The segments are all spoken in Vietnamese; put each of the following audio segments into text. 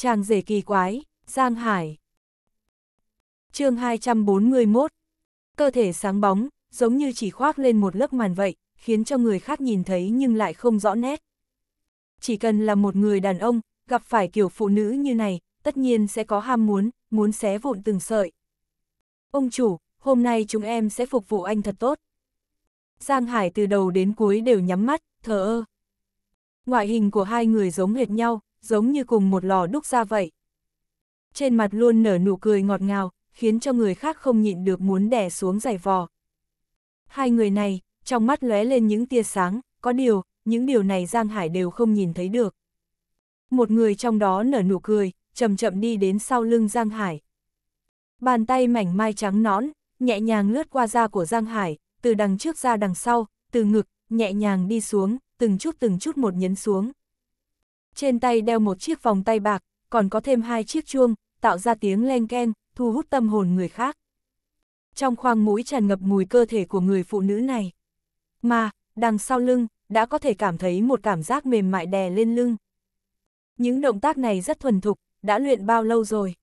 Chàng rể kỳ quái, Giang Hải. chương 241. Cơ thể sáng bóng, giống như chỉ khoác lên một lớp màn vậy, khiến cho người khác nhìn thấy nhưng lại không rõ nét. Chỉ cần là một người đàn ông, gặp phải kiểu phụ nữ như này, tất nhiên sẽ có ham muốn, muốn xé vụn từng sợi. Ông chủ, hôm nay chúng em sẽ phục vụ anh thật tốt. Giang Hải từ đầu đến cuối đều nhắm mắt, thờ ơ. Ngoại hình của hai người giống hệt nhau, giống như cùng một lò đúc ra vậy. Trên mặt luôn nở nụ cười ngọt ngào, khiến cho người khác không nhịn được muốn đè xuống giày vò. Hai người này, trong mắt lóe lên những tia sáng, có điều, những điều này Giang Hải đều không nhìn thấy được. Một người trong đó nở nụ cười, chậm chậm đi đến sau lưng Giang Hải. Bàn tay mảnh mai trắng nõn, nhẹ nhàng lướt qua da của Giang Hải, từ đằng trước ra đằng sau, từ ngực, nhẹ nhàng đi xuống, từng chút từng chút một nhấn xuống trên tay đeo một chiếc vòng tay bạc, còn có thêm hai chiếc chuông, tạo ra tiếng len keng, thu hút tâm hồn người khác. Trong khoang mũi tràn ngập mùi cơ thể của người phụ nữ này. Mà, đằng sau lưng, đã có thể cảm thấy một cảm giác mềm mại đè lên lưng. Những động tác này rất thuần thục, đã luyện bao lâu rồi.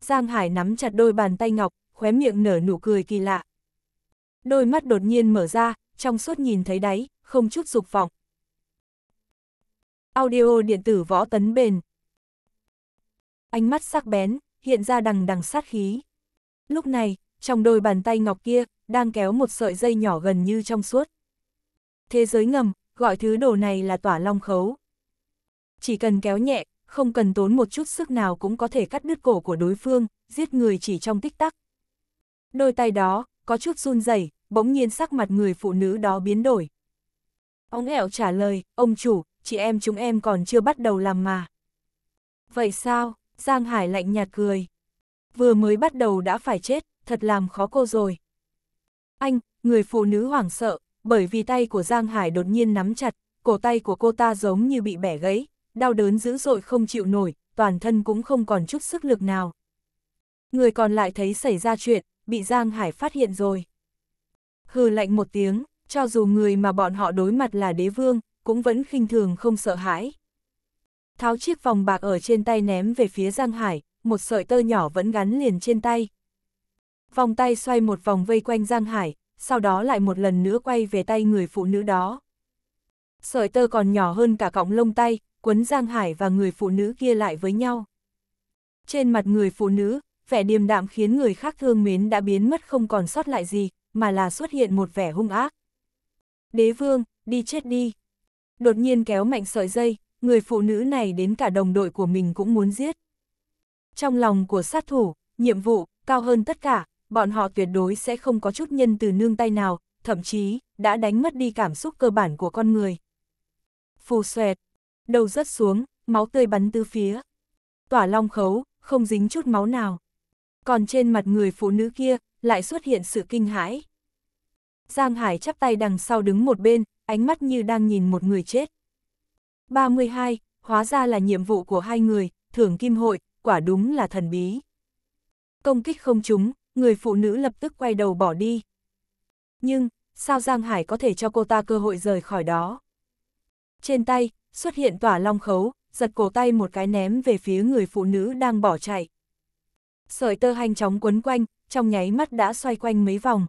Giang Hải nắm chặt đôi bàn tay ngọc, khóe miệng nở nụ cười kỳ lạ. Đôi mắt đột nhiên mở ra, trong suốt nhìn thấy đáy, không chút dục vọng. Audio điện tử võ tấn bền. Ánh mắt sắc bén, hiện ra đằng đằng sát khí. Lúc này, trong đôi bàn tay ngọc kia, đang kéo một sợi dây nhỏ gần như trong suốt. Thế giới ngầm, gọi thứ đồ này là tỏa long khấu. Chỉ cần kéo nhẹ, không cần tốn một chút sức nào cũng có thể cắt đứt cổ của đối phương, giết người chỉ trong tích tắc. Đôi tay đó, có chút run rẩy, bỗng nhiên sắc mặt người phụ nữ đó biến đổi. Ông ẻo trả lời, ông chủ, chị em chúng em còn chưa bắt đầu làm mà. Vậy sao? Giang Hải lạnh nhạt cười. Vừa mới bắt đầu đã phải chết, thật làm khó cô rồi. Anh, người phụ nữ hoảng sợ, bởi vì tay của Giang Hải đột nhiên nắm chặt, cổ tay của cô ta giống như bị bẻ gãy, đau đớn dữ dội không chịu nổi, toàn thân cũng không còn chút sức lực nào. Người còn lại thấy xảy ra chuyện, bị Giang Hải phát hiện rồi. Hừ lạnh một tiếng, cho dù người mà bọn họ đối mặt là đế vương, cũng vẫn khinh thường không sợ hãi. Tháo chiếc vòng bạc ở trên tay ném về phía Giang Hải, một sợi tơ nhỏ vẫn gắn liền trên tay. Vòng tay xoay một vòng vây quanh Giang Hải, sau đó lại một lần nữa quay về tay người phụ nữ đó. Sợi tơ còn nhỏ hơn cả cọng lông tay, quấn Giang Hải và người phụ nữ kia lại với nhau. Trên mặt người phụ nữ, vẻ điềm đạm khiến người khác thương mến đã biến mất không còn sót lại gì, mà là xuất hiện một vẻ hung ác. Đế vương, đi chết đi đột nhiên kéo mạnh sợi dây, người phụ nữ này đến cả đồng đội của mình cũng muốn giết. Trong lòng của sát thủ, nhiệm vụ, cao hơn tất cả, bọn họ tuyệt đối sẽ không có chút nhân từ nương tay nào, thậm chí, đã đánh mất đi cảm xúc cơ bản của con người. Phù xoẹt, đầu rớt xuống, máu tươi bắn tứ phía. Tỏa long khấu, không dính chút máu nào. Còn trên mặt người phụ nữ kia, lại xuất hiện sự kinh hãi. Giang Hải chắp tay đằng sau đứng một bên, ánh mắt như đang nhìn một người chết. 32. Hóa ra là nhiệm vụ của hai người, thưởng kim hội, quả đúng là thần bí. Công kích không trúng, người phụ nữ lập tức quay đầu bỏ đi. Nhưng, sao Giang Hải có thể cho cô ta cơ hội rời khỏi đó? Trên tay, xuất hiện tỏa long khấu, giật cổ tay một cái ném về phía người phụ nữ đang bỏ chạy. Sợi tơ hành chóng quấn quanh, trong nháy mắt đã xoay quanh mấy vòng.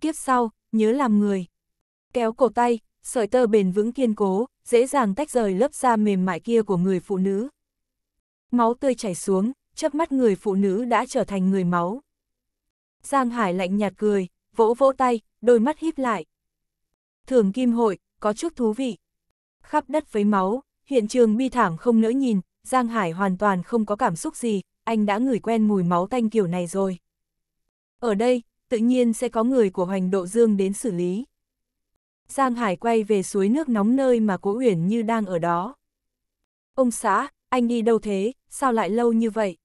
Kiếp sau, nhớ làm người. Kéo cổ tay, sợi tơ bền vững kiên cố, dễ dàng tách rời lớp da mềm mại kia của người phụ nữ. Máu tươi chảy xuống, chớp mắt người phụ nữ đã trở thành người máu. Giang Hải lạnh nhạt cười, vỗ vỗ tay, đôi mắt híp lại. Thường kim hội, có chút thú vị. Khắp đất với máu, hiện trường bi thảm không nỡ nhìn, Giang Hải hoàn toàn không có cảm xúc gì, anh đã ngửi quen mùi máu tanh kiểu này rồi. Ở đây, tự nhiên sẽ có người của Hoành Độ Dương đến xử lý. Giang Hải quay về suối nước nóng nơi mà Cố Uyển Như đang ở đó. Ông xã, anh đi đâu thế, sao lại lâu như vậy?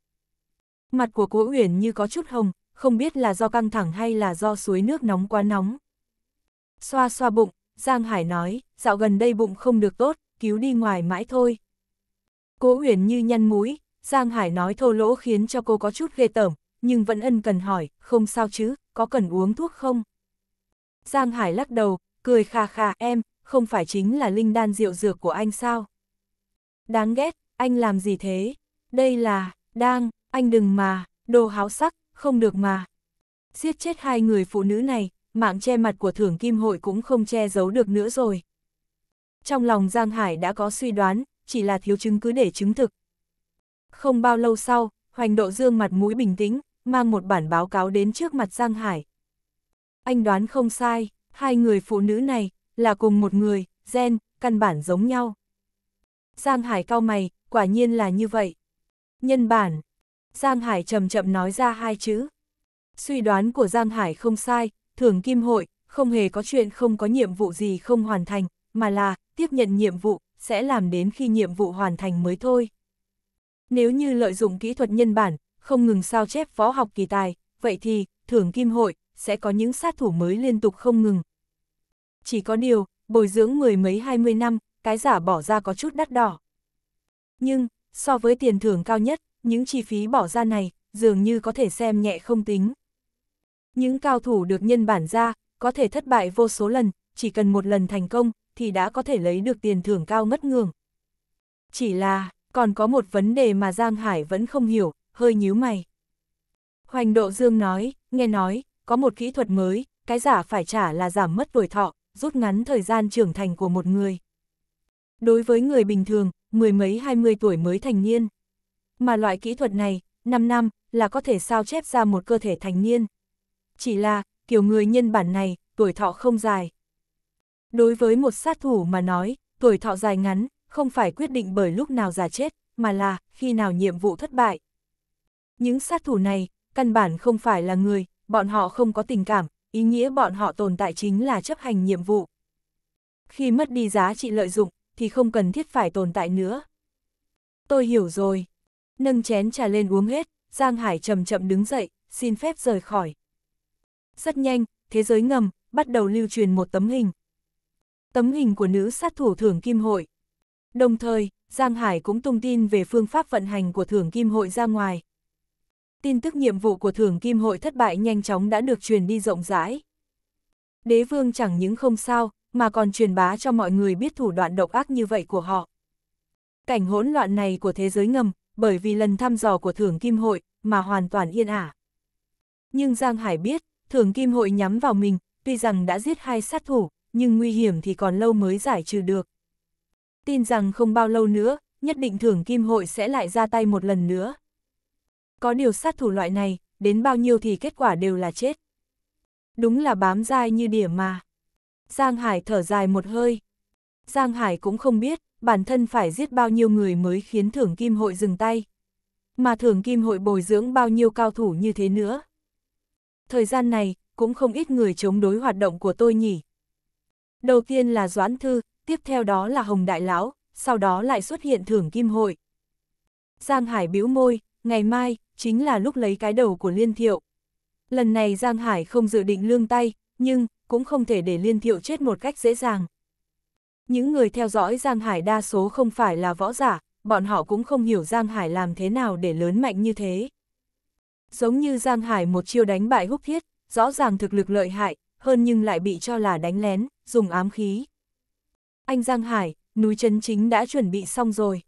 Mặt của Cố Uyển Như có chút hồng, không biết là do căng thẳng hay là do suối nước nóng quá nóng. Xoa xoa bụng, Giang Hải nói, dạo gần đây bụng không được tốt, cứu đi ngoài mãi thôi. Cố Uyển Như nhăn mũi, Giang Hải nói thô lỗ khiến cho cô có chút ghê tởm, nhưng vẫn ân cần hỏi, không sao chứ, có cần uống thuốc không? Giang Hải lắc đầu, cười khà khà em, không phải chính là linh đan rượu dược của anh sao? Đáng ghét, anh làm gì thế? Đây là, đang, anh đừng mà, đồ háo sắc, không được mà. Giết chết hai người phụ nữ này, mạng che mặt của thưởng kim hội cũng không che giấu được nữa rồi. Trong lòng Giang Hải đã có suy đoán, chỉ là thiếu chứng cứ để chứng thực. Không bao lâu sau, Hoành Độ Dương mặt mũi bình tĩnh, mang một bản báo cáo đến trước mặt Giang Hải. Anh đoán không sai, hai người phụ nữ này là cùng một người, gen, căn bản giống nhau. Giang Hải cao mày, quả nhiên là như vậy. Nhân bản. Giang Hải chậm chậm nói ra hai chữ. Suy đoán của Giang Hải không sai, thưởng kim hội, không hề có chuyện không có nhiệm vụ gì không hoàn thành, mà là tiếp nhận nhiệm vụ, sẽ làm đến khi nhiệm vụ hoàn thành mới thôi. Nếu như lợi dụng kỹ thuật nhân bản, không ngừng sao chép võ học kỳ tài, vậy thì, thưởng kim hội, sẽ có những sát thủ mới liên tục không ngừng. Chỉ có điều, bồi dưỡng mười mấy hai mươi năm, cái giả bỏ ra có chút đắt đỏ. Nhưng, so với tiền thưởng cao nhất, những chi phí bỏ ra này, dường như có thể xem nhẹ không tính. Những cao thủ được nhân bản ra, có thể thất bại vô số lần, chỉ cần một lần thành công, thì đã có thể lấy được tiền thưởng cao ngất ngường. Chỉ là, còn có một vấn đề mà Giang Hải vẫn không hiểu, hơi nhíu mày. Hoành Độ Dương nói, nghe nói, có một kỹ thuật mới, cái giả phải trả là giảm mất tuổi thọ, rút ngắn thời gian trưởng thành của một người. Đối với người bình thường, mười mấy hai mươi tuổi mới thành niên. Mà loại kỹ thuật này, 5 năm, là có thể sao chép ra một cơ thể thành niên. Chỉ là, kiểu người nhân bản này, tuổi thọ không dài. Đối với một sát thủ mà nói, tuổi thọ dài ngắn, không phải quyết định bởi lúc nào già chết, mà là khi nào nhiệm vụ thất bại. Những sát thủ này, căn bản không phải là người, bọn họ không có tình cảm, ý nghĩa bọn họ tồn tại chính là chấp hành nhiệm vụ. Khi mất đi giá trị lợi dụng, thì không cần thiết phải tồn tại nữa. Tôi hiểu rồi. Nâng chén trà lên uống hết, Giang Hải chậm chậm đứng dậy, xin phép rời khỏi. Rất nhanh, thế giới ngầm, bắt đầu lưu truyền một tấm hình. Tấm hình của nữ sát thủ thưởng kim hội. Đồng thời, Giang Hải cũng tung tin về phương pháp vận hành của thưởng kim hội ra ngoài tin tức nhiệm vụ của thưởng kim hội thất bại nhanh chóng đã được truyền đi rộng rãi. Đế vương chẳng những không sao, mà còn truyền bá cho mọi người biết thủ đoạn độc ác như vậy của họ. Cảnh hỗn loạn này của thế giới ngầm, bởi vì lần thăm dò của thưởng kim hội, mà hoàn toàn yên ả. Nhưng Giang Hải biết, thưởng kim hội nhắm vào mình, tuy rằng đã giết hai sát thủ, nhưng nguy hiểm thì còn lâu mới giải trừ được. Tin rằng không bao lâu nữa, nhất định thưởng kim hội sẽ lại ra tay một lần nữa. Có điều sát thủ loại này, đến bao nhiêu thì kết quả đều là chết. Đúng là bám dai như đỉa mà. Giang Hải thở dài một hơi. Giang Hải cũng không biết, bản thân phải giết bao nhiêu người mới khiến thưởng kim hội dừng tay. Mà thưởng kim hội bồi dưỡng bao nhiêu cao thủ như thế nữa. Thời gian này, cũng không ít người chống đối hoạt động của tôi nhỉ. Đầu tiên là Doãn Thư, tiếp theo đó là Hồng Đại Lão, sau đó lại xuất hiện thưởng kim hội. Giang Hải bĩu môi, Ngày mai, chính là lúc lấy cái đầu của Liên Thiệu. Lần này Giang Hải không dự định lương tay, nhưng cũng không thể để Liên Thiệu chết một cách dễ dàng. Những người theo dõi Giang Hải đa số không phải là võ giả, bọn họ cũng không hiểu Giang Hải làm thế nào để lớn mạnh như thế. Giống như Giang Hải một chiêu đánh bại húc thiết, rõ ràng thực lực lợi hại, hơn nhưng lại bị cho là đánh lén, dùng ám khí. Anh Giang Hải, núi chấn chính đã chuẩn bị xong rồi.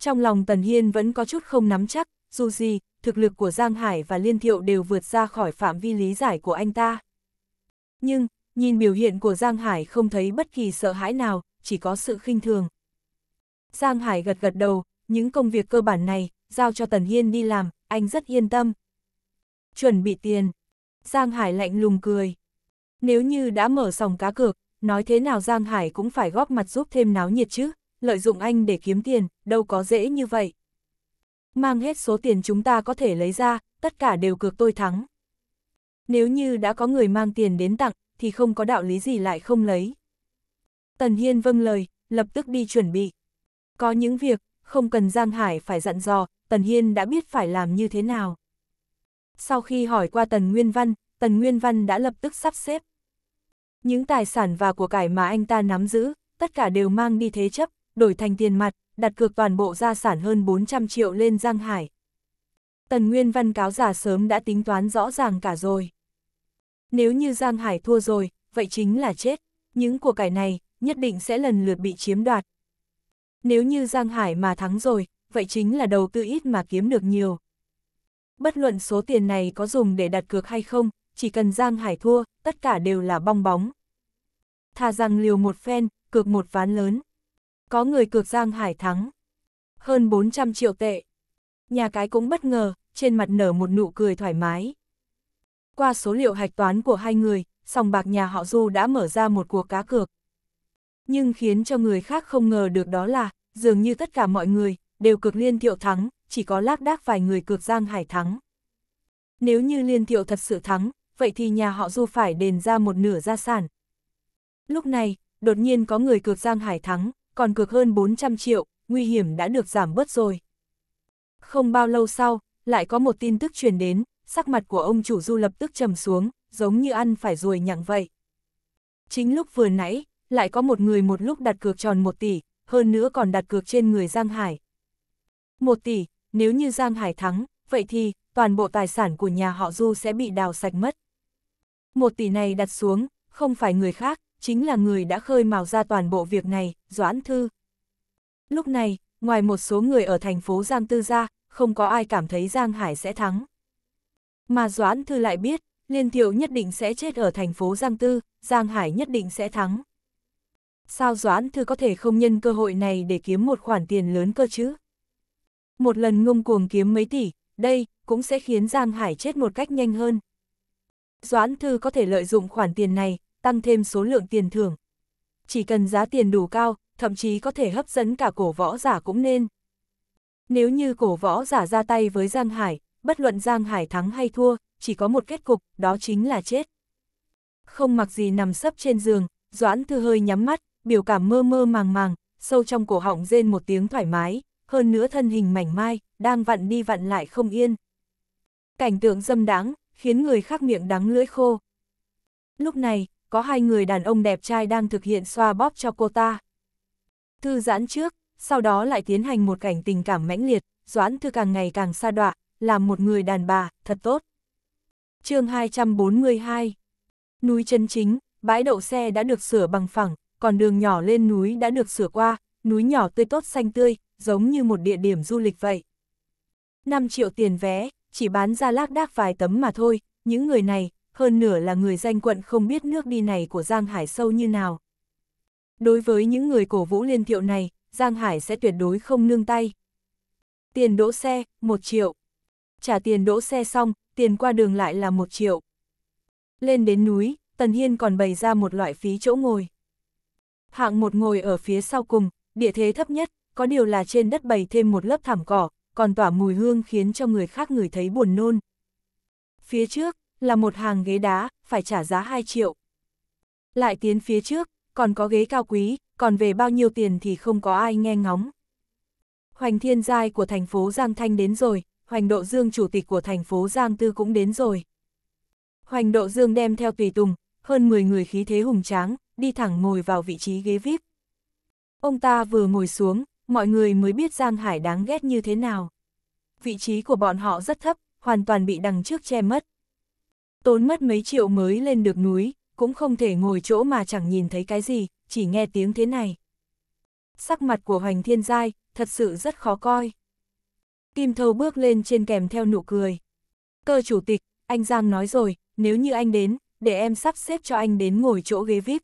Trong lòng Tần Hiên vẫn có chút không nắm chắc, dù gì, thực lực của Giang Hải và Liên Thiệu đều vượt ra khỏi phạm vi lý giải của anh ta. Nhưng, nhìn biểu hiện của Giang Hải không thấy bất kỳ sợ hãi nào, chỉ có sự khinh thường. Giang Hải gật gật đầu, những công việc cơ bản này, giao cho Tần Hiên đi làm, anh rất yên tâm. Chuẩn bị tiền. Giang Hải lạnh lùng cười. Nếu như đã mở sòng cá cược, nói thế nào Giang Hải cũng phải góp mặt giúp thêm náo nhiệt chứ lợi dụng anh để kiếm tiền, đâu có dễ như vậy. Mang hết số tiền chúng ta có thể lấy ra, tất cả đều cược tôi thắng. Nếu như đã có người mang tiền đến tặng, thì không có đạo lý gì lại không lấy. Tần Hiên vâng lời, lập tức đi chuẩn bị. Có những việc, không cần Giang Hải phải dặn dò, Tần Hiên đã biết phải làm như thế nào. Sau khi hỏi qua Tần Nguyên Văn, Tần Nguyên Văn đã lập tức sắp xếp. Những tài sản và của cải mà anh ta nắm giữ, tất cả đều mang đi thế chấp, đổi thành tiền mặt, đặt cược toàn bộ gia sản hơn 400 triệu lên Giang Hải. Tần Nguyên Văn cáo giả sớm đã tính toán rõ ràng cả rồi. Nếu như Giang Hải thua rồi, vậy chính là chết. Những của cải này, nhất định sẽ lần lượt bị chiếm đoạt. Nếu như Giang Hải mà thắng rồi, vậy chính là đầu tư ít mà kiếm được nhiều. Bất luận số tiền này có dùng để đặt cược hay không, chỉ cần Giang Hải thua, tất cả đều là bong bóng. Thà rằng liều một phen, cược một ván lớn có người cược Giang Hải thắng. Hơn 400 triệu tệ. Nhà cái cũng bất ngờ, trên mặt nở một nụ cười thoải mái. Qua số liệu hạch toán của hai người, sòng bạc nhà họ Du đã mở ra một cuộc cá cược. Nhưng khiến cho người khác không ngờ được đó là, dường như tất cả mọi người, đều cược liên thiệu thắng, chỉ có lác đác vài người cược Giang Hải thắng. Nếu như liên thiệu thật sự thắng, vậy thì nhà họ Du phải đền ra một nửa gia sản. Lúc này, đột nhiên có người cược Giang Hải thắng, còn cược hơn 400 triệu, nguy hiểm đã được giảm bớt rồi. Không bao lâu sau, lại có một tin tức truyền đến, sắc mặt của ông chủ du lập tức trầm xuống, giống như ăn phải ruồi nhặng vậy. Chính lúc vừa nãy, lại có một người một lúc đặt cược tròn 1 tỷ, hơn nữa còn đặt cược trên người Giang Hải. 1 tỷ, nếu như Giang Hải thắng, vậy thì, toàn bộ tài sản của nhà họ Du sẽ bị đào sạch mất. 1 tỷ này đặt xuống, không phải người khác, chính là người đã khơi mào ra toàn bộ việc này, Doãn Thư. Lúc này, ngoài một số người ở thành phố Giang Tư ra, không có ai cảm thấy Giang Hải sẽ thắng. Mà Doãn Thư lại biết, Liên Thiệu nhất định sẽ chết ở thành phố Giang Tư, Giang Hải nhất định sẽ thắng. Sao Doãn Thư có thể không nhân cơ hội này để kiếm một khoản tiền lớn cơ chứ? Một lần ngông cuồng kiếm mấy tỷ, đây cũng sẽ khiến Giang Hải chết một cách nhanh hơn. Doãn Thư có thể lợi dụng khoản tiền này, tăng thêm số lượng tiền thưởng. Chỉ cần giá tiền đủ cao, thậm chí có thể hấp dẫn cả cổ võ giả cũng nên. Nếu như cổ võ giả ra tay với Giang Hải, bất luận Giang Hải thắng hay thua, chỉ có một kết cục, đó chính là chết. Không mặc gì nằm sấp trên giường, Doãn Thư hơi nhắm mắt, biểu cảm mơ mơ màng màng, sâu trong cổ họng rên một tiếng thoải mái, hơn nữa thân hình mảnh mai, đang vặn đi vặn lại không yên. Cảnh tượng dâm đáng, khiến người khác miệng đắng lưỡi khô. Lúc này, có hai người đàn ông đẹp trai đang thực hiện xoa bóp cho cô ta. Thư giãn trước, sau đó lại tiến hành một cảnh tình cảm mãnh liệt, Doãn Thư càng ngày càng xa đoạ, làm một người đàn bà, thật tốt. chương 242 Núi chân chính, bãi đậu xe đã được sửa bằng phẳng, còn đường nhỏ lên núi đã được sửa qua, núi nhỏ tươi tốt xanh tươi, giống như một địa điểm du lịch vậy. 5 triệu tiền vé, chỉ bán ra lác đác vài tấm mà thôi, những người này, hơn nửa là người danh quận không biết nước đi này của Giang Hải sâu như nào. Đối với những người cổ vũ liên thiệu này, Giang Hải sẽ tuyệt đối không nương tay. Tiền đỗ xe, 1 triệu. Trả tiền đỗ xe xong, tiền qua đường lại là 1 triệu. Lên đến núi, Tần Hiên còn bày ra một loại phí chỗ ngồi. Hạng một ngồi ở phía sau cùng, địa thế thấp nhất, có điều là trên đất bày thêm một lớp thảm cỏ, còn tỏa mùi hương khiến cho người khác người thấy buồn nôn. Phía trước, là một hàng ghế đá, phải trả giá 2 triệu. Lại tiến phía trước, còn có ghế cao quý, còn về bao nhiêu tiền thì không có ai nghe ngóng. Hoành thiên giai của thành phố Giang Thanh đến rồi, Hoành Độ Dương chủ tịch của thành phố Giang Tư cũng đến rồi. Hoành Độ Dương đem theo tùy tùng, hơn 10 người khí thế hùng tráng, đi thẳng ngồi vào vị trí ghế VIP. Ông ta vừa ngồi xuống, mọi người mới biết Giang Hải đáng ghét như thế nào. Vị trí của bọn họ rất thấp, hoàn toàn bị đằng trước che mất. Tốn mất mấy triệu mới lên được núi, cũng không thể ngồi chỗ mà chẳng nhìn thấy cái gì, chỉ nghe tiếng thế này. Sắc mặt của Hoành Thiên Giai, thật sự rất khó coi. Kim Thâu bước lên trên kèm theo nụ cười. Cơ chủ tịch, anh Giang nói rồi, nếu như anh đến, để em sắp xếp cho anh đến ngồi chỗ ghế VIP.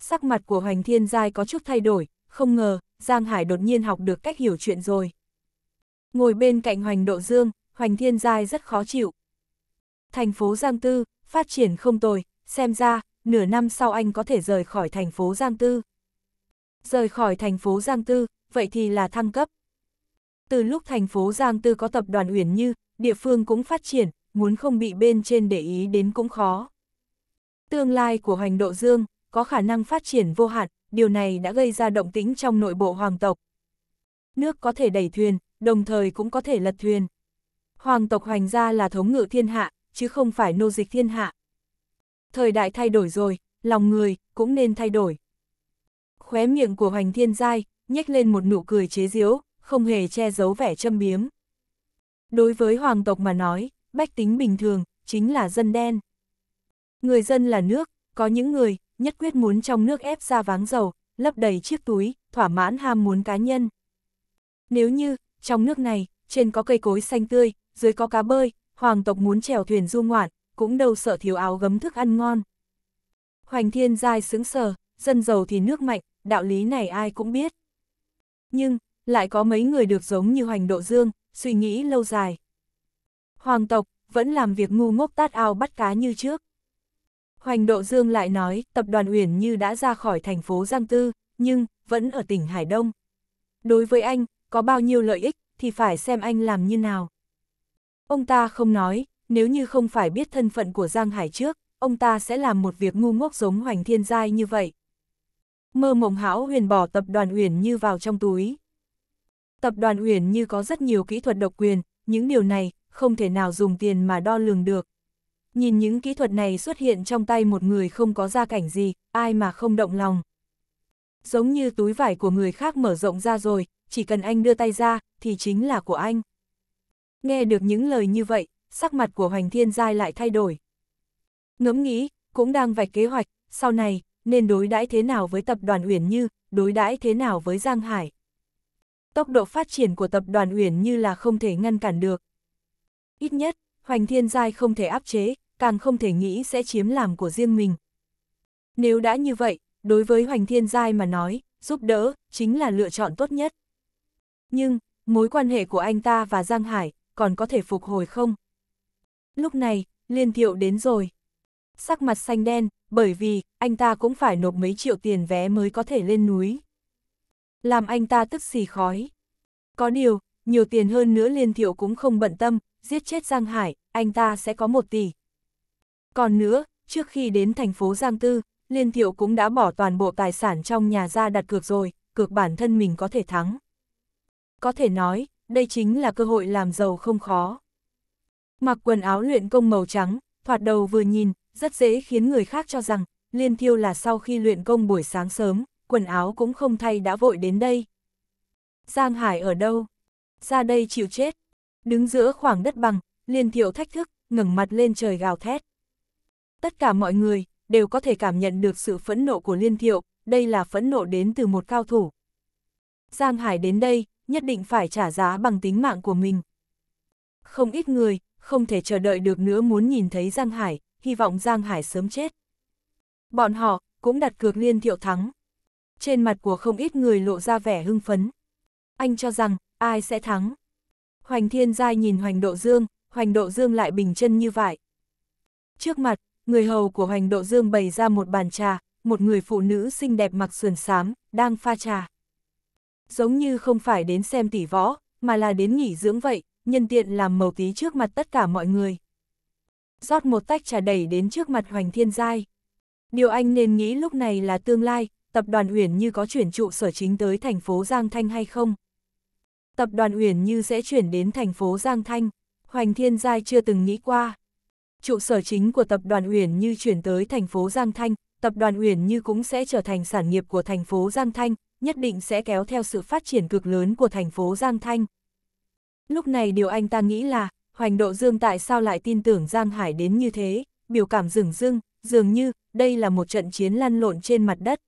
Sắc mặt của Hoành Thiên Giai có chút thay đổi, không ngờ, Giang Hải đột nhiên học được cách hiểu chuyện rồi. Ngồi bên cạnh Hoành Độ Dương, Hoành Thiên Giai rất khó chịu. Thành phố Giang Tư, phát triển không tồi, xem ra, nửa năm sau anh có thể rời khỏi thành phố Giang Tư. Rời khỏi thành phố Giang Tư, vậy thì là thăng cấp. Từ lúc thành phố Giang Tư có tập đoàn Uyển Như, địa phương cũng phát triển, muốn không bị bên trên để ý đến cũng khó. Tương lai của Hoành Độ Dương có khả năng phát triển vô hạn, điều này đã gây ra động tĩnh trong nội bộ hoàng tộc. Nước có thể đẩy thuyền, đồng thời cũng có thể lật thuyền. Hoàng tộc Hoành gia là thống ngự thiên hạ, chứ không phải nô dịch thiên hạ. Thời đại thay đổi rồi, lòng người cũng nên thay đổi. Khóe miệng của Hoành Thiên Giai nhếch lên một nụ cười chế giễu, không hề che giấu vẻ châm biếm. Đối với hoàng tộc mà nói, bách tính bình thường chính là dân đen. Người dân là nước, có những người nhất quyết muốn trong nước ép ra váng dầu, lấp đầy chiếc túi, thỏa mãn ham muốn cá nhân. Nếu như, trong nước này, trên có cây cối xanh tươi, dưới có cá bơi, hoàng tộc muốn chèo thuyền du ngoạn, cũng đâu sợ thiếu áo gấm thức ăn ngon. Hoành thiên giai sướng sờ, dân giàu thì nước mạnh, đạo lý này ai cũng biết. Nhưng, lại có mấy người được giống như hoành độ dương, suy nghĩ lâu dài. Hoàng tộc, vẫn làm việc ngu ngốc tát ao bắt cá như trước. Hoành độ dương lại nói, tập đoàn Uyển Như đã ra khỏi thành phố Giang Tư, nhưng, vẫn ở tỉnh Hải Đông. Đối với anh, có bao nhiêu lợi ích, thì phải xem anh làm như nào. Ông ta không nói, nếu như không phải biết thân phận của Giang Hải trước, ông ta sẽ làm một việc ngu ngốc giống Hoành Thiên Giai như vậy. Mơ mộng hão huyền bỏ tập đoàn Uyển Như vào trong túi. Tập đoàn Uyển Như có rất nhiều kỹ thuật độc quyền, những điều này không thể nào dùng tiền mà đo lường được. Nhìn những kỹ thuật này xuất hiện trong tay một người không có gia cảnh gì, ai mà không động lòng. Giống như túi vải của người khác mở rộng ra rồi, chỉ cần anh đưa tay ra, thì chính là của anh. Nghe được những lời như vậy, sắc mặt của Hoành Thiên Giai lại thay đổi. Ngẫm nghĩ, cũng đang vạch kế hoạch, sau này, nên đối đãi thế nào với tập đoàn Uyển Như, đối đãi thế nào với Giang Hải. Tốc độ phát triển của tập đoàn Uyển Như là không thể ngăn cản được. Ít nhất, Hoành Thiên Giai không thể áp chế, càng không thể nghĩ sẽ chiếm làm của riêng mình. Nếu đã như vậy, đối với Hoành Thiên Giai mà nói, giúp đỡ, chính là lựa chọn tốt nhất. Nhưng, mối quan hệ của anh ta và Giang Hải, còn có thể phục hồi không? Lúc này, liên thiệu đến rồi. Sắc mặt xanh đen, bởi vì, anh ta cũng phải nộp mấy triệu tiền vé mới có thể lên núi. Làm anh ta tức xì khói. Có điều, nhiều tiền hơn nữa liên thiệu cũng không bận tâm, giết chết Giang Hải, anh ta sẽ có một tỷ. Còn nữa, trước khi đến thành phố Giang Tư, Liên Thiệu cũng đã bỏ toàn bộ tài sản trong nhà ra đặt cược rồi, cược bản thân mình có thể thắng. Có thể nói, đây chính là cơ hội làm giàu không khó. Mặc quần áo luyện công màu trắng, thoạt đầu vừa nhìn, rất dễ khiến người khác cho rằng, Liên Thiêu là sau khi luyện công buổi sáng sớm, quần áo cũng không thay đã vội đến đây. Giang Hải ở đâu? Ra đây chịu chết. Đứng giữa khoảng đất bằng, Liên Thiệu thách thức, ngẩng mặt lên trời gào thét. Tất cả mọi người đều có thể cảm nhận được sự phẫn nộ của Liên Thiệu, đây là phẫn nộ đến từ một cao thủ. Giang Hải đến đây, nhất định phải trả giá bằng tính mạng của mình. Không ít người, không thể chờ đợi được nữa muốn nhìn thấy Giang Hải, hy vọng Giang Hải sớm chết. Bọn họ, cũng đặt cược liên thiệu thắng. Trên mặt của không ít người lộ ra vẻ hưng phấn. Anh cho rằng, ai sẽ thắng? Hoành Thiên Giai nhìn Hoành Độ Dương, Hoành Độ Dương lại bình chân như vậy. Trước mặt, người hầu của Hoành Độ Dương bày ra một bàn trà, một người phụ nữ xinh đẹp mặc sườn xám, đang pha trà giống như không phải đến xem tỷ võ, mà là đến nghỉ dưỡng vậy, nhân tiện làm màu tí trước mặt tất cả mọi người. rót một tách trà đẩy đến trước mặt Hoành Thiên Giai. Điều anh nên nghĩ lúc này là tương lai, tập đoàn Uyển Như có chuyển trụ sở chính tới thành phố Giang Thanh hay không? Tập đoàn Uyển Như sẽ chuyển đến thành phố Giang Thanh, Hoành Thiên Giai chưa từng nghĩ qua. Trụ sở chính của tập đoàn Uyển Như chuyển tới thành phố Giang Thanh, tập đoàn Uyển Như cũng sẽ trở thành sản nghiệp của thành phố Giang Thanh, nhất định sẽ kéo theo sự phát triển cực lớn của thành phố Giang Thanh. Lúc này điều anh ta nghĩ là, Hoành Độ Dương tại sao lại tin tưởng Giang Hải đến như thế, biểu cảm rừng rưng, dường như, đây là một trận chiến lăn lộn trên mặt đất.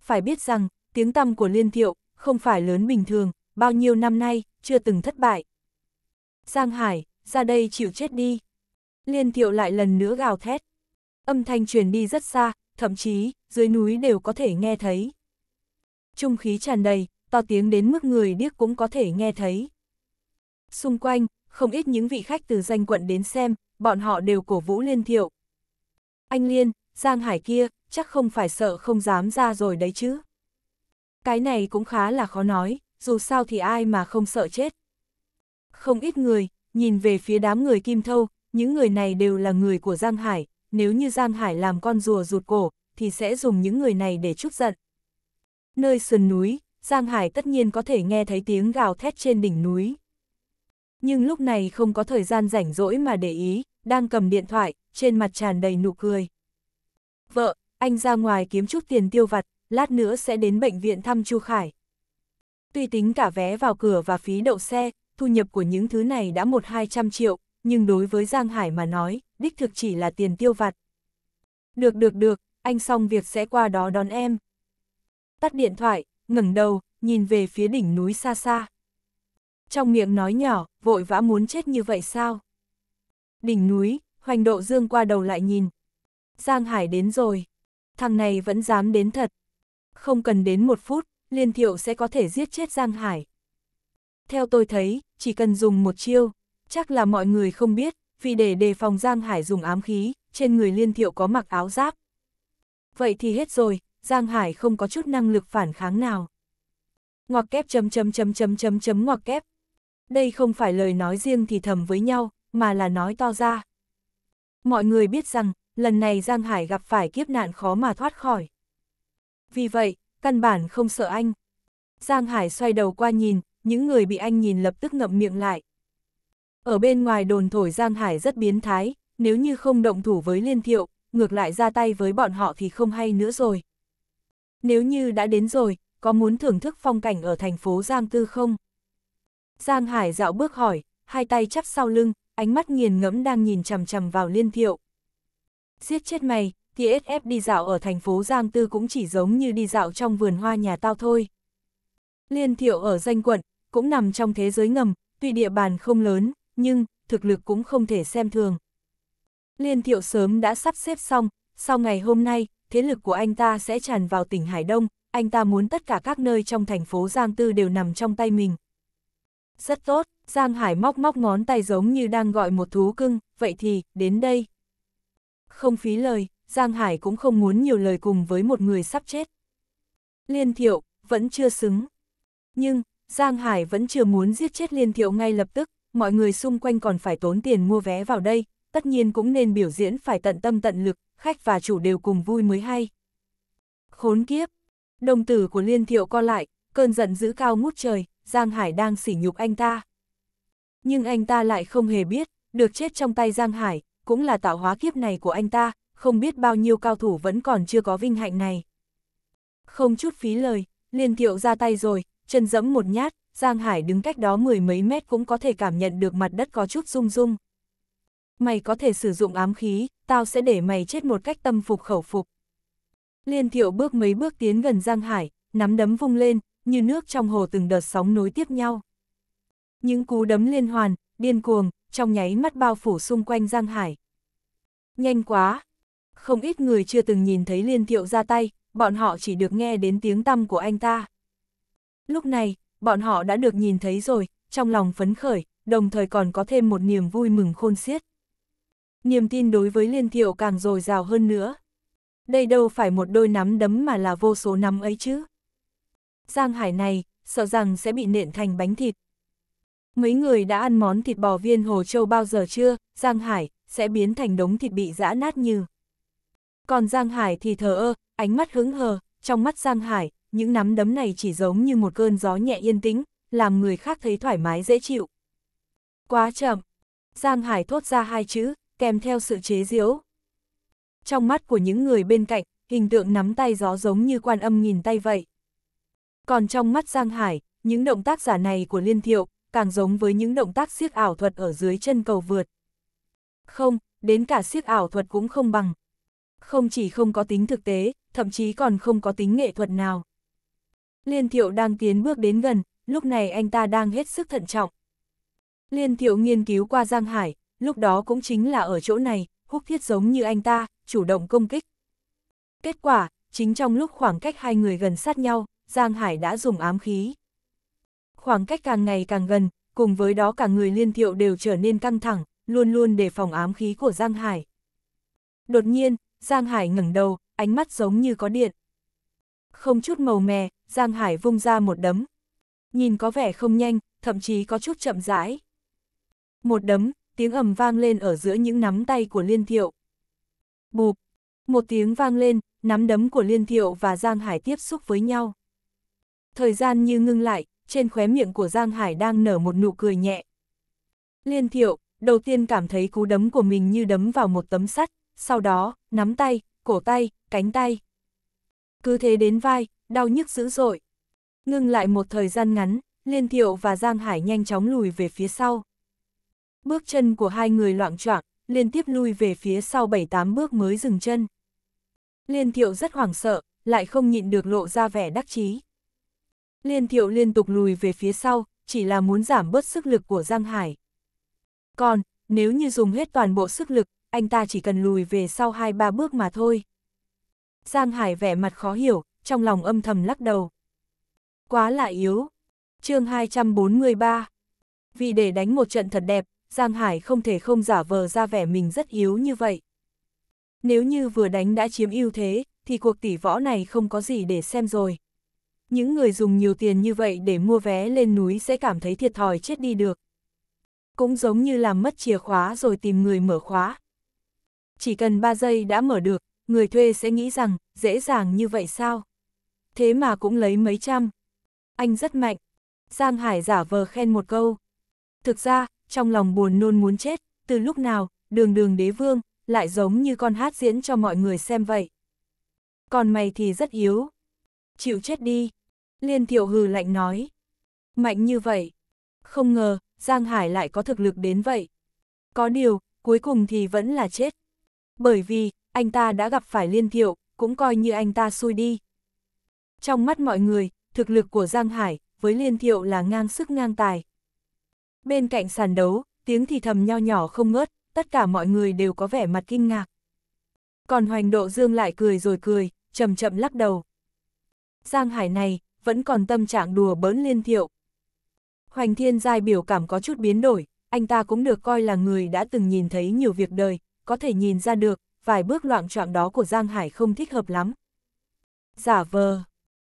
Phải biết rằng, tiếng tăm của Liên Thiệu, không phải lớn bình thường, bao nhiêu năm nay, chưa từng thất bại. Giang Hải, ra đây chịu chết đi. Liên Thiệu lại lần nữa gào thét. Âm thanh truyền đi rất xa, thậm chí, dưới núi đều có thể nghe thấy trung khí tràn đầy, to tiếng đến mức người điếc cũng có thể nghe thấy. Xung quanh, không ít những vị khách từ danh quận đến xem, bọn họ đều cổ vũ liên thiệu. Anh Liên, Giang Hải kia, chắc không phải sợ không dám ra rồi đấy chứ. Cái này cũng khá là khó nói, dù sao thì ai mà không sợ chết. Không ít người, nhìn về phía đám người Kim Thâu, những người này đều là người của Giang Hải, nếu như Giang Hải làm con rùa rụt cổ, thì sẽ dùng những người này để chút giận nơi sườn núi, Giang Hải tất nhiên có thể nghe thấy tiếng gào thét trên đỉnh núi. Nhưng lúc này không có thời gian rảnh rỗi mà để ý, đang cầm điện thoại, trên mặt tràn đầy nụ cười. Vợ, anh ra ngoài kiếm chút tiền tiêu vặt, lát nữa sẽ đến bệnh viện thăm Chu Khải. Tuy tính cả vé vào cửa và phí đậu xe, thu nhập của những thứ này đã một hai trăm triệu, nhưng đối với Giang Hải mà nói, đích thực chỉ là tiền tiêu vặt. Được được được, anh xong việc sẽ qua đó đón em tắt điện thoại, ngẩng đầu, nhìn về phía đỉnh núi xa xa. Trong miệng nói nhỏ, vội vã muốn chết như vậy sao? Đỉnh núi, hoành độ dương qua đầu lại nhìn. Giang Hải đến rồi. Thằng này vẫn dám đến thật. Không cần đến một phút, liên thiệu sẽ có thể giết chết Giang Hải. Theo tôi thấy, chỉ cần dùng một chiêu, chắc là mọi người không biết, vì để đề phòng Giang Hải dùng ám khí, trên người liên thiệu có mặc áo giáp. Vậy thì hết rồi, Giang Hải không có chút năng lực phản kháng nào. Ngoặc kép chấm chấm chấm chấm chấm chấm ngoặc kép. Đây không phải lời nói riêng thì thầm với nhau, mà là nói to ra. Mọi người biết rằng, lần này Giang Hải gặp phải kiếp nạn khó mà thoát khỏi. Vì vậy, căn bản không sợ anh. Giang Hải xoay đầu qua nhìn, những người bị anh nhìn lập tức ngậm miệng lại. Ở bên ngoài đồn thổi Giang Hải rất biến thái, nếu như không động thủ với Liên Thiệu, ngược lại ra tay với bọn họ thì không hay nữa rồi. Nếu như đã đến rồi, có muốn thưởng thức phong cảnh ở thành phố Giang Tư không? Giang Hải dạo bước hỏi, hai tay chắp sau lưng, ánh mắt nghiền ngẫm đang nhìn chằm chằm vào liên thiệu. Giết chết mày, TSF đi dạo ở thành phố Giang Tư cũng chỉ giống như đi dạo trong vườn hoa nhà tao thôi. Liên thiệu ở danh quận, cũng nằm trong thế giới ngầm, tuy địa bàn không lớn, nhưng thực lực cũng không thể xem thường. Liên thiệu sớm đã sắp xếp xong, sau ngày hôm nay, thế lực của anh ta sẽ tràn vào tỉnh Hải Đông, anh ta muốn tất cả các nơi trong thành phố Giang Tư đều nằm trong tay mình. Rất tốt, Giang Hải móc móc ngón tay giống như đang gọi một thú cưng, vậy thì, đến đây. Không phí lời, Giang Hải cũng không muốn nhiều lời cùng với một người sắp chết. Liên thiệu, vẫn chưa xứng. Nhưng, Giang Hải vẫn chưa muốn giết chết liên thiệu ngay lập tức, mọi người xung quanh còn phải tốn tiền mua vé vào đây, tất nhiên cũng nên biểu diễn phải tận tâm tận lực, khách và chủ đều cùng vui mới hay. Khốn kiếp! Đồng tử của liên thiệu co lại, cơn giận dữ cao ngút trời, Giang Hải đang sỉ nhục anh ta. Nhưng anh ta lại không hề biết, được chết trong tay Giang Hải, cũng là tạo hóa kiếp này của anh ta, không biết bao nhiêu cao thủ vẫn còn chưa có vinh hạnh này. Không chút phí lời, liên thiệu ra tay rồi, chân dẫm một nhát, Giang Hải đứng cách đó mười mấy mét cũng có thể cảm nhận được mặt đất có chút rung rung. Mày có thể sử dụng ám khí, tao sẽ để mày chết một cách tâm phục khẩu phục. Liên thiệu bước mấy bước tiến gần Giang Hải, nắm đấm vung lên, như nước trong hồ từng đợt sóng nối tiếp nhau. Những cú đấm liên hoàn, điên cuồng, trong nháy mắt bao phủ xung quanh Giang Hải. Nhanh quá! Không ít người chưa từng nhìn thấy liên thiệu ra tay, bọn họ chỉ được nghe đến tiếng tăm của anh ta. Lúc này, bọn họ đã được nhìn thấy rồi, trong lòng phấn khởi, đồng thời còn có thêm một niềm vui mừng khôn xiết niềm tin đối với liên thiệu càng dồi dào hơn nữa. Đây đâu phải một đôi nắm đấm mà là vô số nắm ấy chứ. Giang Hải này, sợ rằng sẽ bị nện thành bánh thịt. Mấy người đã ăn món thịt bò viên Hồ Châu bao giờ chưa, Giang Hải sẽ biến thành đống thịt bị giã nát như. Còn Giang Hải thì thờ ơ, ánh mắt hứng hờ, trong mắt Giang Hải, những nắm đấm này chỉ giống như một cơn gió nhẹ yên tĩnh, làm người khác thấy thoải mái dễ chịu. Quá chậm. Giang Hải thốt ra hai chữ, kèm theo sự chế giễu. Trong mắt của những người bên cạnh, hình tượng nắm tay gió giống như quan âm nhìn tay vậy. Còn trong mắt Giang Hải, những động tác giả này của Liên Thiệu, càng giống với những động tác siết ảo thuật ở dưới chân cầu vượt. Không, đến cả siết ảo thuật cũng không bằng. Không chỉ không có tính thực tế, thậm chí còn không có tính nghệ thuật nào. Liên Thiệu đang tiến bước đến gần, lúc này anh ta đang hết sức thận trọng. Liên Thiệu nghiên cứu qua Giang Hải, lúc đó cũng chính là ở chỗ này, húc thiết giống như anh ta, chủ động công kích. Kết quả, chính trong lúc khoảng cách hai người gần sát nhau, Giang Hải đã dùng ám khí. Khoảng cách càng ngày càng gần, cùng với đó cả người liên thiệu đều trở nên căng thẳng, luôn luôn đề phòng ám khí của Giang Hải. Đột nhiên, Giang Hải ngẩng đầu, ánh mắt giống như có điện. Không chút màu mè, Giang Hải vung ra một đấm. Nhìn có vẻ không nhanh, thậm chí có chút chậm rãi. Một đấm, tiếng ầm vang lên ở giữa những nắm tay của Liên Thiệu. Bụp, một tiếng vang lên, nắm đấm của Liên Thiệu và Giang Hải tiếp xúc với nhau. Thời gian như ngưng lại, trên khóe miệng của Giang Hải đang nở một nụ cười nhẹ. Liên Thiệu, đầu tiên cảm thấy cú đấm của mình như đấm vào một tấm sắt, sau đó, nắm tay, cổ tay, cánh tay. Cứ thế đến vai, đau nhức dữ dội. Ngưng lại một thời gian ngắn, Liên Thiệu và Giang Hải nhanh chóng lùi về phía sau. Bước chân của hai người loạn choạng, liên tiếp lui về phía sau bảy tám bước mới dừng chân. Liên thiệu rất hoảng sợ, lại không nhịn được lộ ra vẻ đắc chí. Liên thiệu liên tục lùi về phía sau, chỉ là muốn giảm bớt sức lực của Giang Hải. Còn, nếu như dùng hết toàn bộ sức lực, anh ta chỉ cần lùi về sau hai ba bước mà thôi. Giang Hải vẻ mặt khó hiểu, trong lòng âm thầm lắc đầu. Quá là yếu. chương 243 Vì để đánh một trận thật đẹp, Giang Hải không thể không giả vờ ra vẻ mình rất yếu như vậy. Nếu như vừa đánh đã chiếm ưu thế, thì cuộc tỷ võ này không có gì để xem rồi. Những người dùng nhiều tiền như vậy để mua vé lên núi sẽ cảm thấy thiệt thòi chết đi được. Cũng giống như làm mất chìa khóa rồi tìm người mở khóa. Chỉ cần 3 giây đã mở được, người thuê sẽ nghĩ rằng, dễ dàng như vậy sao? Thế mà cũng lấy mấy trăm. Anh rất mạnh. Giang Hải giả vờ khen một câu. Thực ra, trong lòng buồn nôn muốn chết, từ lúc nào, đường đường đế vương, lại giống như con hát diễn cho mọi người xem vậy. Còn mày thì rất yếu. Chịu chết đi. Liên thiệu hừ lạnh nói. Mạnh như vậy. Không ngờ, Giang Hải lại có thực lực đến vậy. Có điều, cuối cùng thì vẫn là chết. Bởi vì, anh ta đã gặp phải liên thiệu, cũng coi như anh ta xui đi. Trong mắt mọi người, thực lực của Giang Hải, với liên thiệu là ngang sức ngang tài, Bên cạnh sàn đấu, tiếng thì thầm nho nhỏ không ngớt, tất cả mọi người đều có vẻ mặt kinh ngạc. Còn hoành độ dương lại cười rồi cười, chậm chậm lắc đầu. Giang Hải này, vẫn còn tâm trạng đùa bỡn liên thiệu. Hoành thiên giai biểu cảm có chút biến đổi, anh ta cũng được coi là người đã từng nhìn thấy nhiều việc đời, có thể nhìn ra được, vài bước loạn trọng đó của Giang Hải không thích hợp lắm. Giả vờ,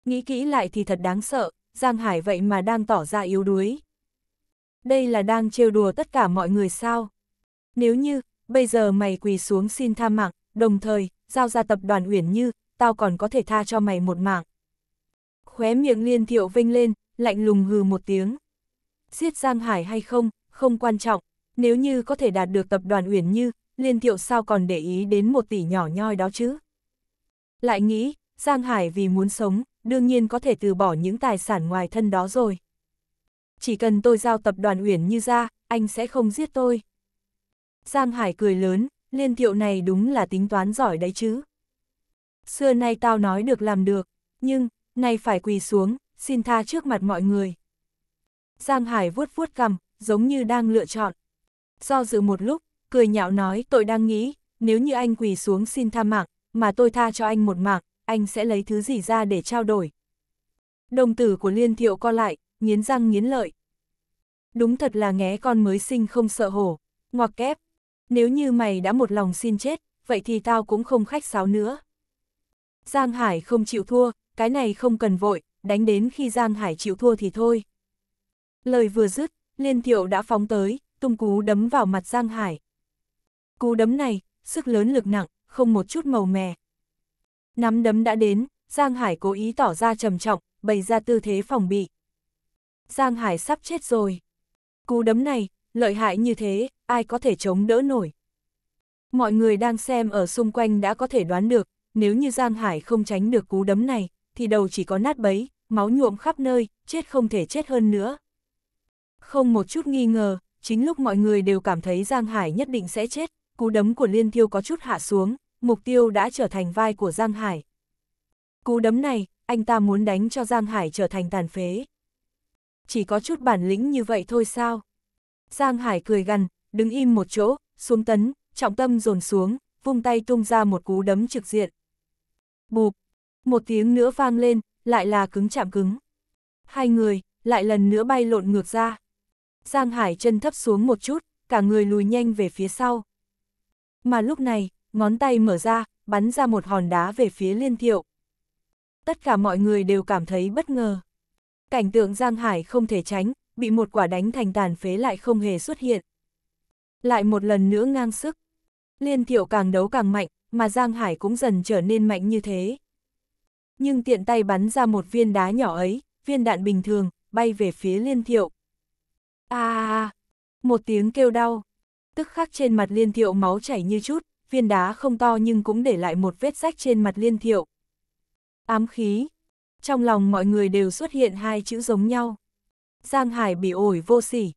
nghĩ kỹ lại thì thật đáng sợ, Giang Hải vậy mà đang tỏ ra yếu đuối, đây là đang trêu đùa tất cả mọi người sao? Nếu như, bây giờ mày quỳ xuống xin tha mạng, đồng thời, giao ra tập đoàn Uyển Như, tao còn có thể tha cho mày một mạng. Khóe miệng liên thiệu vinh lên, lạnh lùng hừ một tiếng. Giết Giang Hải hay không, không quan trọng, nếu như có thể đạt được tập đoàn Uyển Như, liên thiệu sao còn để ý đến một tỷ nhỏ nhoi đó chứ? Lại nghĩ, Giang Hải vì muốn sống, đương nhiên có thể từ bỏ những tài sản ngoài thân đó rồi chỉ cần tôi giao tập đoàn Uyển Như ra, anh sẽ không giết tôi. Giang Hải cười lớn, liên thiệu này đúng là tính toán giỏi đấy chứ. Xưa nay tao nói được làm được, nhưng, nay phải quỳ xuống, xin tha trước mặt mọi người. Giang Hải vuốt vuốt cầm, giống như đang lựa chọn. Do dự một lúc, cười nhạo nói tôi đang nghĩ, nếu như anh quỳ xuống xin tha mạng, mà tôi tha cho anh một mạng, anh sẽ lấy thứ gì ra để trao đổi. Đồng tử của Liên Thiệu co lại, nghiến răng nghiến lợi. Đúng thật là nghé con mới sinh không sợ hổ, ngoặc kép. Nếu như mày đã một lòng xin chết, vậy thì tao cũng không khách sáo nữa. Giang Hải không chịu thua, cái này không cần vội, đánh đến khi Giang Hải chịu thua thì thôi. Lời vừa dứt, Liên Thiệu đã phóng tới, tung cú đấm vào mặt Giang Hải. Cú đấm này, sức lớn lực nặng, không một chút màu mè. Nắm đấm đã đến, Giang Hải cố ý tỏ ra trầm trọng, bày ra tư thế phòng bị. Giang Hải sắp chết rồi. Cú đấm này, lợi hại như thế, ai có thể chống đỡ nổi. Mọi người đang xem ở xung quanh đã có thể đoán được, nếu như Giang Hải không tránh được cú đấm này, thì đầu chỉ có nát bấy, máu nhuộm khắp nơi, chết không thể chết hơn nữa. Không một chút nghi ngờ, chính lúc mọi người đều cảm thấy Giang Hải nhất định sẽ chết, cú đấm của Liên Thiêu có chút hạ xuống, mục tiêu đã trở thành vai của Giang Hải. Cú đấm này, anh ta muốn đánh cho Giang Hải trở thành tàn phế chỉ có chút bản lĩnh như vậy thôi sao? Giang Hải cười gằn, đứng im một chỗ, xuống tấn, trọng tâm dồn xuống, vung tay tung ra một cú đấm trực diện. Bụp, một tiếng nữa vang lên, lại là cứng chạm cứng. Hai người, lại lần nữa bay lộn ngược ra. Giang Hải chân thấp xuống một chút, cả người lùi nhanh về phía sau. Mà lúc này, ngón tay mở ra, bắn ra một hòn đá về phía liên thiệu. Tất cả mọi người đều cảm thấy bất ngờ cảnh tượng Giang Hải không thể tránh, bị một quả đánh thành tàn phế lại không hề xuất hiện. Lại một lần nữa ngang sức. Liên thiệu càng đấu càng mạnh, mà Giang Hải cũng dần trở nên mạnh như thế. Nhưng tiện tay bắn ra một viên đá nhỏ ấy, viên đạn bình thường, bay về phía liên thiệu. À, một tiếng kêu đau. Tức khắc trên mặt liên thiệu máu chảy như chút, viên đá không to nhưng cũng để lại một vết rách trên mặt liên thiệu. Ám khí, trong lòng mọi người đều xuất hiện hai chữ giống nhau. Giang Hải bị ổi vô sỉ.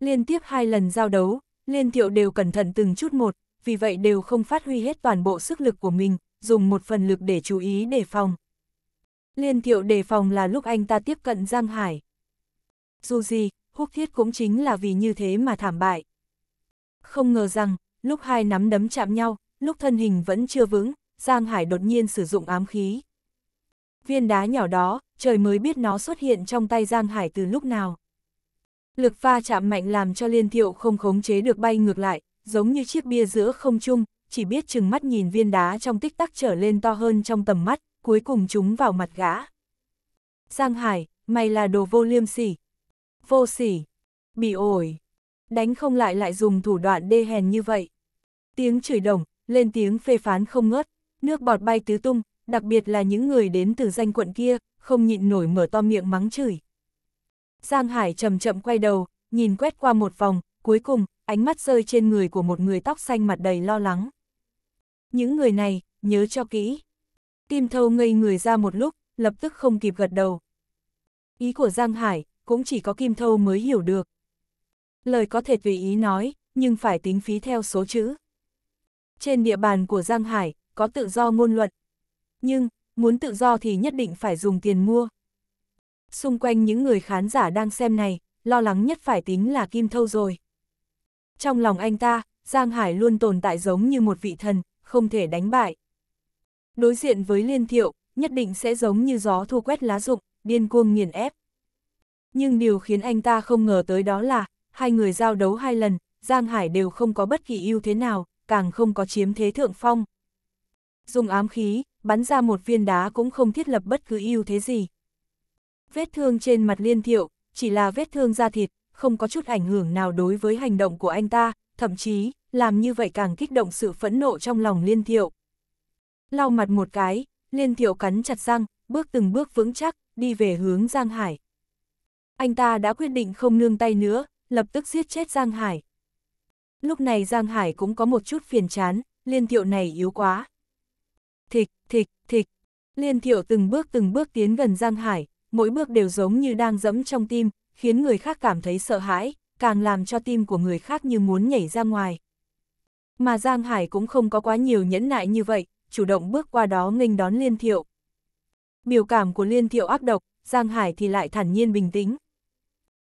Liên tiếp hai lần giao đấu, liên thiệu đều cẩn thận từng chút một, vì vậy đều không phát huy hết toàn bộ sức lực của mình, dùng một phần lực để chú ý đề phòng. Liên thiệu đề phòng là lúc anh ta tiếp cận Giang Hải. Dù gì, húc thiết cũng chính là vì như thế mà thảm bại. Không ngờ rằng, lúc hai nắm đấm chạm nhau, lúc thân hình vẫn chưa vững, Giang Hải đột nhiên sử dụng ám khí viên đá nhỏ đó, trời mới biết nó xuất hiện trong tay Giang Hải từ lúc nào. Lực va chạm mạnh làm cho liên thiệu không khống chế được bay ngược lại, giống như chiếc bia giữa không trung, chỉ biết chừng mắt nhìn viên đá trong tích tắc trở lên to hơn trong tầm mắt, cuối cùng chúng vào mặt gã. Giang Hải, mày là đồ vô liêm sỉ. Vô sỉ. Bị ổi. Đánh không lại lại dùng thủ đoạn đê hèn như vậy. Tiếng chửi đồng, lên tiếng phê phán không ngớt, nước bọt bay tứ tung, đặc biệt là những người đến từ danh quận kia, không nhịn nổi mở to miệng mắng chửi. Giang Hải chậm chậm quay đầu, nhìn quét qua một vòng, cuối cùng, ánh mắt rơi trên người của một người tóc xanh mặt đầy lo lắng. Những người này, nhớ cho kỹ. Kim Thâu ngây người ra một lúc, lập tức không kịp gật đầu. Ý của Giang Hải, cũng chỉ có Kim Thâu mới hiểu được. Lời có thể tùy ý nói, nhưng phải tính phí theo số chữ. Trên địa bàn của Giang Hải, có tự do ngôn luận, nhưng muốn tự do thì nhất định phải dùng tiền mua. Xung quanh những người khán giả đang xem này, lo lắng nhất phải tính là Kim Thâu rồi. Trong lòng anh ta, Giang Hải luôn tồn tại giống như một vị thần, không thể đánh bại. Đối diện với Liên Thiệu, nhất định sẽ giống như gió thu quét lá rụng, điên cuồng nghiền ép. Nhưng điều khiến anh ta không ngờ tới đó là, hai người giao đấu hai lần, Giang Hải đều không có bất kỳ ưu thế nào, càng không có chiếm thế thượng phong dùng ám khí, bắn ra một viên đá cũng không thiết lập bất cứ ưu thế gì. Vết thương trên mặt liên thiệu, chỉ là vết thương da thịt, không có chút ảnh hưởng nào đối với hành động của anh ta, thậm chí, làm như vậy càng kích động sự phẫn nộ trong lòng liên thiệu. Lau mặt một cái, liên thiệu cắn chặt răng, bước từng bước vững chắc, đi về hướng Giang Hải. Anh ta đã quyết định không nương tay nữa, lập tức giết chết Giang Hải. Lúc này Giang Hải cũng có một chút phiền chán, liên thiệu này yếu quá, thịch, thịch, thịch. Liên thiệu từng bước từng bước tiến gần Giang Hải, mỗi bước đều giống như đang dẫm trong tim, khiến người khác cảm thấy sợ hãi, càng làm cho tim của người khác như muốn nhảy ra ngoài. Mà Giang Hải cũng không có quá nhiều nhẫn nại như vậy, chủ động bước qua đó nghênh đón Liên Thiệu. Biểu cảm của Liên Thiệu áp độc, Giang Hải thì lại thản nhiên bình tĩnh.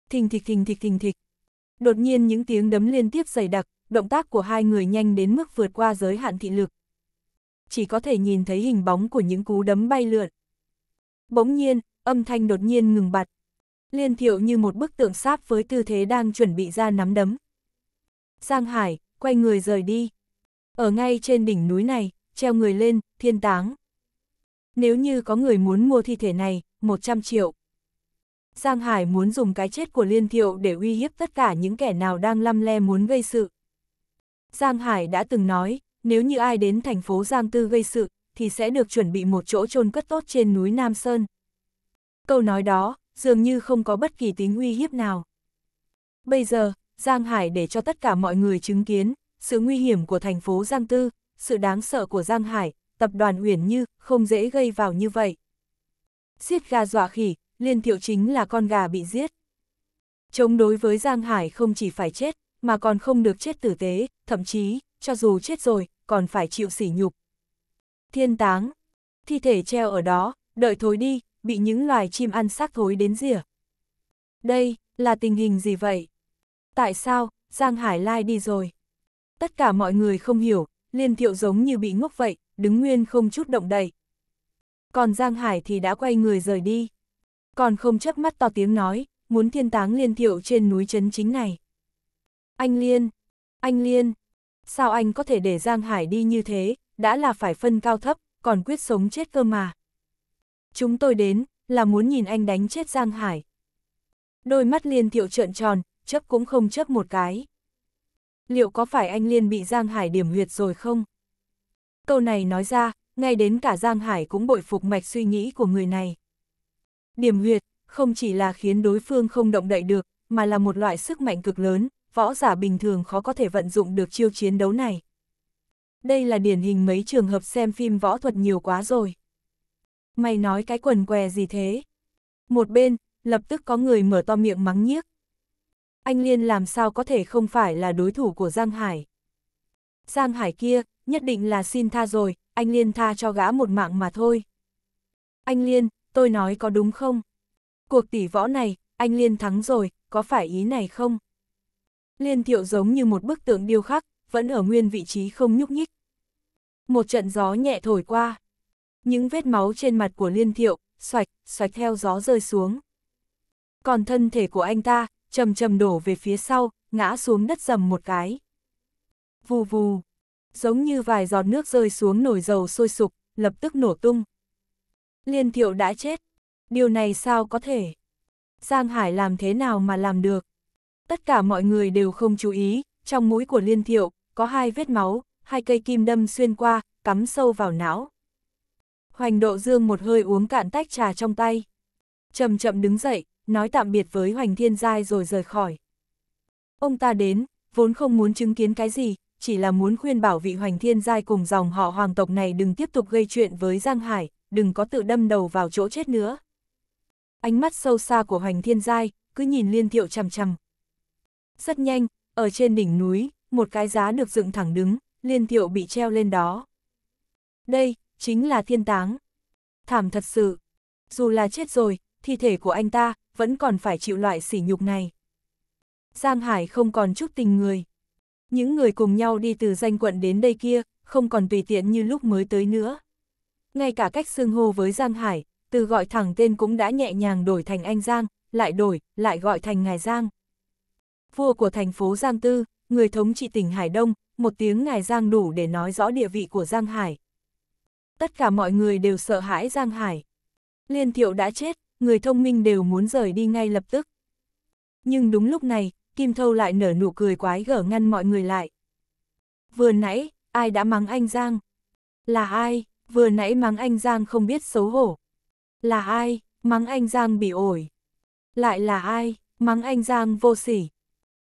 Thình thịch thình thịch thình thịch. Đột nhiên những tiếng đấm liên tiếp dày đặc, động tác của hai người nhanh đến mức vượt qua giới hạn thị lực, chỉ có thể nhìn thấy hình bóng của những cú đấm bay lượn. Bỗng nhiên, âm thanh đột nhiên ngừng bặt. Liên thiệu như một bức tượng sáp với tư thế đang chuẩn bị ra nắm đấm. Giang Hải, quay người rời đi. Ở ngay trên đỉnh núi này, treo người lên, thiên táng. Nếu như có người muốn mua thi thể này, 100 triệu. Giang Hải muốn dùng cái chết của Liên Thiệu để uy hiếp tất cả những kẻ nào đang lăm le muốn gây sự. Giang Hải đã từng nói, nếu như ai đến thành phố Giang Tư gây sự, thì sẽ được chuẩn bị một chỗ chôn cất tốt trên núi Nam Sơn. Câu nói đó, dường như không có bất kỳ tính uy hiếp nào. Bây giờ, Giang Hải để cho tất cả mọi người chứng kiến, sự nguy hiểm của thành phố Giang Tư, sự đáng sợ của Giang Hải, tập đoàn Uyển Như, không dễ gây vào như vậy. Giết gà dọa khỉ, Liên Thiệu chính là con gà bị giết. Chống đối với Giang Hải không chỉ phải chết, mà còn không được chết tử tế, thậm chí, cho dù chết rồi, còn phải chịu sỉ nhục. Thiên táng, thi thể treo ở đó, đợi thối đi, bị những loài chim ăn xác thối đến rỉa. Đây, là tình hình gì vậy? Tại sao, Giang Hải Lai đi rồi? Tất cả mọi người không hiểu, liên thiệu giống như bị ngốc vậy, đứng nguyên không chút động đậy. Còn Giang Hải thì đã quay người rời đi. Còn không chấp mắt to tiếng nói, muốn thiên táng liên thiệu trên núi chấn chính này. Anh Liên, anh Liên, Sao anh có thể để Giang Hải đi như thế, đã là phải phân cao thấp, còn quyết sống chết cơ mà. Chúng tôi đến, là muốn nhìn anh đánh chết Giang Hải. Đôi mắt Liên Thiệu trợn tròn, chấp cũng không chấp một cái. Liệu có phải anh Liên bị Giang Hải điểm huyệt rồi không? Câu này nói ra, ngay đến cả Giang Hải cũng bội phục mạch suy nghĩ của người này. Điểm huyệt, không chỉ là khiến đối phương không động đậy được, mà là một loại sức mạnh cực lớn, võ giả bình thường khó có thể vận dụng được chiêu chiến đấu này. Đây là điển hình mấy trường hợp xem phim võ thuật nhiều quá rồi. Mày nói cái quần què gì thế? Một bên, lập tức có người mở to miệng mắng nhiếc. Anh Liên làm sao có thể không phải là đối thủ của Giang Hải. Giang Hải kia, nhất định là xin tha rồi, anh Liên tha cho gã một mạng mà thôi. Anh Liên, tôi nói có đúng không? Cuộc tỷ võ này, anh Liên thắng rồi, có phải ý này không? Liên thiệu giống như một bức tượng điêu khắc, vẫn ở nguyên vị trí không nhúc nhích. Một trận gió nhẹ thổi qua. Những vết máu trên mặt của liên thiệu, xoạch, xoạch theo gió rơi xuống. Còn thân thể của anh ta, chầm chầm đổ về phía sau, ngã xuống đất dầm một cái. Vù vù, giống như vài giọt nước rơi xuống nồi dầu sôi sục, lập tức nổ tung. Liên thiệu đã chết. Điều này sao có thể? Giang Hải làm thế nào mà làm được? Tất cả mọi người đều không chú ý, trong mũi của Liên Thiệu, có hai vết máu, hai cây kim đâm xuyên qua, cắm sâu vào não. Hoành Độ Dương một hơi uống cạn tách trà trong tay. Chậm chậm đứng dậy, nói tạm biệt với Hoành Thiên Giai rồi rời khỏi. Ông ta đến, vốn không muốn chứng kiến cái gì, chỉ là muốn khuyên bảo vị Hoành Thiên Giai cùng dòng họ hoàng tộc này đừng tiếp tục gây chuyện với Giang Hải, đừng có tự đâm đầu vào chỗ chết nữa. Ánh mắt sâu xa của Hoành Thiên Giai, cứ nhìn Liên Thiệu chằm chằm, rất nhanh, ở trên đỉnh núi, một cái giá được dựng thẳng đứng, liên thiệu bị treo lên đó. Đây, chính là thiên táng. Thảm thật sự. Dù là chết rồi, thi thể của anh ta vẫn còn phải chịu loại sỉ nhục này. Giang Hải không còn chút tình người. Những người cùng nhau đi từ danh quận đến đây kia, không còn tùy tiện như lúc mới tới nữa. Ngay cả cách xưng hô với Giang Hải, từ gọi thẳng tên cũng đã nhẹ nhàng đổi thành anh Giang, lại đổi, lại gọi thành ngài Giang vua của thành phố Giang Tư, người thống trị tỉnh Hải Đông, một tiếng ngài Giang đủ để nói rõ địa vị của Giang Hải. Tất cả mọi người đều sợ hãi Giang Hải. Liên thiệu đã chết, người thông minh đều muốn rời đi ngay lập tức. Nhưng đúng lúc này, Kim Thâu lại nở nụ cười quái gở ngăn mọi người lại. Vừa nãy, ai đã mắng anh Giang? Là ai? Vừa nãy mắng anh Giang không biết xấu hổ. Là ai? Mắng anh Giang bị ổi. Lại là ai? Mắng anh Giang vô sỉ.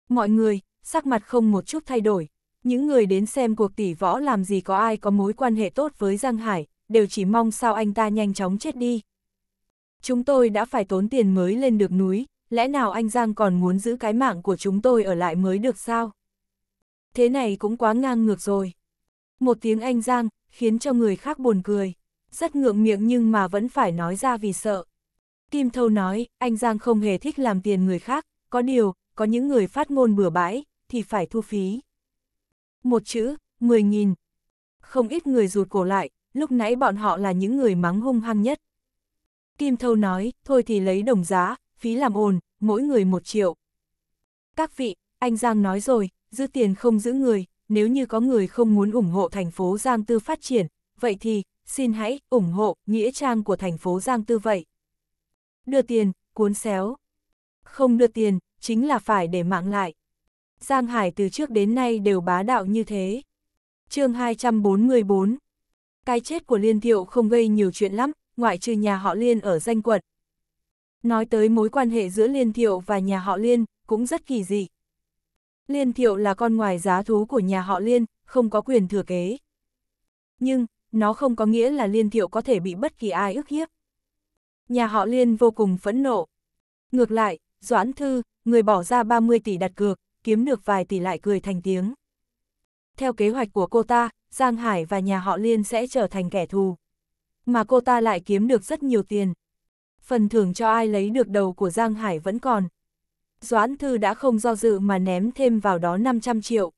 Mọi người, sắc mặt không một chút thay đổi. Những người đến xem cuộc tỷ võ làm gì có ai có mối quan hệ tốt với Giang Hải, đều chỉ mong sao anh ta nhanh chóng chết đi. Chúng tôi đã phải tốn tiền mới lên được núi, lẽ nào anh Giang còn muốn giữ cái mạng của chúng tôi ở lại mới được sao? Thế này cũng quá ngang ngược rồi. Một tiếng anh Giang, khiến cho người khác buồn cười. Rất ngượng miệng nhưng mà vẫn phải nói ra vì sợ. Kim Thâu nói, anh Giang không hề thích làm tiền người khác, có điều, có những người phát ngôn bừa bãi, thì phải thu phí. Một chữ, 10.000. Không ít người rụt cổ lại, lúc nãy bọn họ là những người mắng hung hăng nhất. Kim Thâu nói, thôi thì lấy đồng giá, phí làm ồn, mỗi người một triệu. Các vị, anh Giang nói rồi, giữ tiền không giữ người, nếu như có người không muốn ủng hộ thành phố Giang Tư phát triển, vậy thì, xin hãy ủng hộ nghĩa trang của thành phố Giang Tư vậy. Đưa tiền, cuốn xéo. Không đưa tiền, chính là phải để mạng lại. Giang Hải từ trước đến nay đều bá đạo như thế. chương 244 Cái chết của Liên Thiệu không gây nhiều chuyện lắm, ngoại trừ nhà họ Liên ở danh quận. Nói tới mối quan hệ giữa Liên Thiệu và nhà họ Liên, cũng rất kỳ dị. Liên Thiệu là con ngoài giá thú của nhà họ Liên, không có quyền thừa kế. Nhưng, nó không có nghĩa là Liên Thiệu có thể bị bất kỳ ai ức hiếp. Nhà họ Liên vô cùng phẫn nộ. Ngược lại, Doãn Thư, người bỏ ra 30 tỷ đặt cược, kiếm được vài tỷ lại cười thành tiếng. Theo kế hoạch của cô ta, Giang Hải và nhà họ Liên sẽ trở thành kẻ thù. Mà cô ta lại kiếm được rất nhiều tiền. Phần thưởng cho ai lấy được đầu của Giang Hải vẫn còn. Doãn Thư đã không do dự mà ném thêm vào đó 500 triệu.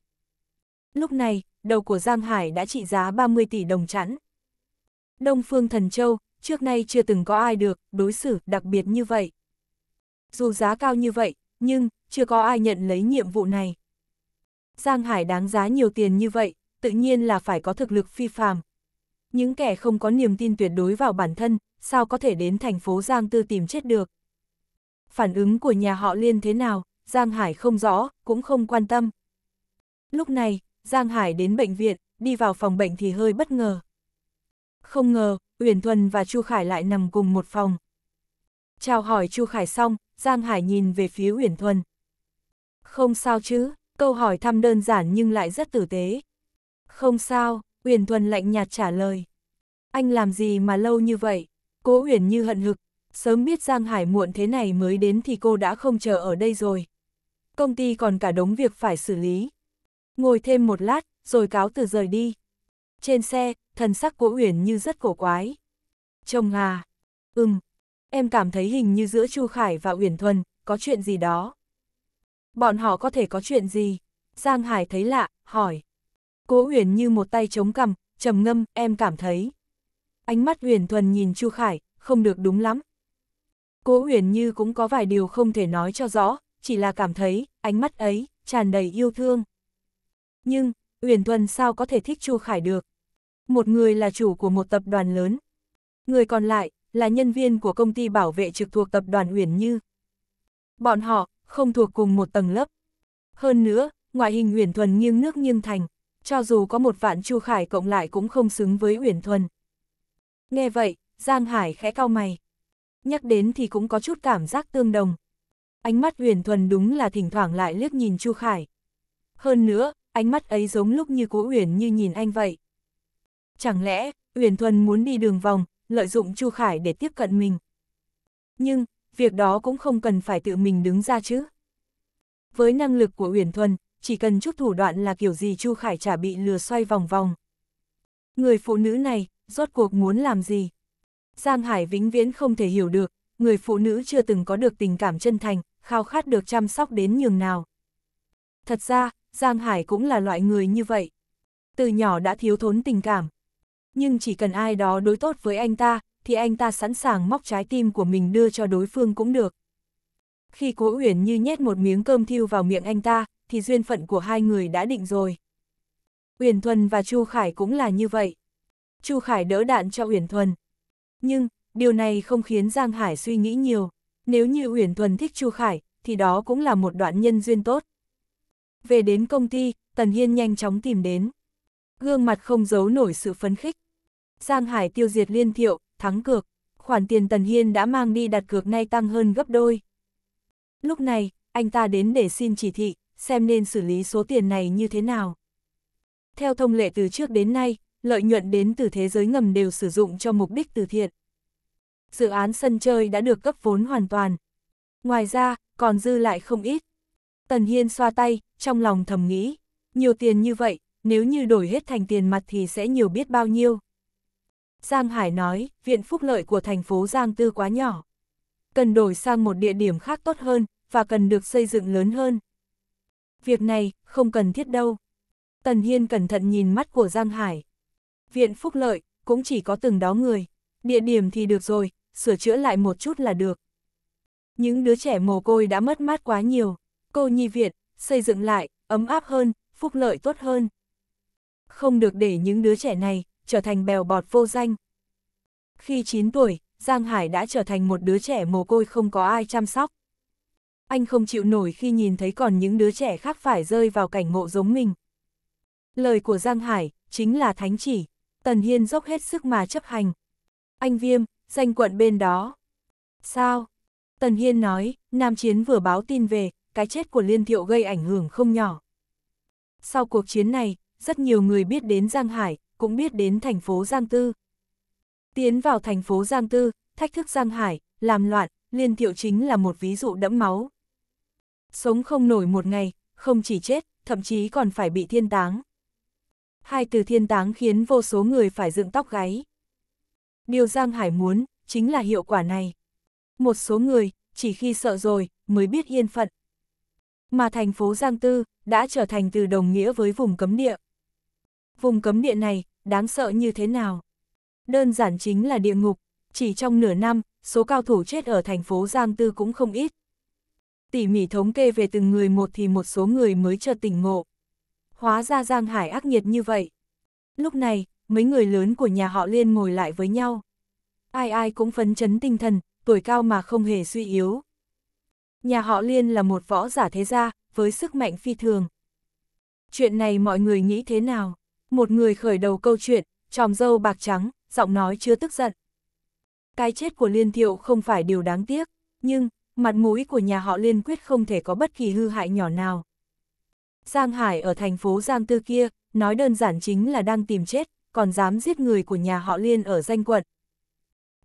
Lúc này, đầu của Giang Hải đã trị giá 30 tỷ đồng chẵn. Đông Phương Thần Châu, trước nay chưa từng có ai được, đối xử đặc biệt như vậy. Dù giá cao như vậy, nhưng chưa có ai nhận lấy nhiệm vụ này. Giang Hải đáng giá nhiều tiền như vậy, tự nhiên là phải có thực lực phi phàm. Những kẻ không có niềm tin tuyệt đối vào bản thân, sao có thể đến thành phố Giang Tư tìm chết được. Phản ứng của nhà họ Liên thế nào, Giang Hải không rõ, cũng không quan tâm. Lúc này, Giang Hải đến bệnh viện, đi vào phòng bệnh thì hơi bất ngờ. Không ngờ, Uyển Thuần và Chu Khải lại nằm cùng một phòng. Chào hỏi Chu Khải xong, Giang Hải nhìn về phía Uyển Thuần. Không sao chứ, câu hỏi thăm đơn giản nhưng lại rất tử tế. Không sao, Uyển Thuần lạnh nhạt trả lời. Anh làm gì mà lâu như vậy? Cố Uyển như hận hực, sớm biết Giang Hải muộn thế này mới đến thì cô đã không chờ ở đây rồi. Công ty còn cả đống việc phải xử lý. Ngồi thêm một lát, rồi cáo từ rời đi. Trên xe, thần sắc của Uyển như rất cổ quái. Chồng à, ừm, em cảm thấy hình như giữa Chu Khải và Uyển Thuần, có chuyện gì đó. Bọn họ có thể có chuyện gì? Giang Hải thấy lạ, hỏi. Cố Uyển như một tay chống cằm, trầm ngâm, em cảm thấy. Ánh mắt Uyển Thuần nhìn Chu Khải, không được đúng lắm. Cố Uyển như cũng có vài điều không thể nói cho rõ, chỉ là cảm thấy, ánh mắt ấy, tràn đầy yêu thương. Nhưng, Uyển Thuần sao có thể thích Chu Khải được? Một người là chủ của một tập đoàn lớn. Người còn lại, là nhân viên của công ty bảo vệ trực thuộc tập đoàn uyển Như. Bọn họ không thuộc cùng một tầng lớp. Hơn nữa, ngoại hình uyển Thuần nghiêng nước nghiêng thành, cho dù có một vạn Chu Khải cộng lại cũng không xứng với uyển Thuần. Nghe vậy, Giang Hải khẽ cau mày. Nhắc đến thì cũng có chút cảm giác tương đồng. Ánh mắt uyển Thuần đúng là thỉnh thoảng lại liếc nhìn Chu Khải. Hơn nữa, ánh mắt ấy giống lúc như cố uyển như nhìn anh vậy. Chẳng lẽ, uyển Thuần muốn đi đường vòng, lợi dụng Chu Khải để tiếp cận mình. Nhưng, việc đó cũng không cần phải tự mình đứng ra chứ. Với năng lực của Uyển Thuần, chỉ cần chút thủ đoạn là kiểu gì Chu Khải chả bị lừa xoay vòng vòng. Người phụ nữ này, rốt cuộc muốn làm gì? Giang Hải vĩnh viễn không thể hiểu được, người phụ nữ chưa từng có được tình cảm chân thành, khao khát được chăm sóc đến nhường nào. Thật ra, Giang Hải cũng là loại người như vậy. Từ nhỏ đã thiếu thốn tình cảm, nhưng chỉ cần ai đó đối tốt với anh ta, thì anh ta sẵn sàng móc trái tim của mình đưa cho đối phương cũng được. Khi Cố Uyển như nhét một miếng cơm thiêu vào miệng anh ta, thì duyên phận của hai người đã định rồi. Uyển Thuần và Chu Khải cũng là như vậy. Chu Khải đỡ đạn cho Uyển Thuần. Nhưng, điều này không khiến Giang Hải suy nghĩ nhiều. Nếu như Uyển Thuần thích Chu Khải, thì đó cũng là một đoạn nhân duyên tốt. Về đến công ty, Tần Hiên nhanh chóng tìm đến gương mặt không giấu nổi sự phấn khích. Giang Hải tiêu diệt liên thiệu, thắng cược, khoản tiền Tần Hiên đã mang đi đặt cược nay tăng hơn gấp đôi. Lúc này, anh ta đến để xin chỉ thị, xem nên xử lý số tiền này như thế nào. Theo thông lệ từ trước đến nay, lợi nhuận đến từ thế giới ngầm đều sử dụng cho mục đích từ thiện. Dự án sân chơi đã được cấp vốn hoàn toàn. Ngoài ra, còn dư lại không ít. Tần Hiên xoa tay, trong lòng thầm nghĩ, nhiều tiền như vậy, nếu như đổi hết thành tiền mặt thì sẽ nhiều biết bao nhiêu. Giang Hải nói, viện phúc lợi của thành phố Giang Tư quá nhỏ. Cần đổi sang một địa điểm khác tốt hơn, và cần được xây dựng lớn hơn. Việc này, không cần thiết đâu. Tần Hiên cẩn thận nhìn mắt của Giang Hải. Viện phúc lợi, cũng chỉ có từng đó người. Địa điểm thì được rồi, sửa chữa lại một chút là được. Những đứa trẻ mồ côi đã mất mát quá nhiều. Cô nhi viện, xây dựng lại, ấm áp hơn, phúc lợi tốt hơn không được để những đứa trẻ này trở thành bèo bọt vô danh. Khi 9 tuổi, Giang Hải đã trở thành một đứa trẻ mồ côi không có ai chăm sóc. Anh không chịu nổi khi nhìn thấy còn những đứa trẻ khác phải rơi vào cảnh ngộ giống mình. Lời của Giang Hải chính là thánh chỉ, Tần Hiên dốc hết sức mà chấp hành. Anh Viêm, danh quận bên đó. Sao? Tần Hiên nói, Nam Chiến vừa báo tin về, cái chết của Liên Thiệu gây ảnh hưởng không nhỏ. Sau cuộc chiến này, rất nhiều người biết đến Giang Hải, cũng biết đến thành phố Giang Tư. Tiến vào thành phố Giang Tư, thách thức Giang Hải, làm loạn, liên thiệu chính là một ví dụ đẫm máu. Sống không nổi một ngày, không chỉ chết, thậm chí còn phải bị thiên táng. Hai từ thiên táng khiến vô số người phải dựng tóc gáy. Điều Giang Hải muốn, chính là hiệu quả này. Một số người, chỉ khi sợ rồi, mới biết yên phận. Mà thành phố Giang Tư, đã trở thành từ đồng nghĩa với vùng cấm địa vùng cấm địa này, đáng sợ như thế nào. Đơn giản chính là địa ngục, chỉ trong nửa năm, số cao thủ chết ở thành phố Giang Tư cũng không ít. Tỉ mỉ thống kê về từng người một thì một số người mới chợt tỉnh ngộ. Hóa ra Giang Hải ác nghiệt như vậy. Lúc này, mấy người lớn của nhà họ liên ngồi lại với nhau. Ai ai cũng phấn chấn tinh thần, tuổi cao mà không hề suy yếu. Nhà họ liên là một võ giả thế gia, với sức mạnh phi thường. Chuyện này mọi người nghĩ thế nào? một người khởi đầu câu chuyện, tròm dâu bạc trắng, giọng nói chưa tức giận. Cái chết của Liên Thiệu không phải điều đáng tiếc, nhưng, mặt mũi của nhà họ Liên quyết không thể có bất kỳ hư hại nhỏ nào. Giang Hải ở thành phố Giang Tư kia, nói đơn giản chính là đang tìm chết, còn dám giết người của nhà họ Liên ở danh quận.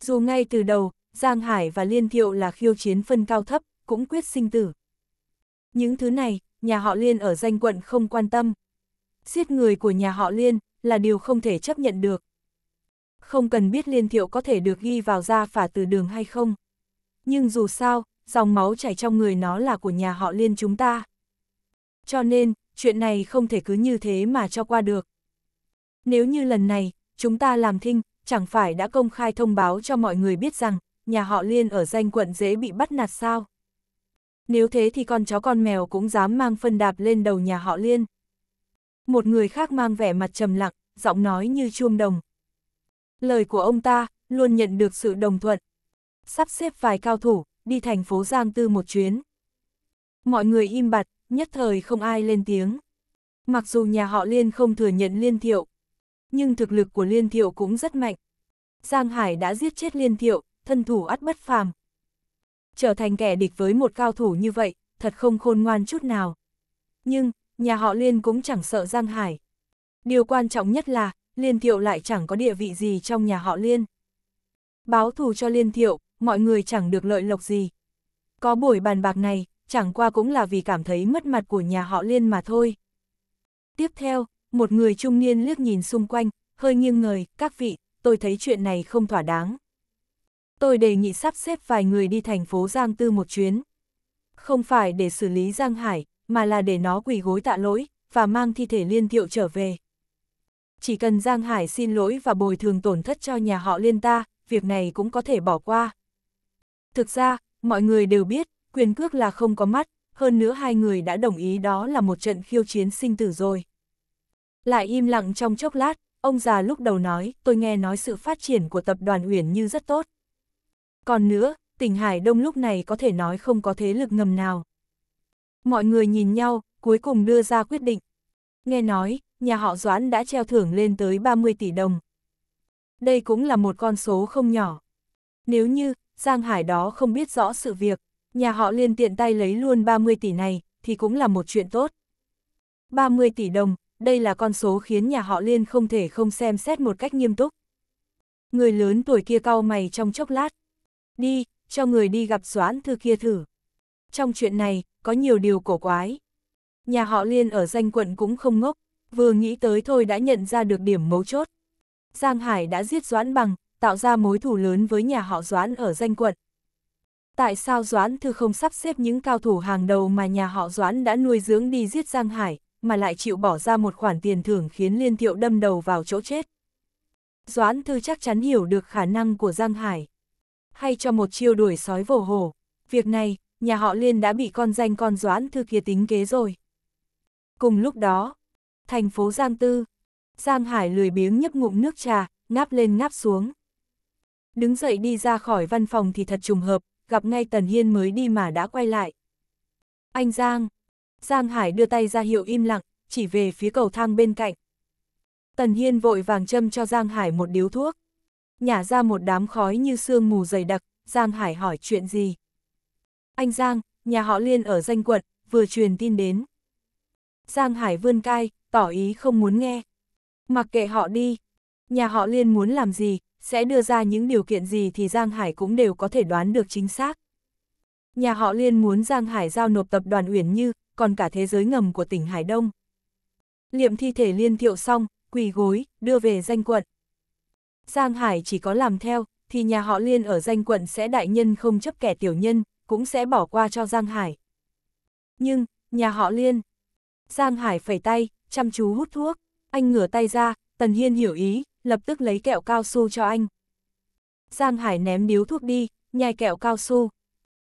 Dù ngay từ đầu, Giang Hải và Liên Thiệu là khiêu chiến phân cao thấp, cũng quyết sinh tử. Những thứ này, nhà họ Liên ở danh quận không quan tâm, giết người của nhà họ Liên là điều không thể chấp nhận được. Không cần biết Liên Thiệu có thể được ghi vào gia phả từ đường hay không. Nhưng dù sao, dòng máu chảy trong người nó là của nhà họ Liên chúng ta. Cho nên, chuyện này không thể cứ như thế mà cho qua được. Nếu như lần này, chúng ta làm thinh, chẳng phải đã công khai thông báo cho mọi người biết rằng, nhà họ Liên ở danh quận dễ bị bắt nạt sao? Nếu thế thì con chó con mèo cũng dám mang phân đạp lên đầu nhà họ Liên một người khác mang vẻ mặt trầm lặng, giọng nói như chuông đồng. Lời của ông ta luôn nhận được sự đồng thuận. Sắp xếp vài cao thủ, đi thành phố Giang Tư một chuyến. Mọi người im bặt, nhất thời không ai lên tiếng. Mặc dù nhà họ Liên không thừa nhận Liên Thiệu, nhưng thực lực của Liên Thiệu cũng rất mạnh. Giang Hải đã giết chết Liên Thiệu, thân thủ ắt bất phàm. Trở thành kẻ địch với một cao thủ như vậy, thật không khôn ngoan chút nào. Nhưng, nhà họ Liên cũng chẳng sợ Giang Hải. Điều quan trọng nhất là, Liên Thiệu lại chẳng có địa vị gì trong nhà họ Liên. Báo thù cho Liên Thiệu, mọi người chẳng được lợi lộc gì. Có buổi bàn bạc này, chẳng qua cũng là vì cảm thấy mất mặt của nhà họ Liên mà thôi. Tiếp theo, một người trung niên liếc nhìn xung quanh, hơi nghiêng người, các vị, tôi thấy chuyện này không thỏa đáng. Tôi đề nghị sắp xếp vài người đi thành phố Giang Tư một chuyến. Không phải để xử lý Giang Hải, mà là để nó quỳ gối tạ lỗi, và mang thi thể liên thiệu trở về. Chỉ cần Giang Hải xin lỗi và bồi thường tổn thất cho nhà họ liên ta, việc này cũng có thể bỏ qua. Thực ra, mọi người đều biết, quyền cước là không có mắt, hơn nữa hai người đã đồng ý đó là một trận khiêu chiến sinh tử rồi. Lại im lặng trong chốc lát, ông già lúc đầu nói, tôi nghe nói sự phát triển của tập đoàn Uyển Như rất tốt. Còn nữa, tỉnh Hải Đông lúc này có thể nói không có thế lực ngầm nào. Mọi người nhìn nhau, cuối cùng đưa ra quyết định. Nghe nói, nhà họ Doãn đã treo thưởng lên tới 30 tỷ đồng. Đây cũng là một con số không nhỏ. Nếu như, Giang Hải đó không biết rõ sự việc, nhà họ liên tiện tay lấy luôn 30 tỷ này, thì cũng là một chuyện tốt. 30 tỷ đồng, đây là con số khiến nhà họ liên không thể không xem xét một cách nghiêm túc. Người lớn tuổi kia cau mày trong chốc lát. Đi, cho người đi gặp Doãn thư kia thử. Trong chuyện này, có nhiều điều cổ quái. Nhà họ Liên ở danh quận cũng không ngốc, vừa nghĩ tới thôi đã nhận ra được điểm mấu chốt. Giang Hải đã giết Doãn Bằng, tạo ra mối thù lớn với nhà họ Doãn ở danh quận. Tại sao Doãn Thư không sắp xếp những cao thủ hàng đầu mà nhà họ Doãn đã nuôi dưỡng đi giết Giang Hải, mà lại chịu bỏ ra một khoản tiền thưởng khiến Liên Thiệu đâm đầu vào chỗ chết? Doãn Thư chắc chắn hiểu được khả năng của Giang Hải. Hay cho một chiêu đuổi sói vồ hồ, việc này nhà họ Liên đã bị con danh con doãn thư kia tính kế rồi. Cùng lúc đó, thành phố Giang Tư, Giang Hải lười biếng nhấp ngụm nước trà, ngáp lên ngáp xuống. Đứng dậy đi ra khỏi văn phòng thì thật trùng hợp, gặp ngay Tần Hiên mới đi mà đã quay lại. Anh Giang! Giang Hải đưa tay ra hiệu im lặng, chỉ về phía cầu thang bên cạnh. Tần Hiên vội vàng châm cho Giang Hải một điếu thuốc. Nhả ra một đám khói như sương mù dày đặc, Giang Hải hỏi chuyện gì. Anh Giang, nhà họ Liên ở danh quận, vừa truyền tin đến. Giang Hải vươn cai, tỏ ý không muốn nghe. Mặc kệ họ đi, nhà họ Liên muốn làm gì, sẽ đưa ra những điều kiện gì thì Giang Hải cũng đều có thể đoán được chính xác. Nhà họ Liên muốn Giang Hải giao nộp tập đoàn Uyển Như, còn cả thế giới ngầm của tỉnh Hải Đông. Liệm thi thể Liên Thiệu xong, quỳ gối, đưa về danh quận. Giang Hải chỉ có làm theo, thì nhà họ Liên ở danh quận sẽ đại nhân không chấp kẻ tiểu nhân, cũng sẽ bỏ qua cho Giang Hải. Nhưng, nhà họ Liên. Giang Hải phẩy tay, chăm chú hút thuốc, anh ngửa tay ra, Tần Hiên hiểu ý, lập tức lấy kẹo cao su cho anh. Giang Hải ném điếu thuốc đi, nhai kẹo cao su.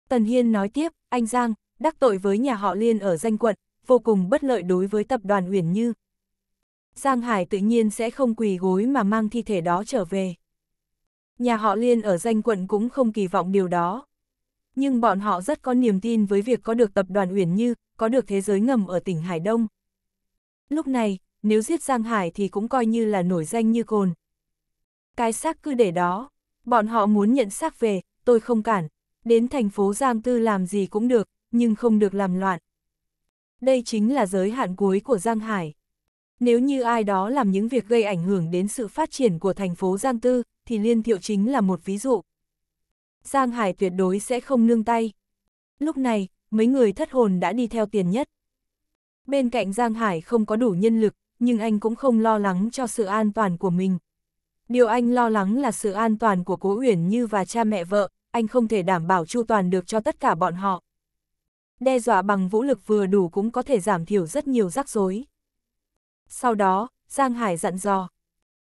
Tần Hiên nói tiếp, anh Giang, đắc tội với nhà họ Liên ở danh quận, vô cùng bất lợi đối với tập đoàn Uyển Như. Giang Hải tự nhiên sẽ không quỳ gối mà mang thi thể đó trở về. Nhà họ Liên ở danh quận cũng không kỳ vọng điều đó nhưng bọn họ rất có niềm tin với việc có được tập đoàn Uyển Như, có được thế giới ngầm ở tỉnh Hải Đông. Lúc này, nếu giết Giang Hải thì cũng coi như là nổi danh như cồn. Cái xác cứ để đó, bọn họ muốn nhận xác về, tôi không cản, đến thành phố Giang Tư làm gì cũng được, nhưng không được làm loạn. Đây chính là giới hạn cuối của Giang Hải. Nếu như ai đó làm những việc gây ảnh hưởng đến sự phát triển của thành phố Giang Tư, thì Liên Thiệu chính là một ví dụ. Giang Hải tuyệt đối sẽ không nương tay. Lúc này, mấy người thất hồn đã đi theo tiền nhất. Bên cạnh Giang Hải không có đủ nhân lực, nhưng anh cũng không lo lắng cho sự an toàn của mình. Điều anh lo lắng là sự an toàn của Cố Uyển Như và cha mẹ vợ, anh không thể đảm bảo chu toàn được cho tất cả bọn họ. Đe dọa bằng vũ lực vừa đủ cũng có thể giảm thiểu rất nhiều rắc rối. Sau đó, Giang Hải dặn dò.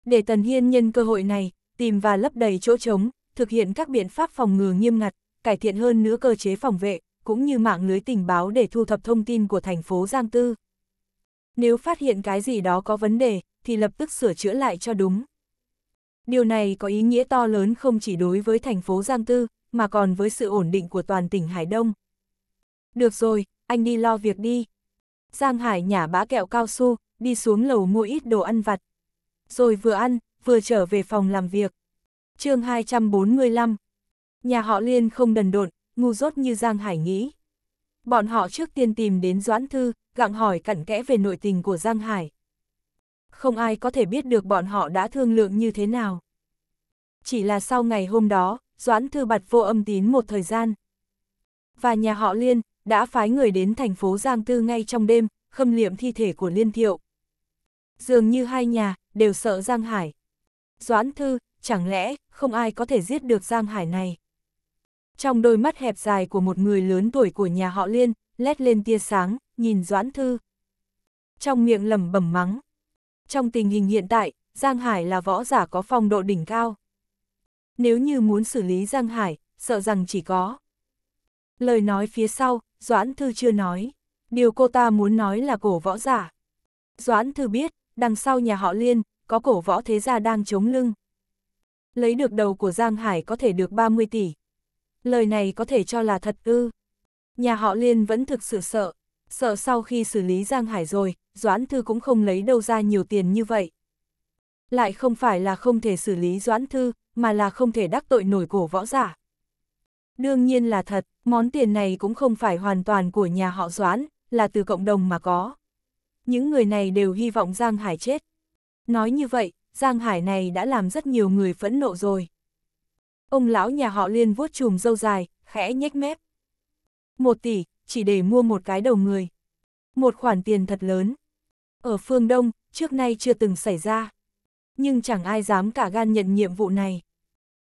Để Tần Hiên nhân cơ hội này, tìm và lấp đầy chỗ trống, thực hiện các biện pháp phòng ngừa nghiêm ngặt, cải thiện hơn nữa cơ chế phòng vệ, cũng như mạng lưới tình báo để thu thập thông tin của thành phố Giang Tư. Nếu phát hiện cái gì đó có vấn đề, thì lập tức sửa chữa lại cho đúng. Điều này có ý nghĩa to lớn không chỉ đối với thành phố Giang Tư, mà còn với sự ổn định của toàn tỉnh Hải Đông. Được rồi, anh đi lo việc đi. Giang Hải nhả bã kẹo cao su, đi xuống lầu mua ít đồ ăn vặt. Rồi vừa ăn, vừa trở về phòng làm việc chương 245. Nhà họ Liên không đần độn, ngu dốt như Giang Hải nghĩ. Bọn họ trước tiên tìm đến Doãn Thư, gặng hỏi cặn kẽ về nội tình của Giang Hải. Không ai có thể biết được bọn họ đã thương lượng như thế nào. Chỉ là sau ngày hôm đó, Doãn Thư bật vô âm tín một thời gian. Và nhà họ Liên đã phái người đến thành phố Giang Tư ngay trong đêm, khâm liệm thi thể của Liên Thiệu. Dường như hai nhà đều sợ Giang Hải. Doãn Thư, chẳng lẽ không ai có thể giết được Giang Hải này. Trong đôi mắt hẹp dài của một người lớn tuổi của nhà họ Liên, lét lên tia sáng, nhìn Doãn Thư. Trong miệng lẩm bẩm mắng. Trong tình hình hiện tại, Giang Hải là võ giả có phong độ đỉnh cao. Nếu như muốn xử lý Giang Hải, sợ rằng chỉ có. Lời nói phía sau, Doãn Thư chưa nói. Điều cô ta muốn nói là cổ võ giả. Doãn Thư biết, đằng sau nhà họ Liên, có cổ võ thế gia đang chống lưng lấy được đầu của Giang Hải có thể được 30 tỷ. Lời này có thể cho là thật ư. Nhà họ Liên vẫn thực sự sợ, sợ sau khi xử lý Giang Hải rồi, Doãn Thư cũng không lấy đâu ra nhiều tiền như vậy. Lại không phải là không thể xử lý Doãn Thư, mà là không thể đắc tội nổi cổ võ giả. Đương nhiên là thật, món tiền này cũng không phải hoàn toàn của nhà họ Doãn, là từ cộng đồng mà có. Những người này đều hy vọng Giang Hải chết. Nói như vậy, Giang Hải này đã làm rất nhiều người phẫn nộ rồi. Ông lão nhà họ liên vuốt chùm dâu dài, khẽ nhếch mép. Một tỷ, chỉ để mua một cái đầu người. Một khoản tiền thật lớn. Ở phương Đông, trước nay chưa từng xảy ra. Nhưng chẳng ai dám cả gan nhận nhiệm vụ này.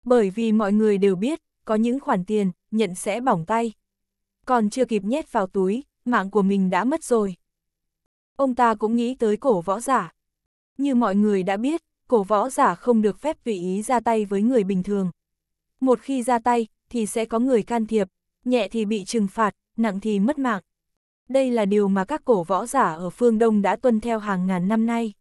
Bởi vì mọi người đều biết, có những khoản tiền, nhận sẽ bỏng tay. Còn chưa kịp nhét vào túi, mạng của mình đã mất rồi. Ông ta cũng nghĩ tới cổ võ giả. Như mọi người đã biết, cổ võ giả không được phép tùy ý ra tay với người bình thường. Một khi ra tay, thì sẽ có người can thiệp, nhẹ thì bị trừng phạt, nặng thì mất mạng. Đây là điều mà các cổ võ giả ở phương Đông đã tuân theo hàng ngàn năm nay.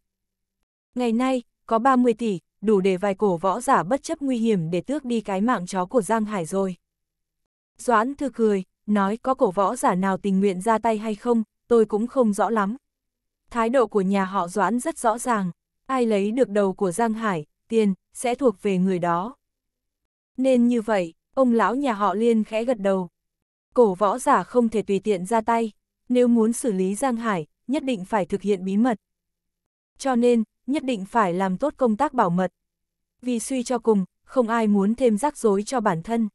Ngày nay, có 30 tỷ, đủ để vài cổ võ giả bất chấp nguy hiểm để tước đi cái mạng chó của Giang Hải rồi. Doãn thư cười, nói có cổ võ giả nào tình nguyện ra tay hay không, tôi cũng không rõ lắm. Thái độ của nhà họ Doãn rất rõ ràng ai lấy được đầu của Giang Hải, tiền, sẽ thuộc về người đó. Nên như vậy, ông lão nhà họ liên khẽ gật đầu. Cổ võ giả không thể tùy tiện ra tay, nếu muốn xử lý Giang Hải, nhất định phải thực hiện bí mật. Cho nên, nhất định phải làm tốt công tác bảo mật. Vì suy cho cùng, không ai muốn thêm rắc rối cho bản thân.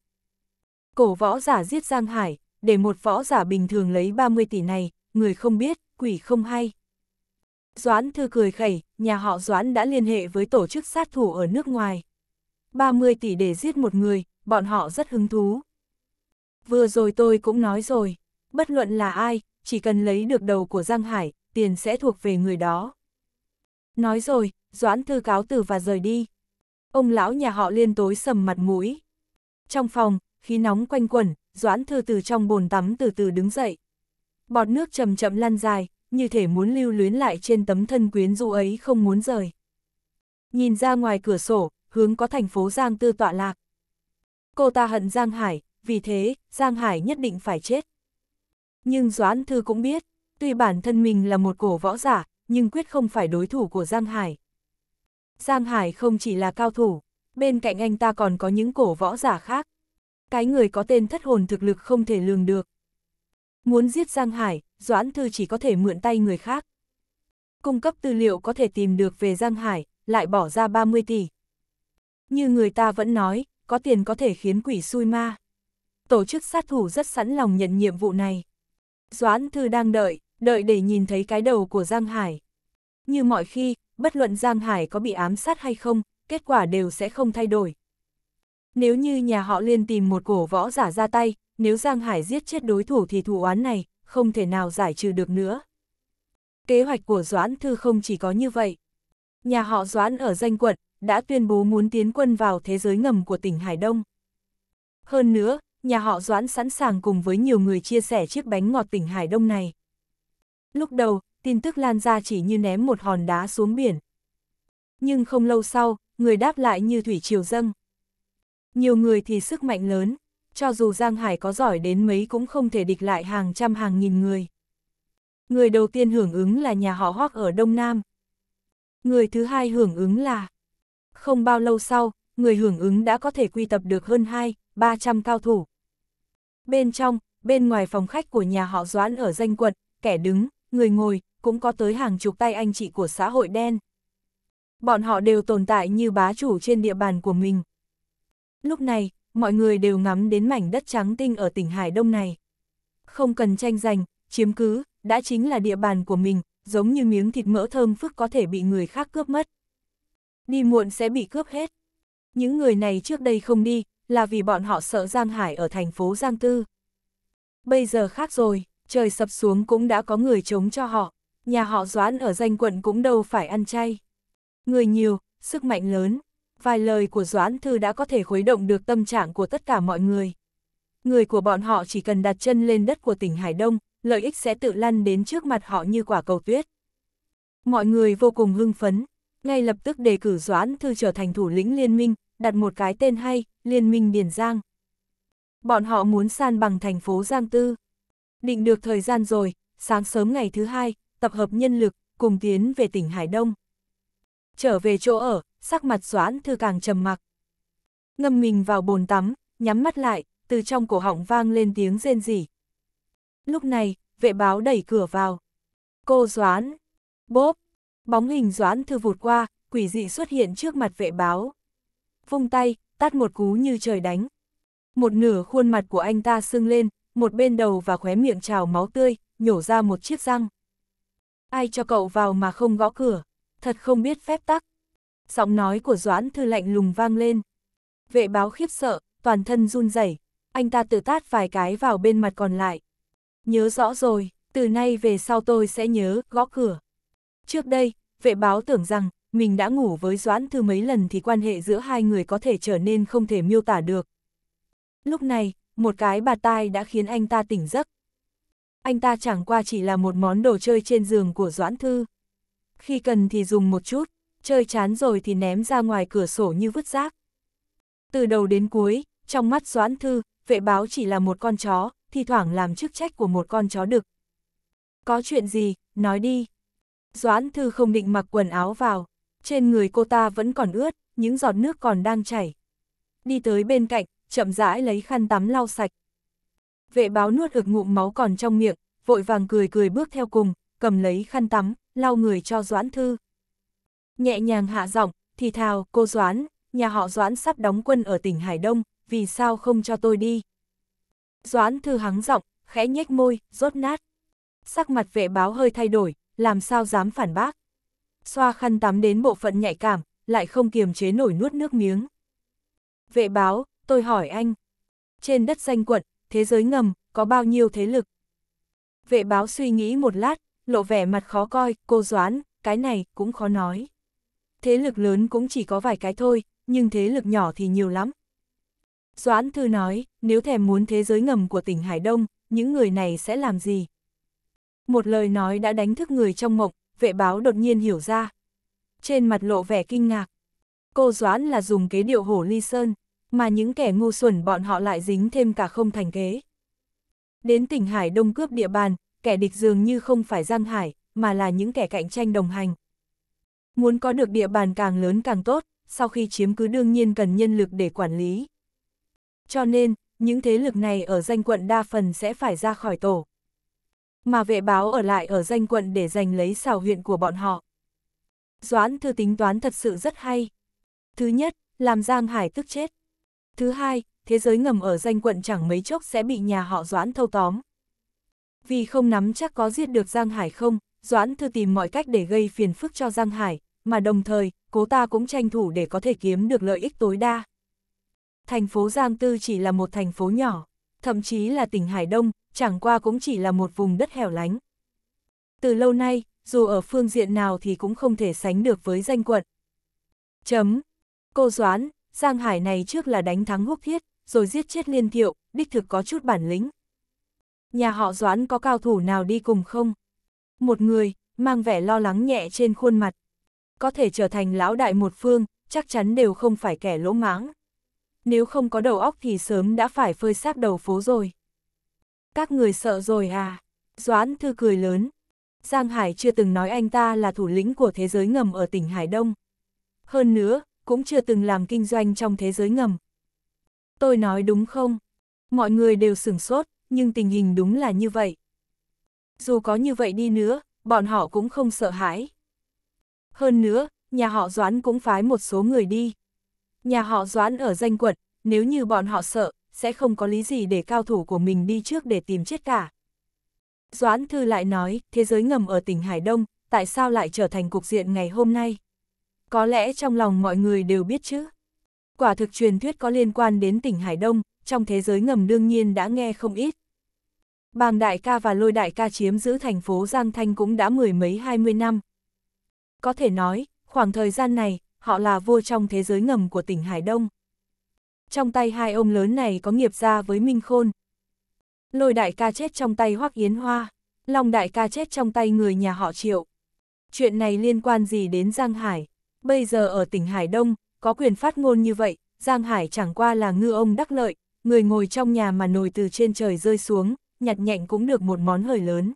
Cổ võ giả giết Giang Hải, để một võ giả bình thường lấy 30 tỷ này, người không biết, quỷ không hay. Doãn Thư cười khẩy, nhà họ Doãn đã liên hệ với tổ chức sát thủ ở nước ngoài. 30 tỷ để giết một người, bọn họ rất hứng thú. Vừa rồi tôi cũng nói rồi, bất luận là ai, chỉ cần lấy được đầu của Giang Hải, tiền sẽ thuộc về người đó. Nói rồi, Doãn Thư cáo từ và rời đi. Ông lão nhà họ liên tối sầm mặt mũi. Trong phòng, khí nóng quanh quẩn, Doãn Thư từ trong bồn tắm từ từ đứng dậy. Bọt nước chậm chậm lăn dài, như thể muốn lưu luyến lại trên tấm thân quyến du ấy không muốn rời. Nhìn ra ngoài cửa sổ, hướng có thành phố Giang Tư tọa lạc. Cô ta hận Giang Hải, vì thế, Giang Hải nhất định phải chết. Nhưng Doãn Thư cũng biết, tuy bản thân mình là một cổ võ giả, nhưng quyết không phải đối thủ của Giang Hải. Giang Hải không chỉ là cao thủ, bên cạnh anh ta còn có những cổ võ giả khác. Cái người có tên thất hồn thực lực không thể lường được, Muốn giết Giang Hải, Doãn Thư chỉ có thể mượn tay người khác. Cung cấp tư liệu có thể tìm được về Giang Hải, lại bỏ ra 30 tỷ. Như người ta vẫn nói, có tiền có thể khiến quỷ xui ma. Tổ chức sát thủ rất sẵn lòng nhận nhiệm vụ này. Doãn Thư đang đợi, đợi để nhìn thấy cái đầu của Giang Hải. Như mọi khi, bất luận Giang Hải có bị ám sát hay không, kết quả đều sẽ không thay đổi. Nếu như nhà họ liên tìm một cổ võ giả ra tay, nếu Giang Hải giết chết đối thủ thì thủ oán này không thể nào giải trừ được nữa. Kế hoạch của Doãn Thư không chỉ có như vậy. Nhà họ Doãn ở danh quận đã tuyên bố muốn tiến quân vào thế giới ngầm của tỉnh Hải Đông. Hơn nữa, nhà họ Doãn sẵn sàng cùng với nhiều người chia sẻ chiếc bánh ngọt tỉnh Hải Đông này. Lúc đầu, tin tức lan ra chỉ như ném một hòn đá xuống biển. Nhưng không lâu sau, người đáp lại như thủy triều dâng. Nhiều người thì sức mạnh lớn, cho dù Giang Hải có giỏi đến mấy cũng không thể địch lại hàng trăm hàng nghìn người. Người đầu tiên hưởng ứng là nhà họ Hoác ở Đông Nam. Người thứ hai hưởng ứng là... Không bao lâu sau, người hưởng ứng đã có thể quy tập được hơn 2, 300 cao thủ. Bên trong, bên ngoài phòng khách của nhà họ Doãn ở danh quận, kẻ đứng, người ngồi, cũng có tới hàng chục tay anh chị của xã hội đen. Bọn họ đều tồn tại như bá chủ trên địa bàn của mình. Lúc này, mọi người đều ngắm đến mảnh đất trắng tinh ở tỉnh Hải Đông này. Không cần tranh giành, chiếm cứ, đã chính là địa bàn của mình, giống như miếng thịt mỡ thơm phức có thể bị người khác cướp mất. Đi muộn sẽ bị cướp hết. Những người này trước đây không đi, là vì bọn họ sợ Giang Hải ở thành phố Giang Tư. Bây giờ khác rồi, trời sập xuống cũng đã có người chống cho họ, nhà họ Doãn ở danh quận cũng đâu phải ăn chay. Người nhiều, sức mạnh lớn, vài lời của Doãn Thư đã có thể khuấy động được tâm trạng của tất cả mọi người. Người của bọn họ chỉ cần đặt chân lên đất của tỉnh Hải Đông, lợi ích sẽ tự lăn đến trước mặt họ như quả cầu tuyết. Mọi người vô cùng hưng phấn, ngay lập tức đề cử Doãn Thư trở thành thủ lĩnh liên minh, đặt một cái tên hay, Liên minh Điền Giang. Bọn họ muốn san bằng thành phố Giang Tư. Định được thời gian rồi, sáng sớm ngày thứ hai, tập hợp nhân lực, cùng tiến về tỉnh Hải Đông. Trở về chỗ ở, sắc mặt Doãn Thư càng trầm mặc. Ngâm mình vào bồn tắm, nhắm mắt lại, từ trong cổ họng vang lên tiếng rên rỉ. Lúc này, vệ báo đẩy cửa vào. Cô Doãn! Bốp! Bóng hình Doãn Thư vụt qua, quỷ dị xuất hiện trước mặt vệ báo. Vung tay, tát một cú như trời đánh. Một nửa khuôn mặt của anh ta sưng lên, một bên đầu và khóe miệng trào máu tươi, nhổ ra một chiếc răng. Ai cho cậu vào mà không gõ cửa, thật không biết phép tắc giọng nói của Doãn Thư lạnh lùng vang lên. Vệ báo khiếp sợ, toàn thân run rẩy anh ta tự tát vài cái vào bên mặt còn lại. Nhớ rõ rồi, từ nay về sau tôi sẽ nhớ, gõ cửa. Trước đây, vệ báo tưởng rằng, mình đã ngủ với Doãn Thư mấy lần thì quan hệ giữa hai người có thể trở nên không thể miêu tả được. Lúc này, một cái bà tai đã khiến anh ta tỉnh giấc. Anh ta chẳng qua chỉ là một món đồ chơi trên giường của Doãn Thư. Khi cần thì dùng một chút, chơi chán rồi thì ném ra ngoài cửa sổ như vứt rác. Từ đầu đến cuối, trong mắt Doãn Thư, vệ báo chỉ là một con chó, thi thoảng làm chức trách của một con chó đực. Có chuyện gì, nói đi. Doãn Thư không định mặc quần áo vào, trên người cô ta vẫn còn ướt, những giọt nước còn đang chảy. Đi tới bên cạnh, chậm rãi lấy khăn tắm lau sạch. Vệ báo nuốt ực ngụm máu còn trong miệng, vội vàng cười cười bước theo cùng, cầm lấy khăn tắm, lau người cho Doãn Thư nhẹ nhàng hạ giọng, thì thào, cô Doãn, nhà họ Doãn sắp đóng quân ở tỉnh Hải Đông, vì sao không cho tôi đi? Doãn thư hắng giọng, khẽ nhếch môi, rốt nát. Sắc mặt vệ báo hơi thay đổi, làm sao dám phản bác. Xoa khăn tắm đến bộ phận nhạy cảm, lại không kiềm chế nổi nuốt nước miếng. Vệ báo, tôi hỏi anh. Trên đất danh quận, thế giới ngầm, có bao nhiêu thế lực? Vệ báo suy nghĩ một lát, lộ vẻ mặt khó coi, cô Doãn, cái này cũng khó nói thế lực lớn cũng chỉ có vài cái thôi, nhưng thế lực nhỏ thì nhiều lắm. Doãn Thư nói, nếu thèm muốn thế giới ngầm của tỉnh Hải Đông, những người này sẽ làm gì? Một lời nói đã đánh thức người trong mộng, vệ báo đột nhiên hiểu ra. Trên mặt lộ vẻ kinh ngạc. Cô Doãn là dùng kế điệu hổ ly sơn, mà những kẻ ngu xuẩn bọn họ lại dính thêm cả không thành kế. Đến tỉnh Hải Đông cướp địa bàn, kẻ địch dường như không phải Giang Hải, mà là những kẻ cạnh tranh đồng hành. Muốn có được địa bàn càng lớn càng tốt, sau khi chiếm cứ đương nhiên cần nhân lực để quản lý. Cho nên, những thế lực này ở danh quận đa phần sẽ phải ra khỏi tổ. Mà vệ báo ở lại ở danh quận để giành lấy xào huyện của bọn họ. Doãn thư tính toán thật sự rất hay. Thứ nhất, làm Giang Hải tức chết. Thứ hai, thế giới ngầm ở danh quận chẳng mấy chốc sẽ bị nhà họ Doãn thâu tóm. Vì không nắm chắc có giết được Giang Hải không, Doãn Thư tìm mọi cách để gây phiền phức cho Giang Hải, mà đồng thời, cố ta cũng tranh thủ để có thể kiếm được lợi ích tối đa. Thành phố Giang Tư chỉ là một thành phố nhỏ, thậm chí là tỉnh Hải Đông, chẳng qua cũng chỉ là một vùng đất hẻo lánh. Từ lâu nay, dù ở phương diện nào thì cũng không thể sánh được với danh quận. Chấm. Cô Doãn, Giang Hải này trước là đánh thắng húc thiết, rồi giết chết liên thiệu, đích thực có chút bản lĩnh. Nhà họ Doãn có cao thủ nào đi cùng không? một người, mang vẻ lo lắng nhẹ trên khuôn mặt. Có thể trở thành lão đại một phương, chắc chắn đều không phải kẻ lỗ mãng. Nếu không có đầu óc thì sớm đã phải phơi xác đầu phố rồi. Các người sợ rồi à? Doãn thư cười lớn. Giang Hải chưa từng nói anh ta là thủ lĩnh của thế giới ngầm ở tỉnh Hải Đông. Hơn nữa, cũng chưa từng làm kinh doanh trong thế giới ngầm. Tôi nói đúng không? Mọi người đều sửng sốt, nhưng tình hình đúng là như vậy dù có như vậy đi nữa, bọn họ cũng không sợ hãi. Hơn nữa, nhà họ Doãn cũng phái một số người đi. Nhà họ Doãn ở danh quận nếu như bọn họ sợ, sẽ không có lý gì để cao thủ của mình đi trước để tìm chết cả. Doãn Thư lại nói, thế giới ngầm ở tỉnh Hải Đông, tại sao lại trở thành cục diện ngày hôm nay? Có lẽ trong lòng mọi người đều biết chứ. Quả thực truyền thuyết có liên quan đến tỉnh Hải Đông, trong thế giới ngầm đương nhiên đã nghe không ít, Bàng đại ca và lôi đại ca chiếm giữ thành phố Giang Thanh cũng đã mười mấy hai mươi năm. Có thể nói, khoảng thời gian này, họ là vua trong thế giới ngầm của tỉnh Hải Đông. Trong tay hai ông lớn này có nghiệp gia với Minh Khôn. Lôi đại ca chết trong tay Hoắc Yến Hoa, Long đại ca chết trong tay người nhà họ Triệu. Chuyện này liên quan gì đến Giang Hải? Bây giờ ở tỉnh Hải Đông, có quyền phát ngôn như vậy, Giang Hải chẳng qua là ngư ông đắc lợi, người ngồi trong nhà mà nồi từ trên trời rơi xuống, nhặt nhạnh cũng được một món hời lớn.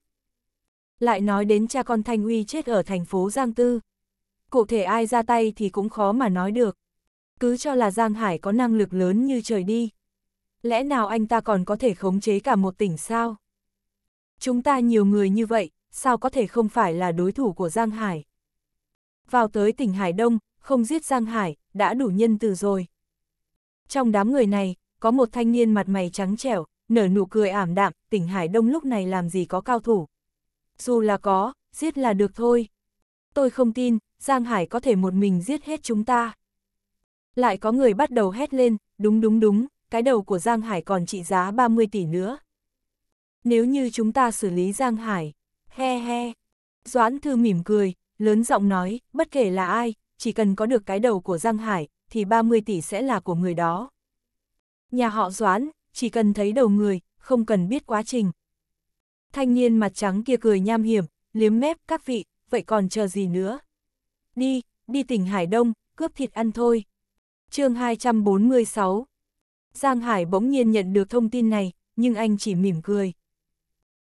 Lại nói đến cha con Thanh Uy chết ở thành phố Giang Tư. Cụ thể ai ra tay thì cũng khó mà nói được. Cứ cho là Giang Hải có năng lực lớn như trời đi. Lẽ nào anh ta còn có thể khống chế cả một tỉnh sao? Chúng ta nhiều người như vậy, sao có thể không phải là đối thủ của Giang Hải? Vào tới tỉnh Hải Đông, không giết Giang Hải, đã đủ nhân từ rồi. Trong đám người này, có một thanh niên mặt mày trắng trẻo, nở nụ cười ảm đạm, tỉnh Hải Đông lúc này làm gì có cao thủ. Dù là có, giết là được thôi. Tôi không tin, Giang Hải có thể một mình giết hết chúng ta. Lại có người bắt đầu hét lên, đúng đúng đúng, cái đầu của Giang Hải còn trị giá 30 tỷ nữa. Nếu như chúng ta xử lý Giang Hải, he he. Doãn Thư mỉm cười, lớn giọng nói, bất kể là ai, chỉ cần có được cái đầu của Giang Hải, thì 30 tỷ sẽ là của người đó. Nhà họ Doãn, chỉ cần thấy đầu người, không cần biết quá trình. Thanh niên mặt trắng kia cười nham hiểm, liếm mép các vị, vậy còn chờ gì nữa? Đi, đi tỉnh Hải Đông, cướp thịt ăn thôi. chương 246 Giang Hải bỗng nhiên nhận được thông tin này, nhưng anh chỉ mỉm cười.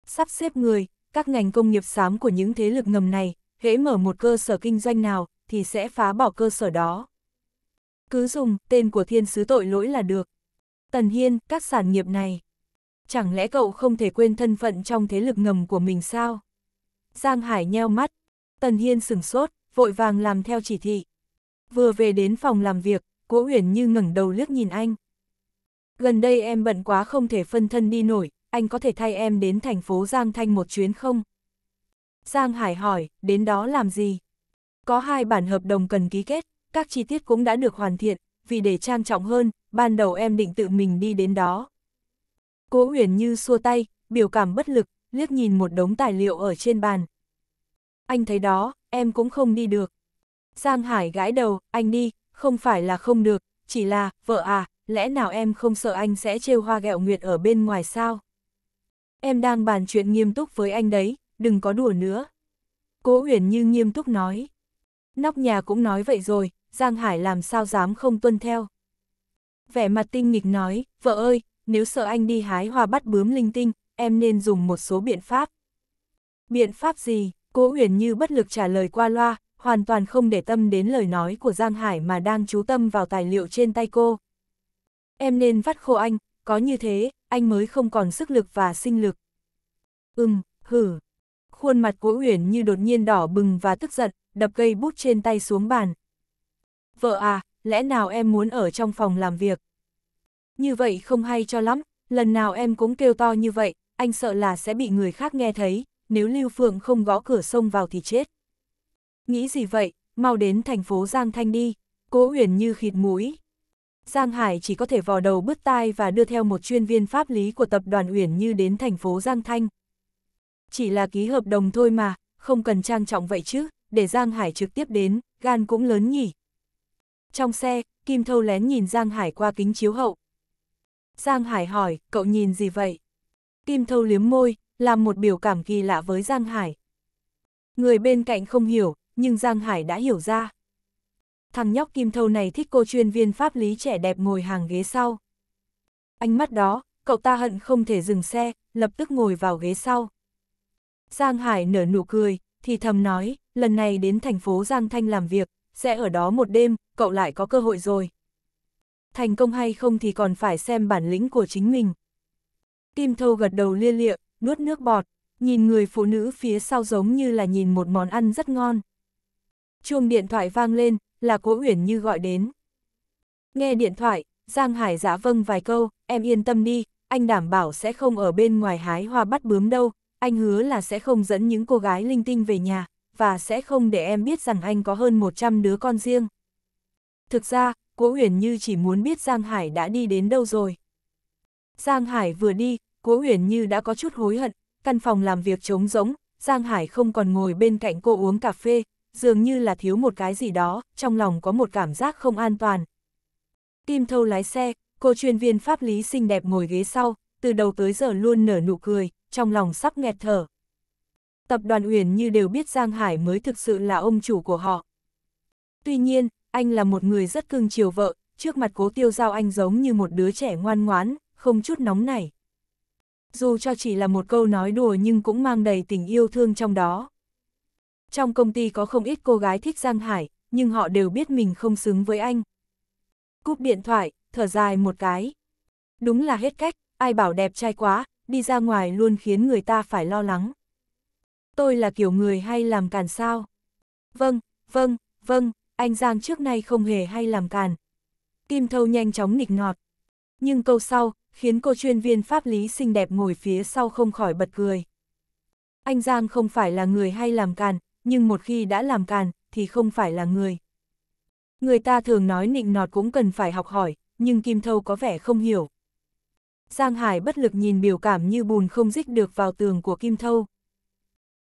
Sắp xếp người, các ngành công nghiệp xám của những thế lực ngầm này, hễ mở một cơ sở kinh doanh nào, thì sẽ phá bỏ cơ sở đó. Cứ dùng tên của thiên sứ tội lỗi là được. Tần Hiên, các sản nghiệp này. Chẳng lẽ cậu không thể quên thân phận trong thế lực ngầm của mình sao? Giang Hải nheo mắt. Tần Hiên sửng sốt, vội vàng làm theo chỉ thị. Vừa về đến phòng làm việc, Cố Uyển Như ngẩng đầu liếc nhìn anh. Gần đây em bận quá không thể phân thân đi nổi, anh có thể thay em đến thành phố Giang Thanh một chuyến không? Giang Hải hỏi, đến đó làm gì? Có hai bản hợp đồng cần ký kết, các chi tiết cũng đã được hoàn thiện, vì để trang trọng hơn, ban đầu em định tự mình đi đến đó. Cố Huyền Như xua tay, biểu cảm bất lực, liếc nhìn một đống tài liệu ở trên bàn. Anh thấy đó, em cũng không đi được. Giang Hải gãi đầu, anh đi, không phải là không được, chỉ là, vợ à, lẽ nào em không sợ anh sẽ trêu hoa gẹo nguyệt ở bên ngoài sao? Em đang bàn chuyện nghiêm túc với anh đấy, đừng có đùa nữa. Cố Huyền Như nghiêm túc nói. Nóc nhà cũng nói vậy rồi, Giang Hải làm sao dám không tuân theo vẻ mặt tinh nghịch nói, vợ ơi, nếu sợ anh đi hái hoa bắt bướm linh tinh, em nên dùng một số biện pháp. Biện pháp gì? Cố Uyển Như bất lực trả lời qua loa, hoàn toàn không để tâm đến lời nói của Giang Hải mà đang chú tâm vào tài liệu trên tay cô. Em nên vắt khô anh, có như thế, anh mới không còn sức lực và sinh lực. Ừm, hử. Khuôn mặt Cố Uyển Như đột nhiên đỏ bừng và tức giận, đập cây bút trên tay xuống bàn. Vợ à, lẽ nào em muốn ở trong phòng làm việc? Như vậy không hay cho lắm, lần nào em cũng kêu to như vậy, anh sợ là sẽ bị người khác nghe thấy, nếu Lưu Phượng không gõ cửa sông vào thì chết. Nghĩ gì vậy, mau đến thành phố Giang Thanh đi, cố uyển như khịt mũi. Giang Hải chỉ có thể vò đầu bứt tai và đưa theo một chuyên viên pháp lý của tập đoàn Uyển Như đến thành phố Giang Thanh. Chỉ là ký hợp đồng thôi mà, không cần trang trọng vậy chứ, để Giang Hải trực tiếp đến, gan cũng lớn nhỉ, trong xe, Kim Thâu lén nhìn Giang Hải qua kính chiếu hậu. Giang Hải hỏi, cậu nhìn gì vậy? Kim Thâu liếm môi, làm một biểu cảm kỳ lạ với Giang Hải. Người bên cạnh không hiểu, nhưng Giang Hải đã hiểu ra. Thằng nhóc Kim Thâu này thích cô chuyên viên pháp lý trẻ đẹp ngồi hàng ghế sau. Ánh mắt đó, cậu ta hận không thể dừng xe, lập tức ngồi vào ghế sau. Giang Hải nở nụ cười, thì thầm nói, lần này đến thành phố Giang Thanh làm việc, sẽ ở đó một đêm, cậu lại có cơ hội rồi. Thành công hay không thì còn phải xem bản lĩnh của chính mình. Kim Thâu gật đầu lia lịa, nuốt nước bọt, nhìn người phụ nữ phía sau giống như là nhìn một món ăn rất ngon. Chuông điện thoại vang lên, là Cố Uyển Như gọi đến. Nghe điện thoại, Giang Hải giả dạ vâng vài câu, em yên tâm đi, anh đảm bảo sẽ không ở bên ngoài hái hoa bắt bướm đâu, anh hứa là sẽ không dẫn những cô gái linh tinh về nhà và sẽ không để em biết rằng anh có hơn 100 đứa con riêng. Thực ra, Cố Uyển Như chỉ muốn biết Giang Hải đã đi đến đâu rồi. Giang Hải vừa đi, Cố Uyển Như đã có chút hối hận, căn phòng làm việc trống rỗng, Giang Hải không còn ngồi bên cạnh cô uống cà phê, dường như là thiếu một cái gì đó, trong lòng có một cảm giác không an toàn. Kim Thâu lái xe, cô chuyên viên pháp lý xinh đẹp ngồi ghế sau, từ đầu tới giờ luôn nở nụ cười, trong lòng sắp nghẹt thở tập đoàn Uyển như đều biết Giang Hải mới thực sự là ông chủ của họ. Tuy nhiên, anh là một người rất cưng chiều vợ, trước mặt cố tiêu giao anh giống như một đứa trẻ ngoan ngoãn, không chút nóng nảy. Dù cho chỉ là một câu nói đùa nhưng cũng mang đầy tình yêu thương trong đó. Trong công ty có không ít cô gái thích Giang Hải, nhưng họ đều biết mình không xứng với anh. Cúp điện thoại, thở dài một cái. Đúng là hết cách, ai bảo đẹp trai quá, đi ra ngoài luôn khiến người ta phải lo lắng tôi là kiểu người hay làm càn sao? Vâng, vâng, vâng, anh Giang trước nay không hề hay làm càn. Kim Thâu nhanh chóng nịch nọt Nhưng câu sau, khiến cô chuyên viên pháp lý xinh đẹp ngồi phía sau không khỏi bật cười. Anh Giang không phải là người hay làm càn, nhưng một khi đã làm càn, thì không phải là người. Người ta thường nói nịnh nọt cũng cần phải học hỏi, nhưng Kim Thâu có vẻ không hiểu. Giang Hải bất lực nhìn biểu cảm như bùn không dích được vào tường của Kim Thâu.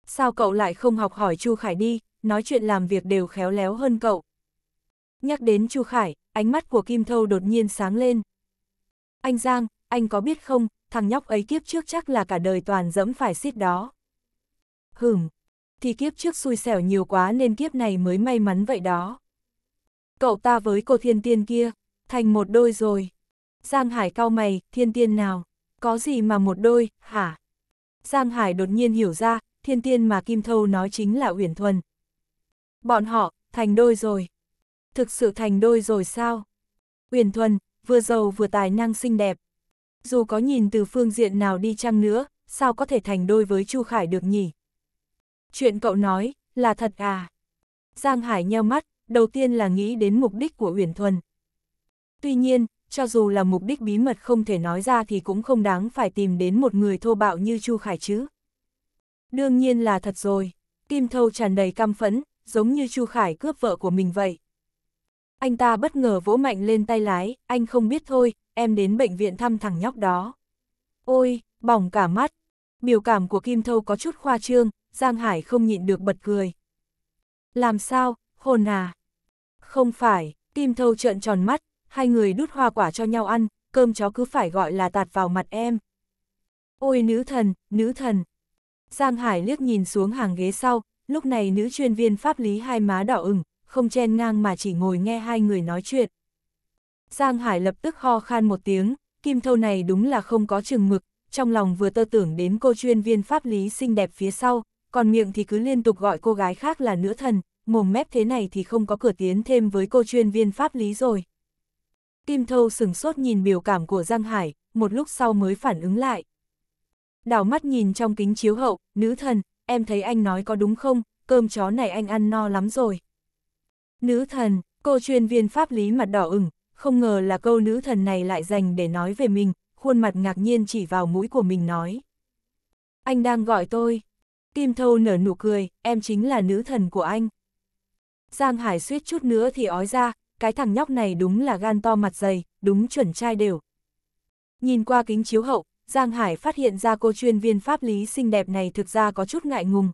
Sao cậu lại không học hỏi Chu Khải đi, nói chuyện làm việc đều khéo léo hơn cậu. Nhắc đến Chu Khải, ánh mắt của Kim Thâu đột nhiên sáng lên. Anh Giang, anh có biết không, thằng nhóc ấy kiếp trước chắc là cả đời toàn dẫm phải xít đó. Hừm, thì kiếp trước xui xẻo nhiều quá nên kiếp này mới may mắn vậy đó. Cậu ta với cô thiên tiên kia, thành một đôi rồi. Giang Hải cao mày, thiên tiên nào, có gì mà một đôi, hả? Giang Hải đột nhiên hiểu ra, thiên tiên mà Kim Thâu nói chính là Uyển Thuần. Bọn họ, thành đôi rồi. Thực sự thành đôi rồi sao? Uyển Thuần, vừa giàu vừa tài năng xinh đẹp. Dù có nhìn từ phương diện nào đi chăng nữa, sao có thể thành đôi với Chu Khải được nhỉ? Chuyện cậu nói, là thật à? Giang Hải nheo mắt, đầu tiên là nghĩ đến mục đích của Uyển Thuần. Tuy nhiên, cho dù là mục đích bí mật không thể nói ra thì cũng không đáng phải tìm đến một người thô bạo như Chu Khải chứ. Đương nhiên là thật rồi. Kim Thâu tràn đầy căm phẫn, giống như Chu Khải cướp vợ của mình vậy. Anh ta bất ngờ vỗ mạnh lên tay lái, anh không biết thôi, em đến bệnh viện thăm thằng nhóc đó. Ôi, bỏng cả mắt. Biểu cảm của Kim Thâu có chút khoa trương, Giang Hải không nhịn được bật cười. Làm sao, hồn à? Không phải, Kim Thâu trợn tròn mắt, hai người đút hoa quả cho nhau ăn, cơm chó cứ phải gọi là tạt vào mặt em. Ôi nữ thần, nữ thần, Giang Hải liếc nhìn xuống hàng ghế sau, lúc này nữ chuyên viên pháp lý hai má đỏ ửng, không chen ngang mà chỉ ngồi nghe hai người nói chuyện. Giang Hải lập tức ho khan một tiếng, kim thâu này đúng là không có chừng mực, trong lòng vừa tơ tưởng đến cô chuyên viên pháp lý xinh đẹp phía sau, còn miệng thì cứ liên tục gọi cô gái khác là nữ thần, mồm mép thế này thì không có cửa tiến thêm với cô chuyên viên pháp lý rồi. Kim Thâu sửng sốt nhìn biểu cảm của Giang Hải, một lúc sau mới phản ứng lại đảo mắt nhìn trong kính chiếu hậu, nữ thần, em thấy anh nói có đúng không, cơm chó này anh ăn no lắm rồi. Nữ thần, cô chuyên viên pháp lý mặt đỏ ửng, không ngờ là câu nữ thần này lại dành để nói về mình, khuôn mặt ngạc nhiên chỉ vào mũi của mình nói. Anh đang gọi tôi. Kim Thâu nở nụ cười, em chính là nữ thần của anh. Giang Hải suýt chút nữa thì ói ra, cái thằng nhóc này đúng là gan to mặt dày, đúng chuẩn trai đều. Nhìn qua kính chiếu hậu, Giang Hải phát hiện ra cô chuyên viên pháp lý xinh đẹp này thực ra có chút ngại ngùng.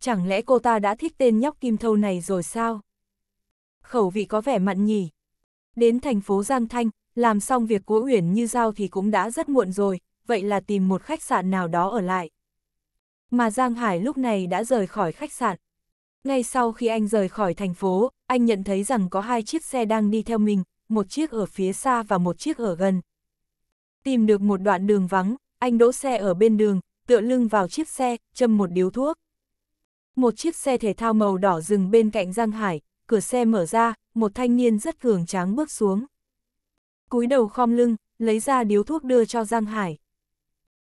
Chẳng lẽ cô ta đã thích tên nhóc kim thâu này rồi sao? Khẩu vị có vẻ mặn nhỉ. Đến thành phố Giang Thanh, làm xong việc của Uyển Như Giao thì cũng đã rất muộn rồi, vậy là tìm một khách sạn nào đó ở lại. Mà Giang Hải lúc này đã rời khỏi khách sạn. Ngay sau khi anh rời khỏi thành phố, anh nhận thấy rằng có hai chiếc xe đang đi theo mình, một chiếc ở phía xa và một chiếc ở gần. Tìm được một đoạn đường vắng, anh đỗ xe ở bên đường, tựa lưng vào chiếc xe, châm một điếu thuốc. Một chiếc xe thể thao màu đỏ dừng bên cạnh Giang Hải, cửa xe mở ra, một thanh niên rất cường tráng bước xuống. Cúi đầu khom lưng, lấy ra điếu thuốc đưa cho Giang Hải.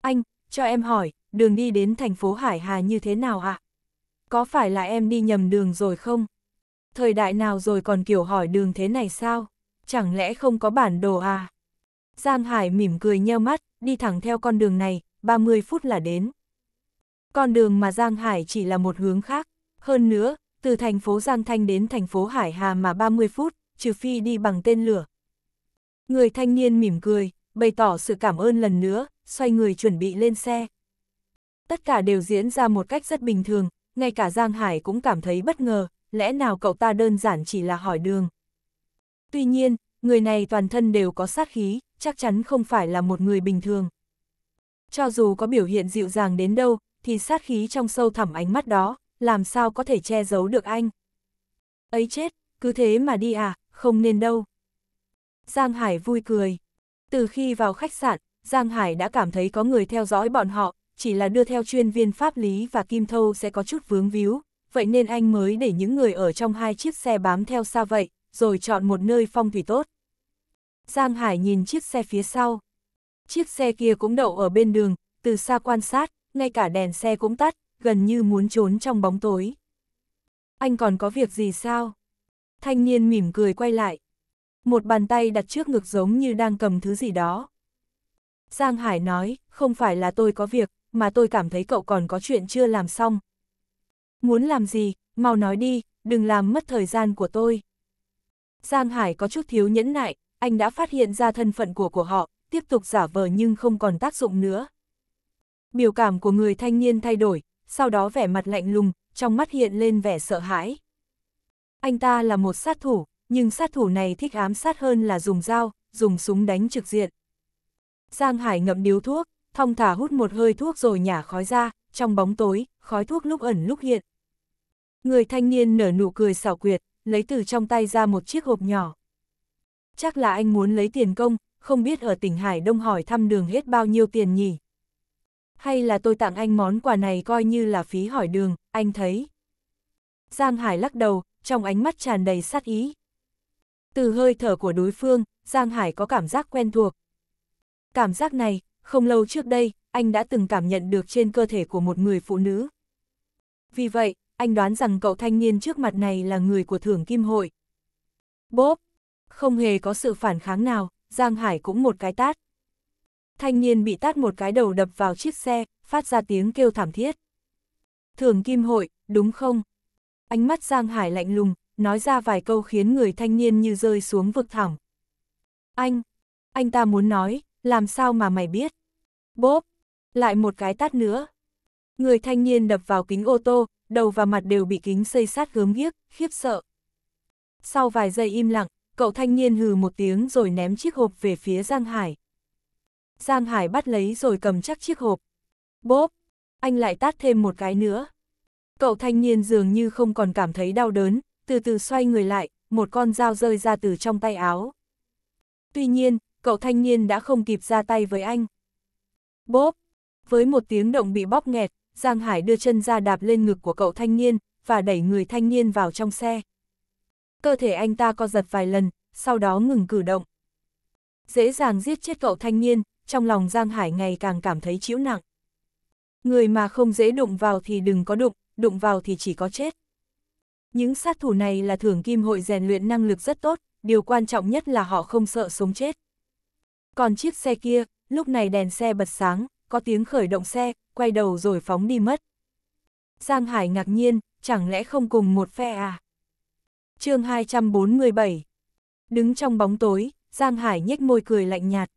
Anh, cho em hỏi, đường đi đến thành phố Hải Hà như thế nào ạ? À? Có phải là em đi nhầm đường rồi không? Thời đại nào rồi còn kiểu hỏi đường thế này sao? Chẳng lẽ không có bản đồ à? Giang Hải mỉm cười nheo mắt, đi thẳng theo con đường này, 30 phút là đến. Con đường mà Giang Hải chỉ là một hướng khác. Hơn nữa, từ thành phố Giang Thanh đến thành phố Hải Hà mà 30 phút, trừ phi đi bằng tên lửa. Người thanh niên mỉm cười, bày tỏ sự cảm ơn lần nữa, xoay người chuẩn bị lên xe. Tất cả đều diễn ra một cách rất bình thường, ngay cả Giang Hải cũng cảm thấy bất ngờ, lẽ nào cậu ta đơn giản chỉ là hỏi đường. Tuy nhiên, người này toàn thân đều có sát khí, chắc chắn không phải là một người bình thường. Cho dù có biểu hiện dịu dàng đến đâu, thì sát khí trong sâu thẳm ánh mắt đó, làm sao có thể che giấu được anh. Ấy chết, cứ thế mà đi à, không nên đâu. Giang Hải vui cười. Từ khi vào khách sạn, Giang Hải đã cảm thấy có người theo dõi bọn họ, chỉ là đưa theo chuyên viên pháp lý và Kim Thâu sẽ có chút vướng víu, vậy nên anh mới để những người ở trong hai chiếc xe bám theo xa vậy, rồi chọn một nơi phong thủy tốt. Giang Hải nhìn chiếc xe phía sau. Chiếc xe kia cũng đậu ở bên đường, từ xa quan sát, ngay cả đèn xe cũng tắt, gần như muốn trốn trong bóng tối. Anh còn có việc gì sao? Thanh niên mỉm cười quay lại. Một bàn tay đặt trước ngực giống như đang cầm thứ gì đó. Giang Hải nói, không phải là tôi có việc, mà tôi cảm thấy cậu còn có chuyện chưa làm xong. Muốn làm gì, mau nói đi, đừng làm mất thời gian của tôi. Giang Hải có chút thiếu nhẫn nại, anh đã phát hiện ra thân phận của của họ, tiếp tục giả vờ nhưng không còn tác dụng nữa. Biểu cảm của người thanh niên thay đổi, sau đó vẻ mặt lạnh lùng, trong mắt hiện lên vẻ sợ hãi. Anh ta là một sát thủ, nhưng sát thủ này thích ám sát hơn là dùng dao, dùng súng đánh trực diện. Giang Hải ngậm điếu thuốc, thong thả hút một hơi thuốc rồi nhả khói ra, trong bóng tối, khói thuốc lúc ẩn lúc hiện. Người thanh niên nở nụ cười xảo quyệt, lấy từ trong tay ra một chiếc hộp nhỏ chắc là anh muốn lấy tiền công, không biết ở tỉnh Hải Đông hỏi thăm đường hết bao nhiêu tiền nhỉ. Hay là tôi tặng anh món quà này coi như là phí hỏi đường, anh thấy. Giang Hải lắc đầu, trong ánh mắt tràn đầy sát ý. Từ hơi thở của đối phương, Giang Hải có cảm giác quen thuộc. Cảm giác này, không lâu trước đây, anh đã từng cảm nhận được trên cơ thể của một người phụ nữ. Vì vậy, anh đoán rằng cậu thanh niên trước mặt này là người của thưởng kim hội. Bốp, không hề có sự phản kháng nào, Giang Hải cũng một cái tát. Thanh niên bị tát một cái đầu đập vào chiếc xe, phát ra tiếng kêu thảm thiết. Thường Kim Hội, đúng không? Ánh mắt Giang Hải lạnh lùng, nói ra vài câu khiến người thanh niên như rơi xuống vực thẳm. Anh, anh ta muốn nói, làm sao mà mày biết? Bốp, lại một cái tát nữa. Người thanh niên đập vào kính ô tô, đầu và mặt đều bị kính xây sát gớm ghiếc, khiếp sợ. Sau vài giây im lặng, cậu thanh niên hừ một tiếng rồi ném chiếc hộp về phía Giang Hải. Giang Hải bắt lấy rồi cầm chắc chiếc hộp. Bốp, anh lại tát thêm một cái nữa. Cậu thanh niên dường như không còn cảm thấy đau đớn, từ từ xoay người lại, một con dao rơi ra từ trong tay áo. Tuy nhiên, cậu thanh niên đã không kịp ra tay với anh. Bốp, với một tiếng động bị bóp nghẹt, Giang Hải đưa chân ra đạp lên ngực của cậu thanh niên, và đẩy người thanh niên vào trong xe cơ thể anh ta co giật vài lần, sau đó ngừng cử động. Dễ dàng giết chết cậu thanh niên, trong lòng Giang Hải ngày càng cảm thấy chịu nặng. Người mà không dễ đụng vào thì đừng có đụng, đụng vào thì chỉ có chết. Những sát thủ này là thưởng kim hội rèn luyện năng lực rất tốt, điều quan trọng nhất là họ không sợ sống chết. Còn chiếc xe kia, lúc này đèn xe bật sáng, có tiếng khởi động xe, quay đầu rồi phóng đi mất. Giang Hải ngạc nhiên, chẳng lẽ không cùng một phe à? chương 247 Đứng trong bóng tối, Giang Hải nhếch môi cười lạnh nhạt.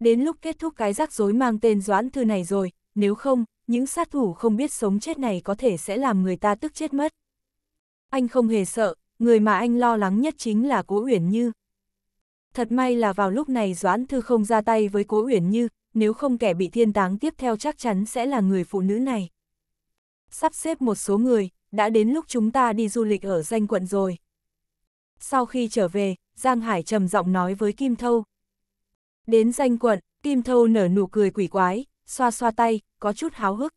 Đến lúc kết thúc cái rắc rối mang tên Doãn Thư này rồi, nếu không, những sát thủ không biết sống chết này có thể sẽ làm người ta tức chết mất. Anh không hề sợ, người mà anh lo lắng nhất chính là Cố Uyển Như. Thật may là vào lúc này Doãn Thư không ra tay với Cố Uyển Như, nếu không kẻ bị thiên táng tiếp theo chắc chắn sẽ là người phụ nữ này. Sắp xếp một số người, đã đến lúc chúng ta đi du lịch ở danh quận rồi. Sau khi trở về, Giang Hải trầm giọng nói với Kim Thâu. Đến danh quận, Kim Thâu nở nụ cười quỷ quái, xoa xoa tay, có chút háo hức.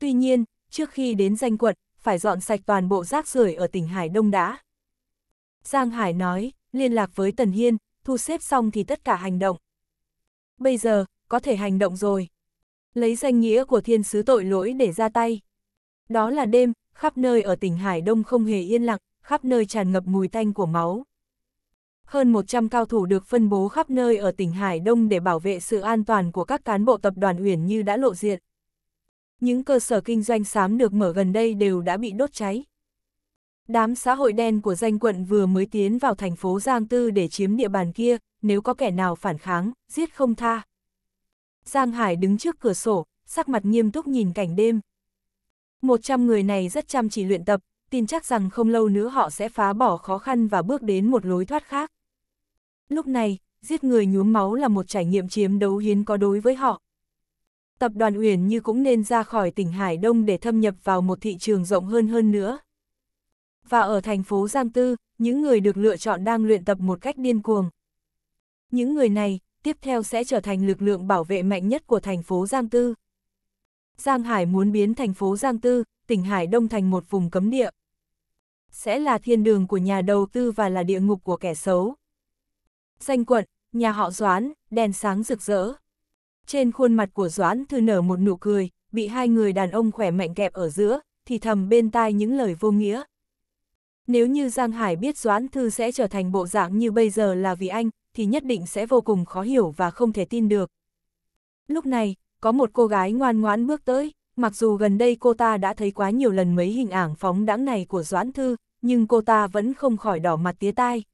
Tuy nhiên, trước khi đến danh quận, phải dọn sạch toàn bộ rác rưởi ở tỉnh Hải Đông đã. Giang Hải nói, liên lạc với Tần Hiên, thu xếp xong thì tất cả hành động. Bây giờ, có thể hành động rồi. Lấy danh nghĩa của thiên sứ tội lỗi để ra tay. Đó là đêm, khắp nơi ở tỉnh Hải Đông không hề yên lặng, khắp nơi tràn ngập mùi tanh của máu. Hơn 100 cao thủ được phân bố khắp nơi ở tỉnh Hải Đông để bảo vệ sự an toàn của các cán bộ tập đoàn Uyển như đã lộ diện. Những cơ sở kinh doanh xám được mở gần đây đều đã bị đốt cháy. Đám xã hội đen của danh quận vừa mới tiến vào thành phố Giang Tư để chiếm địa bàn kia, nếu có kẻ nào phản kháng, giết không tha. Giang Hải đứng trước cửa sổ, sắc mặt nghiêm túc nhìn cảnh đêm, 100 người này rất chăm chỉ luyện tập, tin chắc rằng không lâu nữa họ sẽ phá bỏ khó khăn và bước đến một lối thoát khác. Lúc này, giết người nhuốm máu là một trải nghiệm chiếm đấu hiến có đối với họ. Tập đoàn Uyển Như cũng nên ra khỏi tỉnh Hải Đông để thâm nhập vào một thị trường rộng hơn hơn nữa. Và ở thành phố Giang Tư, những người được lựa chọn đang luyện tập một cách điên cuồng. Những người này, tiếp theo sẽ trở thành lực lượng bảo vệ mạnh nhất của thành phố Giang Tư. Giang Hải muốn biến thành phố Giang Tư, tỉnh Hải Đông thành một vùng cấm địa. Sẽ là thiên đường của nhà đầu tư và là địa ngục của kẻ xấu. Danh quận, nhà họ Doãn, đèn sáng rực rỡ. Trên khuôn mặt của Doãn thư nở một nụ cười, bị hai người đàn ông khỏe mạnh kẹp ở giữa, thì thầm bên tai những lời vô nghĩa. Nếu như Giang Hải biết Doãn Thư sẽ trở thành bộ dạng như bây giờ là vì anh, thì nhất định sẽ vô cùng khó hiểu và không thể tin được. Lúc này, có một cô gái ngoan ngoãn bước tới, mặc dù gần đây cô ta đã thấy quá nhiều lần mấy hình ảnh phóng đãng này của Doãn Thư, nhưng cô ta vẫn không khỏi đỏ mặt tía tai.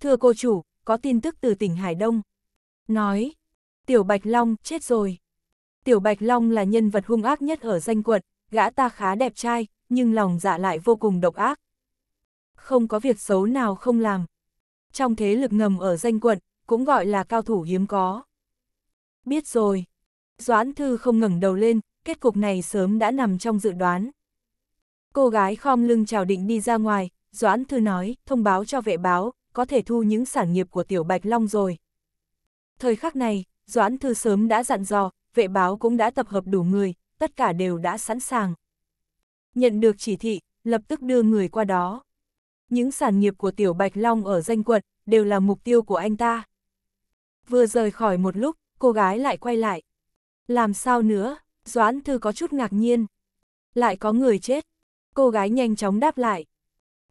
Thưa cô chủ, có tin tức từ tỉnh Hải Đông. Nói, Tiểu Bạch Long chết rồi. Tiểu Bạch Long là nhân vật hung ác nhất ở danh quận, gã ta khá đẹp trai, nhưng lòng dạ lại vô cùng độc ác. Không có việc xấu nào không làm. Trong thế lực ngầm ở danh quận, cũng gọi là cao thủ hiếm có. Biết rồi, Doãn Thư không ngẩng đầu lên, kết cục này sớm đã nằm trong dự đoán. Cô gái khom lưng chào định đi ra ngoài, Doãn Thư nói, thông báo cho vệ báo, có thể thu những sản nghiệp của Tiểu Bạch Long rồi. Thời khắc này, Doãn Thư sớm đã dặn dò, vệ báo cũng đã tập hợp đủ người, tất cả đều đã sẵn sàng. Nhận được chỉ thị, lập tức đưa người qua đó. Những sản nghiệp của Tiểu Bạch Long ở danh quận đều là mục tiêu của anh ta. Vừa rời khỏi một lúc, cô gái lại quay lại. Làm sao nữa? Doãn Thư có chút ngạc nhiên. Lại có người chết. Cô gái nhanh chóng đáp lại.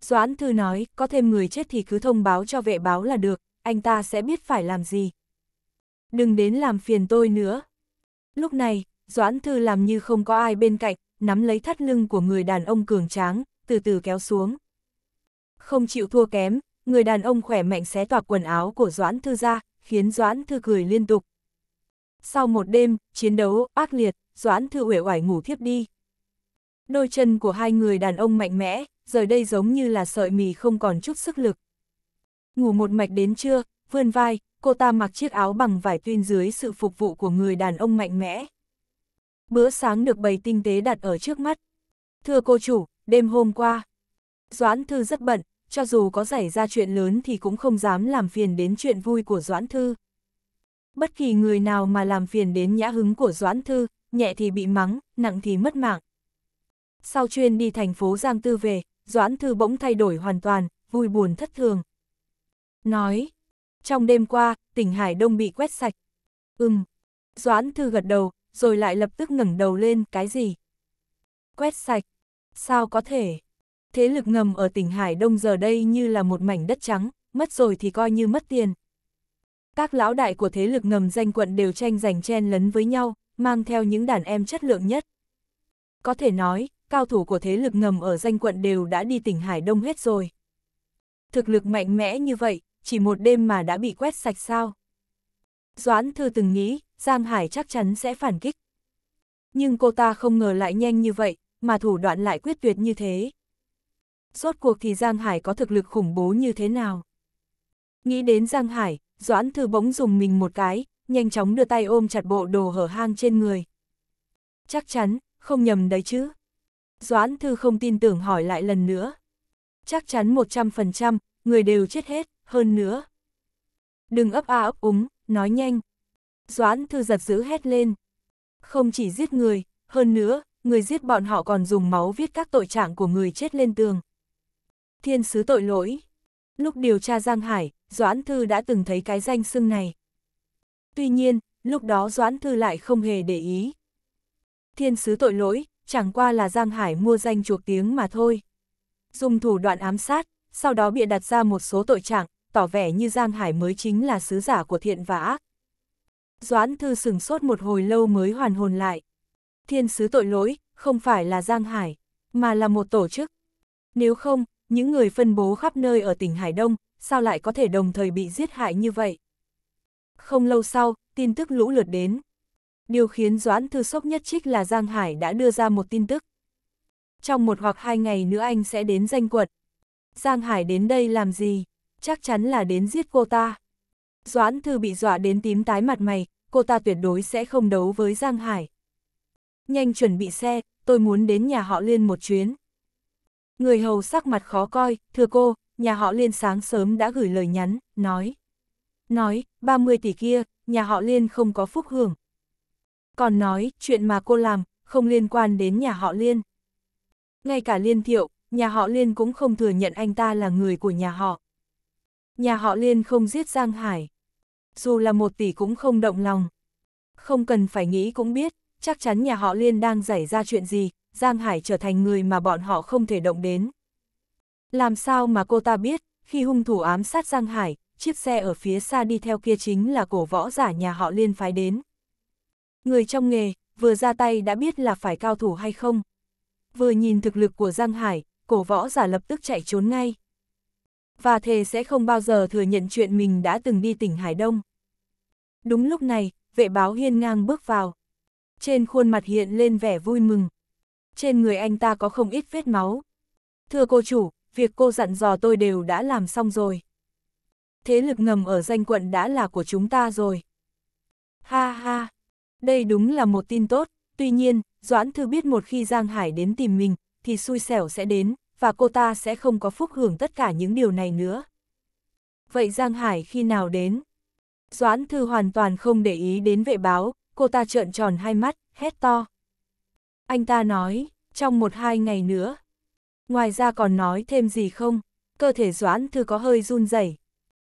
Doãn Thư nói, có thêm người chết thì cứ thông báo cho vệ báo là được, anh ta sẽ biết phải làm gì. Đừng đến làm phiền tôi nữa. Lúc này, Doãn Thư làm như không có ai bên cạnh, nắm lấy thắt lưng của người đàn ông cường tráng, từ từ kéo xuống. Không chịu thua kém, người đàn ông khỏe mạnh xé toạc quần áo của Doãn Thư ra, khiến Doãn Thư cười liên tục, sau một đêm, chiến đấu ác liệt, Doãn Thư uể oải ngủ thiếp đi. Đôi chân của hai người đàn ông mạnh mẽ, giờ đây giống như là sợi mì không còn chút sức lực. Ngủ một mạch đến trưa, vươn vai, cô ta mặc chiếc áo bằng vải tuyên dưới sự phục vụ của người đàn ông mạnh mẽ. Bữa sáng được bày tinh tế đặt ở trước mắt. Thưa cô chủ, đêm hôm qua. Doãn Thư rất bận, cho dù có xảy ra chuyện lớn thì cũng không dám làm phiền đến chuyện vui của Doãn Thư bất kỳ người nào mà làm phiền đến nhã hứng của Doãn Thư, nhẹ thì bị mắng, nặng thì mất mạng. Sau chuyên đi thành phố Giang Tư về, Doãn Thư bỗng thay đổi hoàn toàn, vui buồn thất thường. Nói, trong đêm qua, tỉnh Hải Đông bị quét sạch. Ừm, Doãn Thư gật đầu, rồi lại lập tức ngẩng đầu lên, cái gì? Quét sạch, sao có thể? Thế lực ngầm ở tỉnh Hải Đông giờ đây như là một mảnh đất trắng, mất rồi thì coi như mất tiền các lão đại của thế lực ngầm danh quận đều tranh giành chen lấn với nhau, mang theo những đàn em chất lượng nhất. Có thể nói, cao thủ của thế lực ngầm ở danh quận đều đã đi tỉnh Hải Đông hết rồi. Thực lực mạnh mẽ như vậy, chỉ một đêm mà đã bị quét sạch sao. Doãn Thư từng nghĩ, Giang Hải chắc chắn sẽ phản kích. Nhưng cô ta không ngờ lại nhanh như vậy, mà thủ đoạn lại quyết tuyệt như thế. Rốt cuộc thì Giang Hải có thực lực khủng bố như thế nào? Nghĩ đến Giang Hải, Doãn Thư bỗng dùng mình một cái, nhanh chóng đưa tay ôm chặt bộ đồ hở hang trên người. Chắc chắn, không nhầm đấy chứ. Doãn Thư không tin tưởng hỏi lại lần nữa. Chắc chắn 100%, người đều chết hết, hơn nữa. Đừng ấp a ấp úng, nói nhanh. Doãn Thư giật giữ hét lên. Không chỉ giết người, hơn nữa, người giết bọn họ còn dùng máu viết các tội trạng của người chết lên tường. Thiên sứ tội lỗi. Lúc điều tra Giang Hải, Doãn Thư đã từng thấy cái danh xưng này. Tuy nhiên, lúc đó Doãn Thư lại không hề để ý. Thiên sứ tội lỗi, chẳng qua là Giang Hải mua danh chuộc tiếng mà thôi. Dùng thủ đoạn ám sát, sau đó bịa đặt ra một số tội trạng, tỏ vẻ như Giang Hải mới chính là sứ giả của thiện và ác. Doãn Thư sừng sốt một hồi lâu mới hoàn hồn lại. Thiên sứ tội lỗi, không phải là Giang Hải, mà là một tổ chức. Nếu không, những người phân bố khắp nơi ở tỉnh Hải Đông, sao lại có thể đồng thời bị giết hại như vậy? Không lâu sau, tin tức lũ lượt đến. Điều khiến Doãn Thư sốc nhất trích là Giang Hải đã đưa ra một tin tức. Trong một hoặc hai ngày nữa anh sẽ đến danh quật. Giang Hải đến đây làm gì? Chắc chắn là đến giết cô ta. Doãn Thư bị dọa đến tím tái mặt mày, cô ta tuyệt đối sẽ không đấu với Giang Hải. Nhanh chuẩn bị xe, tôi muốn đến nhà họ Liên một chuyến. Người hầu sắc mặt khó coi, thưa cô, nhà họ liên sáng sớm đã gửi lời nhắn, nói. Nói, 30 tỷ kia, nhà họ liên không có phúc hưởng. Còn nói, chuyện mà cô làm, không liên quan đến nhà họ liên. Ngay cả liên thiệu, nhà họ liên cũng không thừa nhận anh ta là người của nhà họ. Nhà họ liên không giết Giang Hải. Dù là một tỷ cũng không động lòng. Không cần phải nghĩ cũng biết, chắc chắn nhà họ Liên đang xảy ra chuyện gì, Giang Hải trở thành người mà bọn họ không thể động đến. Làm sao mà cô ta biết, khi hung thủ ám sát Giang Hải, chiếc xe ở phía xa đi theo kia chính là cổ võ giả nhà họ Liên phái đến. Người trong nghề, vừa ra tay đã biết là phải cao thủ hay không. Vừa nhìn thực lực của Giang Hải, cổ võ giả lập tức chạy trốn ngay. Và thề sẽ không bao giờ thừa nhận chuyện mình đã từng đi tỉnh Hải Đông. Đúng lúc này, vệ báo hiên ngang bước vào. Trên khuôn mặt hiện lên vẻ vui mừng. Trên người anh ta có không ít vết máu. Thưa cô chủ, việc cô dặn dò tôi đều đã làm xong rồi. Thế lực ngầm ở danh quận đã là của chúng ta rồi. Ha ha, đây đúng là một tin tốt, tuy nhiên, Doãn Thư biết một khi Giang Hải đến tìm mình, thì xui xẻo sẽ đến, và cô ta sẽ không có phúc hưởng tất cả những điều này nữa. Vậy Giang Hải khi nào đến? Doãn Thư hoàn toàn không để ý đến vệ báo, cô ta trợn tròn hai mắt, hét to. Anh ta nói, trong một hai ngày nữa. Ngoài ra còn nói thêm gì không? Cơ thể Doãn Thư có hơi run rẩy.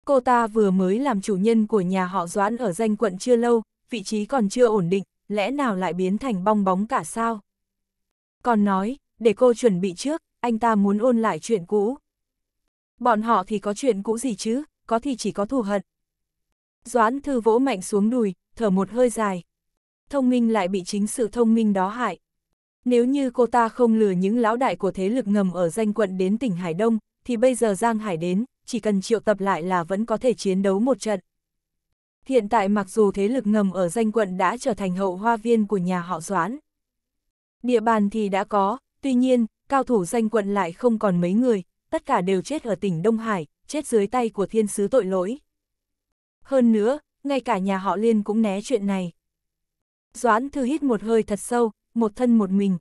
Cô ta vừa mới làm chủ nhân của nhà họ Doãn ở danh quận chưa lâu, vị trí còn chưa ổn định, lẽ nào lại biến thành bong bóng cả sao? Còn nói, để cô chuẩn bị trước, anh ta muốn ôn lại chuyện cũ. Bọn họ thì có chuyện cũ gì chứ, có thì chỉ có thù hận. Doãn Thư vỗ mạnh xuống đùi, thở một hơi dài, thông minh lại bị chính sự thông minh đó hại. Nếu như cô ta không lừa những lão đại của thế lực ngầm ở danh quận đến tỉnh Hải Đông, thì bây giờ Giang Hải đến, chỉ cần triệu tập lại là vẫn có thể chiến đấu một trận. Hiện tại mặc dù thế lực ngầm ở danh quận đã trở thành hậu hoa viên của nhà họ Doãn. Địa bàn thì đã có, tuy nhiên, cao thủ danh quận lại không còn mấy người, tất cả đều chết ở tỉnh Đông Hải, chết dưới tay của thiên sứ tội lỗi. Hơn nữa, ngay cả nhà họ Liên cũng né chuyện này. Doãn Thư hít một hơi thật sâu, một thân một mình.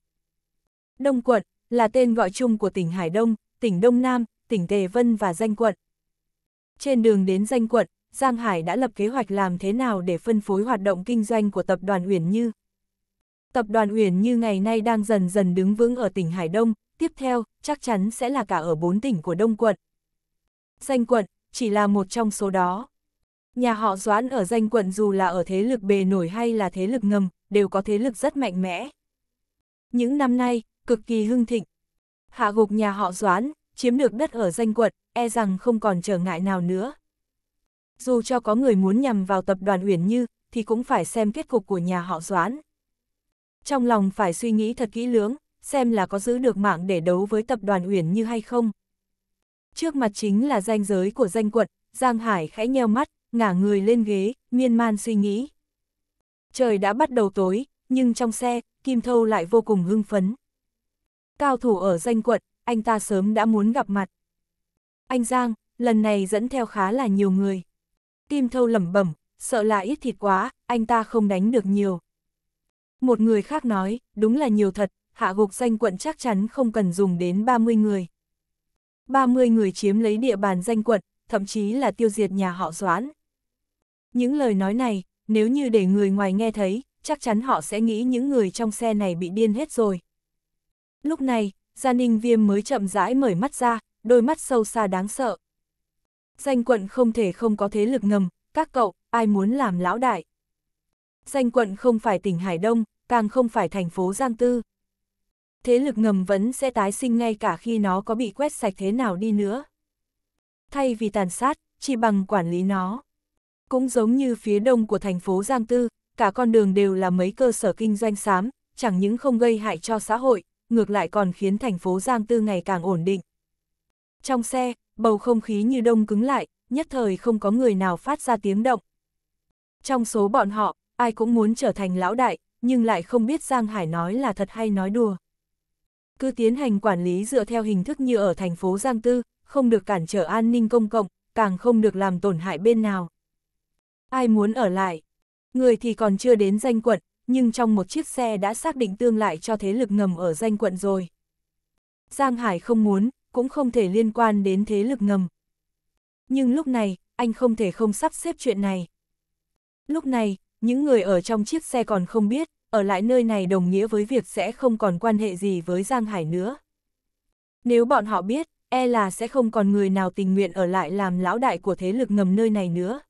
Đông quận, là tên gọi chung của tỉnh Hải Đông, tỉnh Đông Nam, tỉnh Tề Vân và danh quận. Trên đường đến danh quận, Giang Hải đã lập kế hoạch làm thế nào để phân phối hoạt động kinh doanh của tập đoàn Uyển Như. Tập đoàn Uyển Như ngày nay đang dần dần đứng vững ở tỉnh Hải Đông, tiếp theo chắc chắn sẽ là cả ở bốn tỉnh của Đông quận. Danh quận chỉ là một trong số đó. Nhà họ Doãn ở danh quận dù là ở thế lực bề nổi hay là thế lực ngầm, đều có thế lực rất mạnh mẽ. Những năm nay, cực kỳ hưng thịnh. Hạ gục nhà họ Doãn, chiếm được đất ở danh quận, e rằng không còn trở ngại nào nữa. Dù cho có người muốn nhằm vào tập đoàn Uyển Như, thì cũng phải xem kết cục của nhà họ Doãn. Trong lòng phải suy nghĩ thật kỹ lưỡng, xem là có giữ được mạng để đấu với tập đoàn Uyển Như hay không. Trước mặt chính là danh giới của danh quận, Giang Hải khẽ nheo mắt, ngả người lên ghế, miên man suy nghĩ. Trời đã bắt đầu tối, nhưng trong xe, Kim Thâu lại vô cùng hưng phấn. Cao thủ ở danh quận, anh ta sớm đã muốn gặp mặt. Anh Giang, lần này dẫn theo khá là nhiều người. Kim Thâu lẩm bẩm, sợ là ít thịt quá, anh ta không đánh được nhiều. Một người khác nói, đúng là nhiều thật, hạ gục danh quận chắc chắn không cần dùng đến 30 người. 30 người chiếm lấy địa bàn danh quận, thậm chí là tiêu diệt nhà họ Doãn. Những lời nói này, nếu như để người ngoài nghe thấy, chắc chắn họ sẽ nghĩ những người trong xe này bị điên hết rồi. Lúc này, Gia Ninh Viêm mới chậm rãi mở mắt ra, đôi mắt sâu xa đáng sợ. Danh quận không thể không có thế lực ngầm, các cậu, ai muốn làm lão đại? Danh quận không phải tỉnh Hải Đông, càng không phải thành phố Giang Tư. Thế lực ngầm vẫn sẽ tái sinh ngay cả khi nó có bị quét sạch thế nào đi nữa. Thay vì tàn sát, chỉ bằng quản lý nó. Cũng giống như phía đông của thành phố Giang Tư, cả con đường đều là mấy cơ sở kinh doanh xám, chẳng những không gây hại cho xã hội, ngược lại còn khiến thành phố Giang Tư ngày càng ổn định. Trong xe, bầu không khí như đông cứng lại, nhất thời không có người nào phát ra tiếng động. Trong số bọn họ, ai cũng muốn trở thành lão đại, nhưng lại không biết Giang Hải nói là thật hay nói đùa. Cứ tiến hành quản lý dựa theo hình thức như ở thành phố Giang Tư, không được cản trở an ninh công cộng, càng không được làm tổn hại bên nào ai muốn ở lại. Người thì còn chưa đến danh quận, nhưng trong một chiếc xe đã xác định tương lại cho thế lực ngầm ở danh quận rồi. Giang Hải không muốn, cũng không thể liên quan đến thế lực ngầm. Nhưng lúc này, anh không thể không sắp xếp chuyện này. Lúc này, những người ở trong chiếc xe còn không biết, ở lại nơi này đồng nghĩa với việc sẽ không còn quan hệ gì với Giang Hải nữa. Nếu bọn họ biết, e là sẽ không còn người nào tình nguyện ở lại làm lão đại của thế lực ngầm nơi này nữa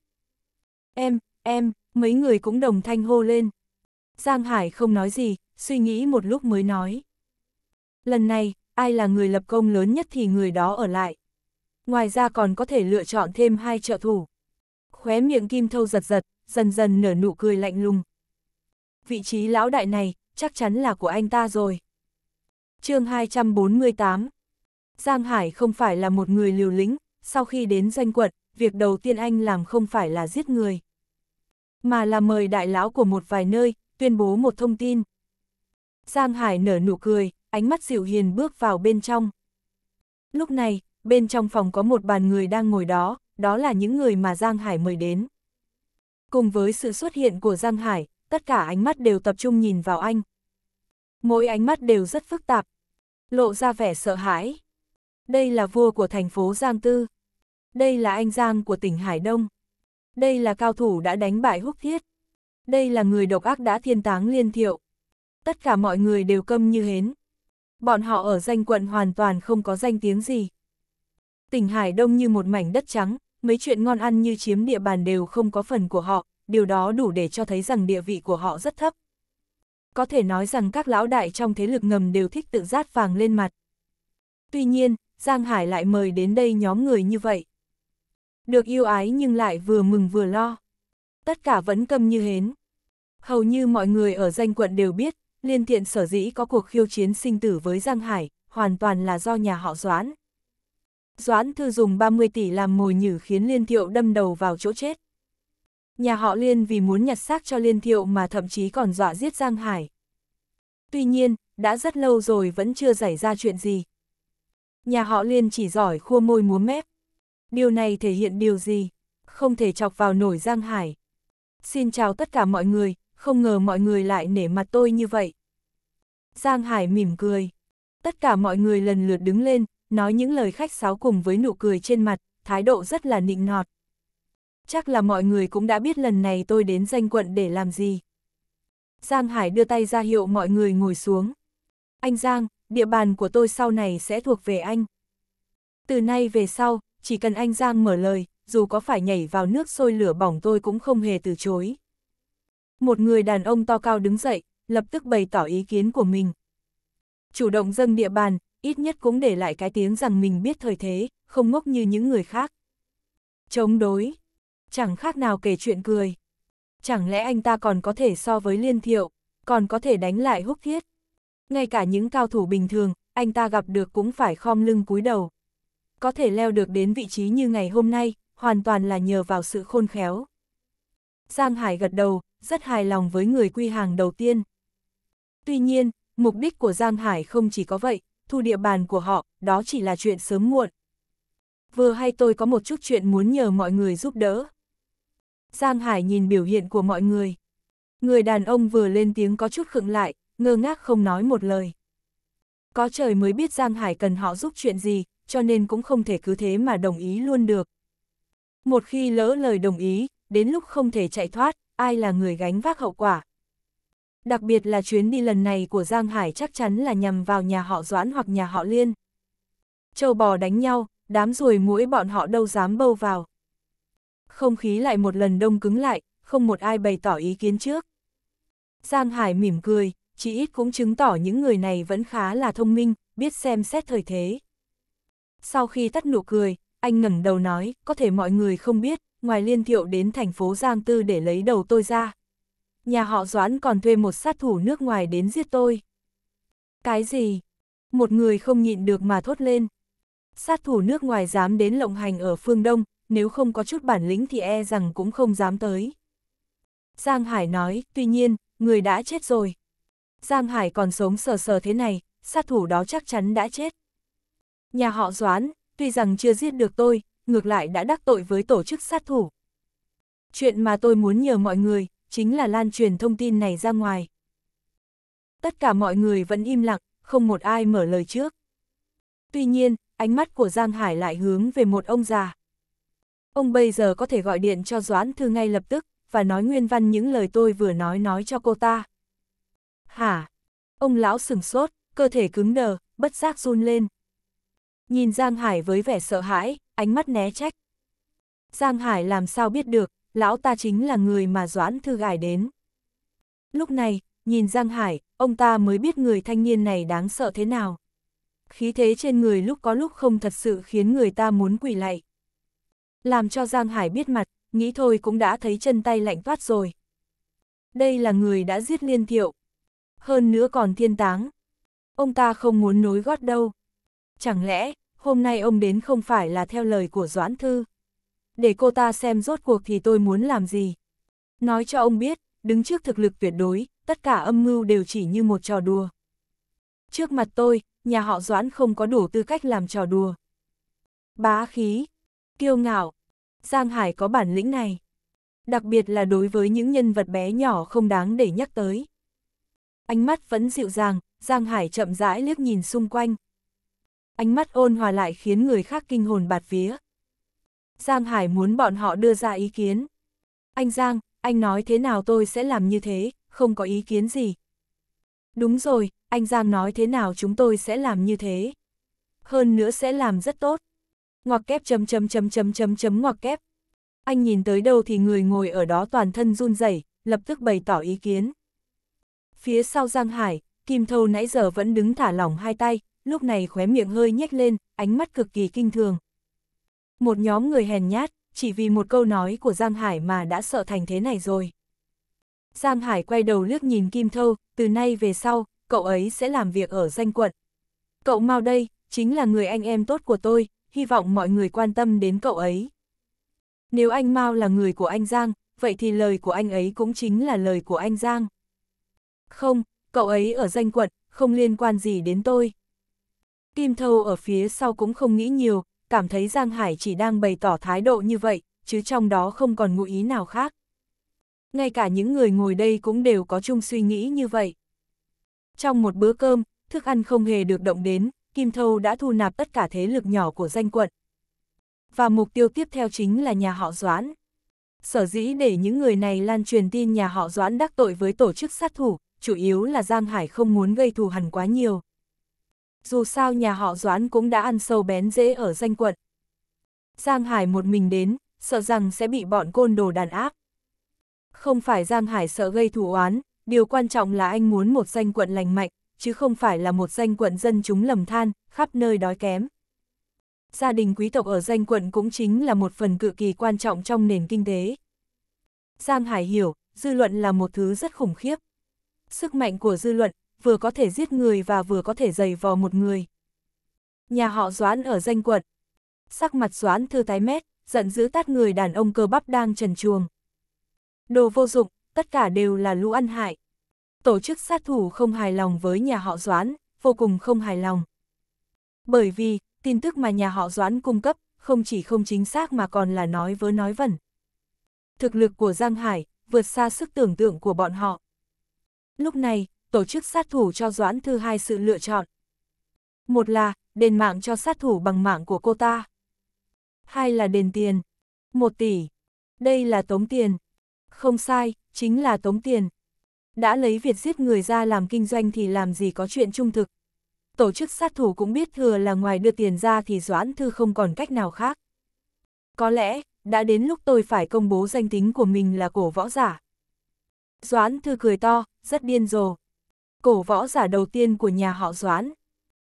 em, em, mấy người cũng đồng thanh hô lên. Giang Hải không nói gì, suy nghĩ một lúc mới nói. Lần này, ai là người lập công lớn nhất thì người đó ở lại. Ngoài ra còn có thể lựa chọn thêm hai trợ thủ. Khóe miệng Kim Thâu giật giật, dần dần nở nụ cười lạnh lùng. Vị trí lão đại này, chắc chắn là của anh ta rồi. chương 248 Giang Hải không phải là một người liều lĩnh, sau khi đến doanh quận việc đầu tiên anh làm không phải là giết người mà là mời đại lão của một vài nơi, tuyên bố một thông tin. Giang Hải nở nụ cười, ánh mắt dịu hiền bước vào bên trong. Lúc này, bên trong phòng có một bàn người đang ngồi đó, đó là những người mà Giang Hải mời đến. Cùng với sự xuất hiện của Giang Hải, tất cả ánh mắt đều tập trung nhìn vào anh. Mỗi ánh mắt đều rất phức tạp, lộ ra vẻ sợ hãi. Đây là vua của thành phố Giang Tư. Đây là anh Giang của tỉnh Hải Đông. Đây là cao thủ đã đánh bại húc thiết. Đây là người độc ác đã thiên táng liên thiệu. Tất cả mọi người đều câm như hến. Bọn họ ở danh quận hoàn toàn không có danh tiếng gì. Tỉnh Hải Đông như một mảnh đất trắng, mấy chuyện ngon ăn như chiếm địa bàn đều không có phần của họ, điều đó đủ để cho thấy rằng địa vị của họ rất thấp. Có thể nói rằng các lão đại trong thế lực ngầm đều thích tự rát vàng lên mặt. Tuy nhiên, Giang Hải lại mời đến đây nhóm người như vậy được yêu ái nhưng lại vừa mừng vừa lo. Tất cả vẫn câm như hến. Hầu như mọi người ở danh quận đều biết, liên thiện sở dĩ có cuộc khiêu chiến sinh tử với Giang Hải, hoàn toàn là do nhà họ Doãn. Doãn thư dùng 30 tỷ làm mồi nhử khiến liên thiệu đâm đầu vào chỗ chết. Nhà họ liên vì muốn nhặt xác cho liên thiệu mà thậm chí còn dọa giết Giang Hải. Tuy nhiên, đã rất lâu rồi vẫn chưa xảy ra chuyện gì. Nhà họ liên chỉ giỏi khua môi múa mép, Điều này thể hiện điều gì? Không thể chọc vào nổi Giang Hải. Xin chào tất cả mọi người, không ngờ mọi người lại nể mặt tôi như vậy. Giang Hải mỉm cười. Tất cả mọi người lần lượt đứng lên, nói những lời khách sáo cùng với nụ cười trên mặt, thái độ rất là nịnh nọt. Chắc là mọi người cũng đã biết lần này tôi đến danh quận để làm gì. Giang Hải đưa tay ra hiệu mọi người ngồi xuống. Anh Giang, địa bàn của tôi sau này sẽ thuộc về anh. Từ nay về sau, chỉ cần anh Giang mở lời, dù có phải nhảy vào nước sôi lửa bỏng tôi cũng không hề từ chối. Một người đàn ông to cao đứng dậy, lập tức bày tỏ ý kiến của mình. Chủ động dâng địa bàn, ít nhất cũng để lại cái tiếng rằng mình biết thời thế, không ngốc như những người khác. Chống đối, chẳng khác nào kể chuyện cười. Chẳng lẽ anh ta còn có thể so với liên thiệu, còn có thể đánh lại húc thiết. Ngay cả những cao thủ bình thường, anh ta gặp được cũng phải khom lưng cúi đầu có thể leo được đến vị trí như ngày hôm nay, hoàn toàn là nhờ vào sự khôn khéo. Giang Hải gật đầu, rất hài lòng với người quy hàng đầu tiên. Tuy nhiên, mục đích của Giang Hải không chỉ có vậy, thu địa bàn của họ, đó chỉ là chuyện sớm muộn. Vừa hay tôi có một chút chuyện muốn nhờ mọi người giúp đỡ. Giang Hải nhìn biểu hiện của mọi người. Người đàn ông vừa lên tiếng có chút khựng lại, ngơ ngác không nói một lời. Có trời mới biết Giang Hải cần họ giúp chuyện gì, cho nên cũng không thể cứ thế mà đồng ý luôn được. Một khi lỡ lời đồng ý, đến lúc không thể chạy thoát, ai là người gánh vác hậu quả. Đặc biệt là chuyến đi lần này của Giang Hải chắc chắn là nhằm vào nhà họ Doãn hoặc nhà họ Liên. Châu bò đánh nhau, đám ruồi mũi bọn họ đâu dám bâu vào. Không khí lại một lần đông cứng lại, không một ai bày tỏ ý kiến trước. Giang Hải mỉm cười, chỉ ít cũng chứng tỏ những người này vẫn khá là thông minh, biết xem xét thời thế. Sau khi tắt nụ cười, anh ngẩng đầu nói, có thể mọi người không biết, ngoài liên thiệu đến thành phố Giang Tư để lấy đầu tôi ra. Nhà họ Doãn còn thuê một sát thủ nước ngoài đến giết tôi. Cái gì? Một người không nhịn được mà thốt lên. Sát thủ nước ngoài dám đến lộng hành ở phương Đông, nếu không có chút bản lĩnh thì e rằng cũng không dám tới. Giang Hải nói, tuy nhiên, người đã chết rồi. Giang Hải còn sống sờ sờ thế này, sát thủ đó chắc chắn đã chết. Nhà họ Doãn tuy rằng chưa giết được tôi, ngược lại đã đắc tội với tổ chức sát thủ. Chuyện mà tôi muốn nhờ mọi người, chính là lan truyền thông tin này ra ngoài. Tất cả mọi người vẫn im lặng, không một ai mở lời trước. Tuy nhiên, ánh mắt của Giang Hải lại hướng về một ông già. Ông bây giờ có thể gọi điện cho Doãn Thư ngay lập tức, và nói nguyên văn những lời tôi vừa nói nói cho cô ta. Hả? Ông lão sừng sốt, cơ thể cứng đờ, bất giác run lên nhìn Giang Hải với vẻ sợ hãi, ánh mắt né trách. Giang Hải làm sao biết được, lão ta chính là người mà Doãn Thư Gài đến. Lúc này, nhìn Giang Hải, ông ta mới biết người thanh niên này đáng sợ thế nào. Khí thế trên người lúc có lúc không thật sự khiến người ta muốn quỳ lạy. Làm cho Giang Hải biết mặt, nghĩ thôi cũng đã thấy chân tay lạnh toát rồi. Đây là người đã giết liên thiệu. Hơn nữa còn thiên táng. Ông ta không muốn nối gót đâu chẳng lẽ, hôm nay ông đến không phải là theo lời của Doãn Thư? Để cô ta xem rốt cuộc thì tôi muốn làm gì? Nói cho ông biết, đứng trước thực lực tuyệt đối, tất cả âm mưu đều chỉ như một trò đùa. Trước mặt tôi, nhà họ Doãn không có đủ tư cách làm trò đùa. Bá khí, kiêu ngạo, Giang Hải có bản lĩnh này. Đặc biệt là đối với những nhân vật bé nhỏ không đáng để nhắc tới. Ánh mắt vẫn dịu dàng, Giang Hải chậm rãi liếc nhìn xung quanh, ánh mắt ôn hòa lại khiến người khác kinh hồn bạt vía. Giang Hải muốn bọn họ đưa ra ý kiến. Anh Giang, anh nói thế nào tôi sẽ làm như thế, không có ý kiến gì. Đúng rồi, anh Giang nói thế nào chúng tôi sẽ làm như thế. Hơn nữa sẽ làm rất tốt. Ngoặc kép chấm chấm chấm chấm chấm chấm ngoặc kép. Anh nhìn tới đâu thì người ngồi ở đó toàn thân run rẩy, lập tức bày tỏ ý kiến. Phía sau Giang Hải, Kim Thâu nãy giờ vẫn đứng thả lỏng hai tay, lúc này khóe miệng hơi nhếch lên, ánh mắt cực kỳ kinh thường. Một nhóm người hèn nhát, chỉ vì một câu nói của Giang Hải mà đã sợ thành thế này rồi. Giang Hải quay đầu liếc nhìn Kim Thâu, từ nay về sau, cậu ấy sẽ làm việc ở danh quận. Cậu mau đây, chính là người anh em tốt của tôi, hy vọng mọi người quan tâm đến cậu ấy. Nếu anh Mao là người của anh Giang, vậy thì lời của anh ấy cũng chính là lời của anh Giang. Không, cậu ấy ở danh quận, không liên quan gì đến tôi. Kim Thâu ở phía sau cũng không nghĩ nhiều, cảm thấy Giang Hải chỉ đang bày tỏ thái độ như vậy, chứ trong đó không còn ngụ ý nào khác. Ngay cả những người ngồi đây cũng đều có chung suy nghĩ như vậy. Trong một bữa cơm, thức ăn không hề được động đến, Kim Thâu đã thu nạp tất cả thế lực nhỏ của danh quận. Và mục tiêu tiếp theo chính là nhà họ Doãn. Sở dĩ để những người này lan truyền tin nhà họ Doãn đắc tội với tổ chức sát thủ, chủ yếu là Giang Hải không muốn gây thù hằn quá nhiều. Dù sao nhà họ Doãn cũng đã ăn sâu bén dễ ở danh quận. Giang Hải một mình đến, sợ rằng sẽ bị bọn côn đồ đàn áp. Không phải Giang Hải sợ gây thù oán, điều quan trọng là anh muốn một danh quận lành mạnh, chứ không phải là một danh quận dân chúng lầm than, khắp nơi đói kém. Gia đình quý tộc ở danh quận cũng chính là một phần cực kỳ quan trọng trong nền kinh tế. Giang Hải hiểu, dư luận là một thứ rất khủng khiếp. Sức mạnh của dư luận, vừa có thể giết người và vừa có thể giày vò một người. Nhà họ Doãn ở danh quận. Sắc mặt Doãn thư tái mét, giận dữ tát người đàn ông cơ bắp đang trần chuồng. Đồ vô dụng, tất cả đều là lũ ăn hại. Tổ chức sát thủ không hài lòng với nhà họ Doãn, vô cùng không hài lòng. Bởi vì, tin tức mà nhà họ Doãn cung cấp, không chỉ không chính xác mà còn là nói với nói vẩn. Thực lực của Giang Hải vượt xa sức tưởng tượng của bọn họ. Lúc này, tổ chức sát thủ cho Doãn Thư hai sự lựa chọn. Một là, đền mạng cho sát thủ bằng mạng của cô ta. Hai là đền tiền. Một tỷ. Đây là tống tiền. Không sai, chính là tống tiền. Đã lấy việc giết người ra làm kinh doanh thì làm gì có chuyện trung thực. Tổ chức sát thủ cũng biết thừa là ngoài đưa tiền ra thì Doãn Thư không còn cách nào khác. Có lẽ, đã đến lúc tôi phải công bố danh tính của mình là cổ võ giả. Doãn Thư cười to, rất điên rồ. Cổ võ giả đầu tiên của nhà họ Doãn.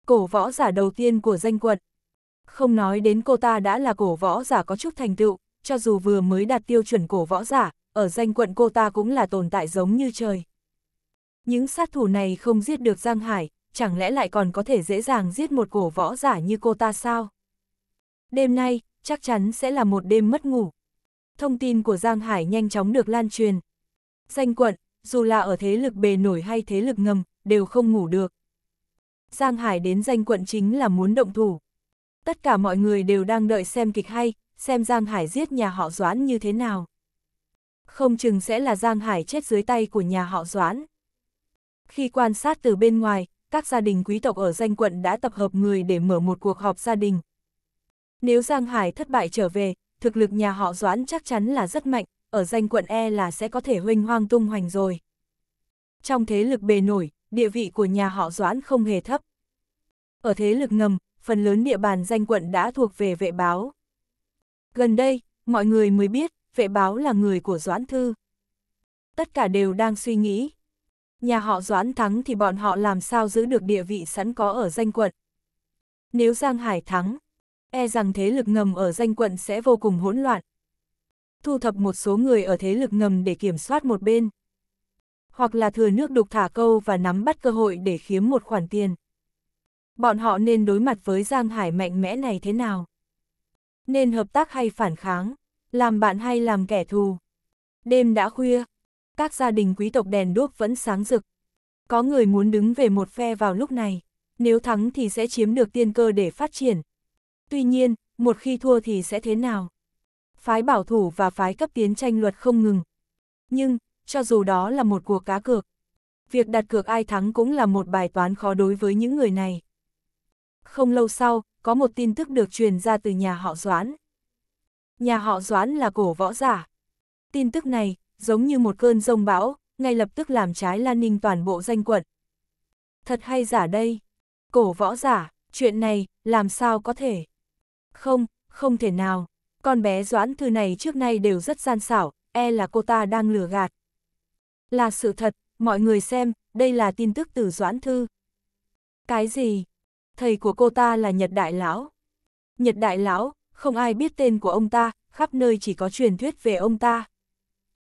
Cổ võ giả đầu tiên của danh Quận, Không nói đến cô ta đã là cổ võ giả có chút thành tựu, cho dù vừa mới đạt tiêu chuẩn cổ võ giả, ở danh quận cô ta cũng là tồn tại giống như trời. Những sát thủ này không giết được Giang Hải, chẳng lẽ lại còn có thể dễ dàng giết một cổ võ giả như cô ta sao? Đêm nay, chắc chắn sẽ là một đêm mất ngủ. Thông tin của Giang Hải nhanh chóng được lan truyền. Danh quận, dù là ở thế lực bề nổi hay thế lực ngầm, đều không ngủ được. Giang Hải đến danh quận chính là muốn động thủ. Tất cả mọi người đều đang đợi xem kịch hay, xem Giang Hải giết nhà họ Doãn như thế nào. Không chừng sẽ là Giang Hải chết dưới tay của nhà họ Doãn. Khi quan sát từ bên ngoài, các gia đình quý tộc ở danh quận đã tập hợp người để mở một cuộc họp gia đình. Nếu Giang Hải thất bại trở về, thực lực nhà họ Doãn chắc chắn là rất mạnh, ở danh quận E là sẽ có thể huynh hoang tung hoành rồi. Trong thế lực bề nổi, địa vị của nhà họ Doãn không hề thấp. Ở thế lực ngầm, phần lớn địa bàn danh quận đã thuộc về vệ báo. Gần đây, mọi người mới biết, vệ báo là người của Doãn Thư. Tất cả đều đang suy nghĩ. Nhà họ Doãn thắng thì bọn họ làm sao giữ được địa vị sẵn có ở danh quận. Nếu Giang Hải thắng, e rằng thế lực ngầm ở danh quận sẽ vô cùng hỗn loạn, thu thập một số người ở thế lực ngầm để kiểm soát một bên. Hoặc là thừa nước đục thả câu và nắm bắt cơ hội để khiếm một khoản tiền. Bọn họ nên đối mặt với Giang Hải mạnh mẽ này thế nào? Nên hợp tác hay phản kháng? Làm bạn hay làm kẻ thù? Đêm đã khuya, các gia đình quý tộc đèn đuốc vẫn sáng rực. Có người muốn đứng về một phe vào lúc này, nếu thắng thì sẽ chiếm được tiên cơ để phát triển. Tuy nhiên, một khi thua thì sẽ thế nào? phái bảo thủ và phái cấp tiến tranh luật không ngừng. Nhưng, cho dù đó là một cuộc cá cược, việc đặt cược ai thắng cũng là một bài toán khó đối với những người này. Không lâu sau, có một tin tức được truyền ra từ nhà họ Doãn. Nhà họ Doãn là cổ võ giả. Tin tức này, giống như một cơn rông bão, ngay lập tức làm trái Lan Ninh toàn bộ danh quận. Thật hay giả đây? Cổ võ giả, chuyện này, làm sao có thể? Không, không thể nào con bé Doãn Thư này trước nay đều rất gian xảo, e là cô ta đang lừa gạt. Là sự thật, mọi người xem, đây là tin tức từ Doãn Thư. Cái gì? Thầy của cô ta là Nhật Đại Lão. Nhật Đại Lão, không ai biết tên của ông ta, khắp nơi chỉ có truyền thuyết về ông ta.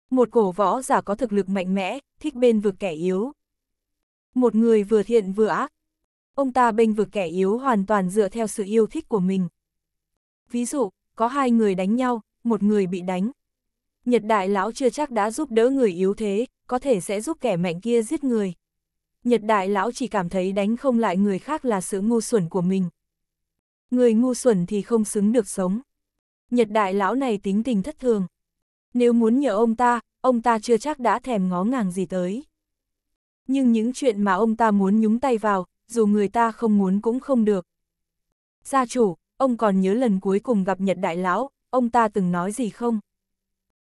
Một cổ võ giả có thực lực mạnh mẽ, thích bên vực kẻ yếu. Một người vừa thiện vừa ác. Ông ta bên vực kẻ yếu hoàn toàn dựa theo sự yêu thích của mình. Ví dụ, có hai người đánh nhau, một người bị đánh. Nhật đại lão chưa chắc đã giúp đỡ người yếu thế, có thể sẽ giúp kẻ mạnh kia giết người. Nhật đại lão chỉ cảm thấy đánh không lại người khác là sự ngu xuẩn của mình. Người ngu xuẩn thì không xứng được sống. Nhật đại lão này tính tình thất thường. Nếu muốn nhờ ông ta, ông ta chưa chắc đã thèm ngó ngàng gì tới. Nhưng những chuyện mà ông ta muốn nhúng tay vào, dù người ta không muốn cũng không được. Gia chủ, ông còn nhớ lần cuối cùng gặp Nhật Đại Lão, ông ta từng nói gì không?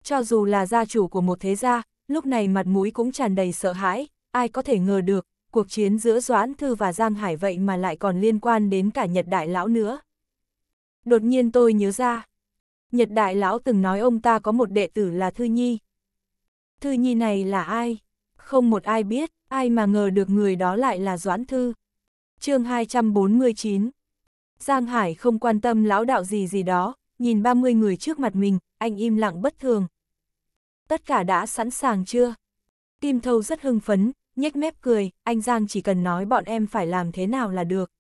Cho dù là gia chủ của một thế gia, lúc này mặt mũi cũng tràn đầy sợ hãi, ai có thể ngờ được, cuộc chiến giữa Doãn Thư và Giang Hải vậy mà lại còn liên quan đến cả Nhật Đại Lão nữa. Đột nhiên tôi nhớ ra, Nhật Đại Lão từng nói ông ta có một đệ tử là Thư Nhi. Thư Nhi này là ai? Không một ai biết, ai mà ngờ được người đó lại là Doãn Thư. chương 249 Giang Hải không quan tâm lão đạo gì gì đó, nhìn 30 người trước mặt mình, anh im lặng bất thường. Tất cả đã sẵn sàng chưa? Kim Thâu rất hưng phấn, nhếch mép cười, anh Giang chỉ cần nói bọn em phải làm thế nào là được.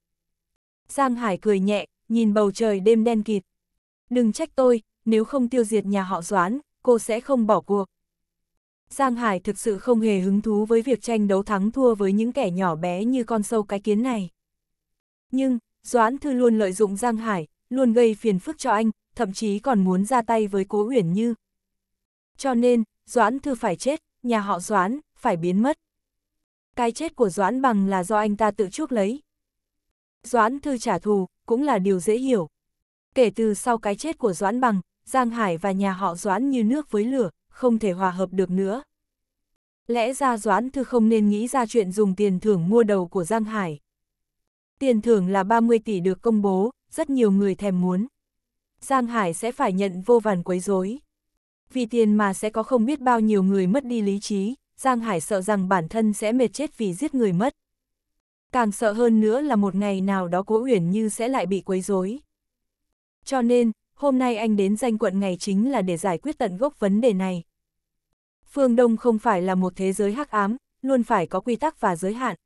Giang Hải cười nhẹ, nhìn bầu trời đêm đen kịt. Đừng trách tôi, nếu không tiêu diệt nhà họ Doãn, cô sẽ không bỏ cuộc. Giang Hải thực sự không hề hứng thú với việc tranh đấu thắng thua với những kẻ nhỏ bé như con sâu cái kiến này. Nhưng, Doãn Thư luôn lợi dụng Giang Hải, luôn gây phiền phức cho anh, thậm chí còn muốn ra tay với Cố Uyển Như. Cho nên, Doãn Thư phải chết, nhà họ Doãn, phải biến mất. Cái chết của Doãn bằng là do anh ta tự chuốc lấy. Doãn Thư trả thù, cũng là điều dễ hiểu. Kể từ sau cái chết của Doãn bằng, Giang Hải và nhà họ Doãn như nước với lửa, không thể hòa hợp được nữa. Lẽ ra Doãn Thư không nên nghĩ ra chuyện dùng tiền thưởng mua đầu của Giang Hải. Tiền thưởng là 30 tỷ được công bố, rất nhiều người thèm muốn. Giang Hải sẽ phải nhận vô vàn quấy rối. Vì tiền mà sẽ có không biết bao nhiêu người mất đi lý trí, Giang Hải sợ rằng bản thân sẽ mệt chết vì giết người mất. Càng sợ hơn nữa là một ngày nào đó Cố Uyển Như sẽ lại bị quấy rối. Cho nên, hôm nay anh đến danh quận ngày chính là để giải quyết tận gốc vấn đề này. Phương Đông không phải là một thế giới hắc ám, luôn phải có quy tắc và giới hạn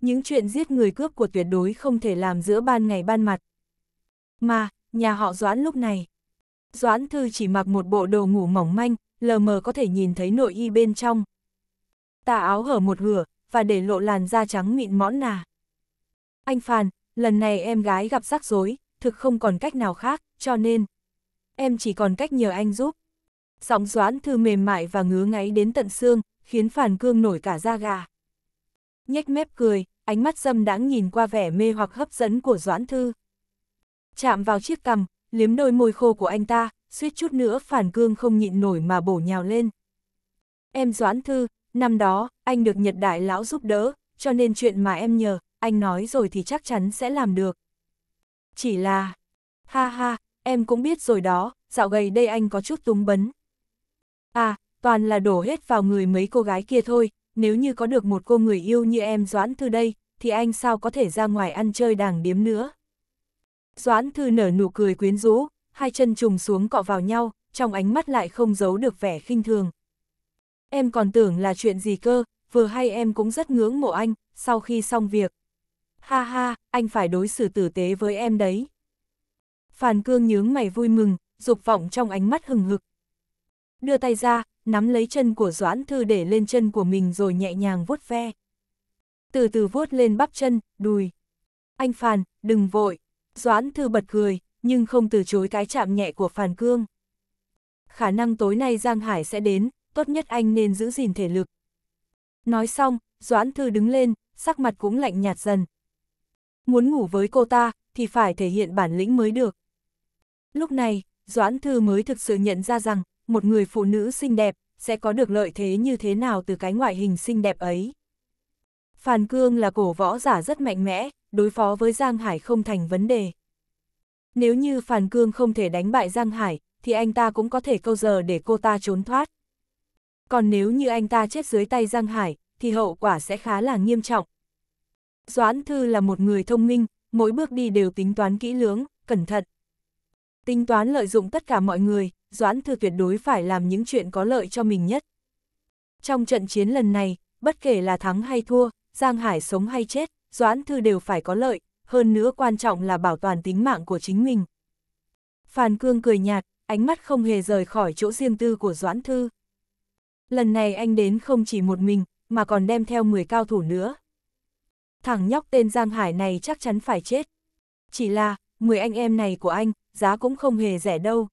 những chuyện giết người cướp của tuyệt đối không thể làm giữa ban ngày ban mặt. Mà, nhà họ Doãn lúc này. Doãn Thư chỉ mặc một bộ đồ ngủ mỏng manh, lờ mờ có thể nhìn thấy nội y bên trong. Tà áo hở một hửa, và để lộ làn da trắng mịn mõn nà. Anh Phan, lần này em gái gặp rắc rối, thực không còn cách nào khác, cho nên... Em chỉ còn cách nhờ anh giúp. Giọng Doãn Thư mềm mại và ngứa ngáy đến tận xương, khiến Phản Cương nổi cả da gà nhếch mép cười, ánh mắt dâm đãng nhìn qua vẻ mê hoặc hấp dẫn của Doãn Thư. Chạm vào chiếc cằm, liếm đôi môi khô của anh ta, suýt chút nữa phản cương không nhịn nổi mà bổ nhào lên. Em Doãn Thư, năm đó, anh được Nhật Đại Lão giúp đỡ, cho nên chuyện mà em nhờ, anh nói rồi thì chắc chắn sẽ làm được. Chỉ là... Ha ha, em cũng biết rồi đó, dạo gầy đây anh có chút túng bấn. À, toàn là đổ hết vào người mấy cô gái kia thôi, nếu như có được một cô người yêu như em Doãn Thư đây, thì anh sao có thể ra ngoài ăn chơi đàng điếm nữa. Doãn Thư nở nụ cười quyến rũ, hai chân trùng xuống cọ vào nhau, trong ánh mắt lại không giấu được vẻ khinh thường. Em còn tưởng là chuyện gì cơ, vừa hay em cũng rất ngưỡng mộ anh, sau khi xong việc. Ha ha, anh phải đối xử tử tế với em đấy. Phàn Cương nhướng mày vui mừng, dục vọng trong ánh mắt hừng hực, đưa tay ra, nắm lấy chân của Doãn Thư để lên chân của mình rồi nhẹ nhàng vuốt ve. Từ từ vuốt lên bắp chân, đùi. Anh Phàn, đừng vội. Doãn Thư bật cười, nhưng không từ chối cái chạm nhẹ của Phàn Cương. Khả năng tối nay Giang Hải sẽ đến, tốt nhất anh nên giữ gìn thể lực. Nói xong, Doãn Thư đứng lên, sắc mặt cũng lạnh nhạt dần. Muốn ngủ với cô ta, thì phải thể hiện bản lĩnh mới được. Lúc này, Doãn Thư mới thực sự nhận ra rằng, một người phụ nữ xinh đẹp sẽ có được lợi thế như thế nào từ cái ngoại hình xinh đẹp ấy. Phàn Cương là cổ võ giả rất mạnh mẽ, đối phó với Giang Hải không thành vấn đề. Nếu như Phàn Cương không thể đánh bại Giang Hải, thì anh ta cũng có thể câu giờ để cô ta trốn thoát. Còn nếu như anh ta chết dưới tay Giang Hải, thì hậu quả sẽ khá là nghiêm trọng. Doãn Thư là một người thông minh, mỗi bước đi đều tính toán kỹ lưỡng, cẩn thận. Tính toán lợi dụng tất cả mọi người, Doãn Thư tuyệt đối phải làm những chuyện có lợi cho mình nhất. Trong trận chiến lần này, bất kể là thắng hay thua, Giang Hải sống hay chết, Doãn Thư đều phải có lợi, hơn nữa quan trọng là bảo toàn tính mạng của chính mình. Phàn Cương cười nhạt, ánh mắt không hề rời khỏi chỗ riêng tư của Doãn Thư. Lần này anh đến không chỉ một mình, mà còn đem theo 10 cao thủ nữa. Thằng nhóc tên Giang Hải này chắc chắn phải chết. Chỉ là, 10 anh em này của anh, giá cũng không hề rẻ đâu.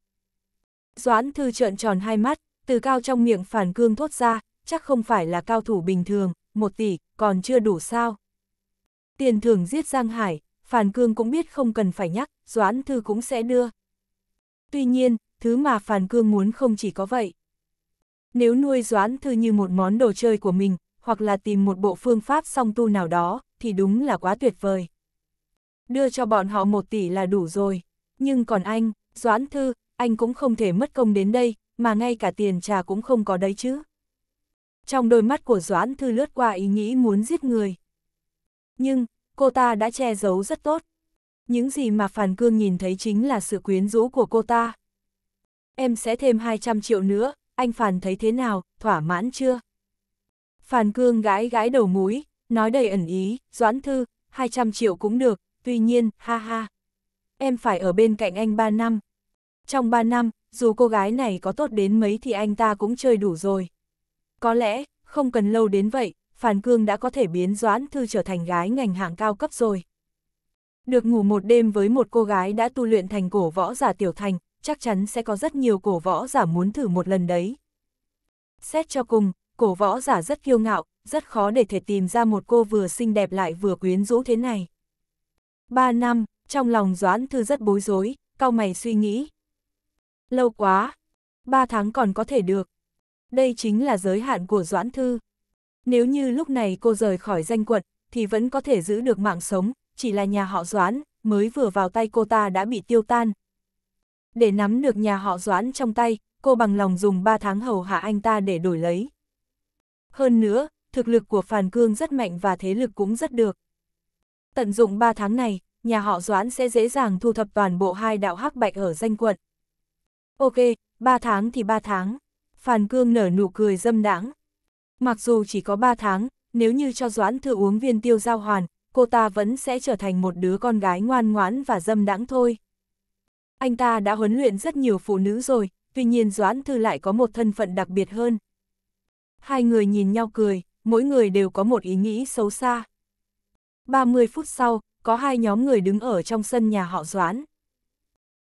Doãn thư trợn tròn hai mắt, từ cao trong miệng phản cương thốt ra, chắc không phải là cao thủ bình thường, một tỷ, còn chưa đủ sao. Tiền thưởng giết Giang Hải, Phản Cương cũng biết không cần phải nhắc, Doãn Thư cũng sẽ đưa. Tuy nhiên, thứ mà Phản Cương muốn không chỉ có vậy. Nếu nuôi Doãn Thư như một món đồ chơi của mình, hoặc là tìm một bộ phương pháp song tu nào đó, thì đúng là quá tuyệt vời. Đưa cho bọn họ một tỷ là đủ rồi, nhưng còn anh, Doãn Thư, anh cũng không thể mất công đến đây, mà ngay cả tiền trà cũng không có đấy chứ. Trong đôi mắt của Doãn Thư lướt qua ý nghĩ muốn giết người. Nhưng, cô ta đã che giấu rất tốt. Những gì mà Phản Cương nhìn thấy chính là sự quyến rũ của cô ta. Em sẽ thêm 200 triệu nữa, anh Phản thấy thế nào, thỏa mãn chưa? Phản Cương gãi gãi đầu múi, nói đầy ẩn ý, Doãn Thư, 200 triệu cũng được, tuy nhiên, ha ha. Em phải ở bên cạnh anh 3 năm, trong 3 năm, dù cô gái này có tốt đến mấy thì anh ta cũng chơi đủ rồi. Có lẽ, không cần lâu đến vậy, Phản Cương đã có thể biến Doãn Thư trở thành gái ngành hạng cao cấp rồi. Được ngủ một đêm với một cô gái đã tu luyện thành cổ võ giả tiểu thành, chắc chắn sẽ có rất nhiều cổ võ giả muốn thử một lần đấy. Xét cho cùng, cổ võ giả rất kiêu ngạo, rất khó để thể tìm ra một cô vừa xinh đẹp lại vừa quyến rũ thế này. Ba năm, trong lòng Doãn Thư rất bối rối, cau mày suy nghĩ, Lâu quá, ba tháng còn có thể được. Đây chính là giới hạn của Doãn Thư. Nếu như lúc này cô rời khỏi danh quận, thì vẫn có thể giữ được mạng sống, chỉ là nhà họ Doãn, mới vừa vào tay cô ta đã bị tiêu tan. Để nắm được nhà họ Doãn trong tay, cô bằng lòng dùng ba tháng hầu hạ anh ta để đổi lấy. Hơn nữa, thực lực của Phàn Cương rất mạnh và thế lực cũng rất được. Tận dụng ba tháng này, nhà họ Doãn sẽ dễ dàng thu thập toàn bộ hai đạo hắc bạch ở danh quận. Ok, 3 tháng thì 3 tháng. Phàn Cương nở nụ cười dâm đãng. Mặc dù chỉ có 3 tháng, nếu như cho Doãn Thư uống viên tiêu giao hoàn, cô ta vẫn sẽ trở thành một đứa con gái ngoan ngoãn và dâm đãng thôi. Anh ta đã huấn luyện rất nhiều phụ nữ rồi, tuy nhiên Doãn Thư lại có một thân phận đặc biệt hơn. Hai người nhìn nhau cười, mỗi người đều có một ý nghĩ xấu xa. 30 phút sau, có hai nhóm người đứng ở trong sân nhà họ Doãn.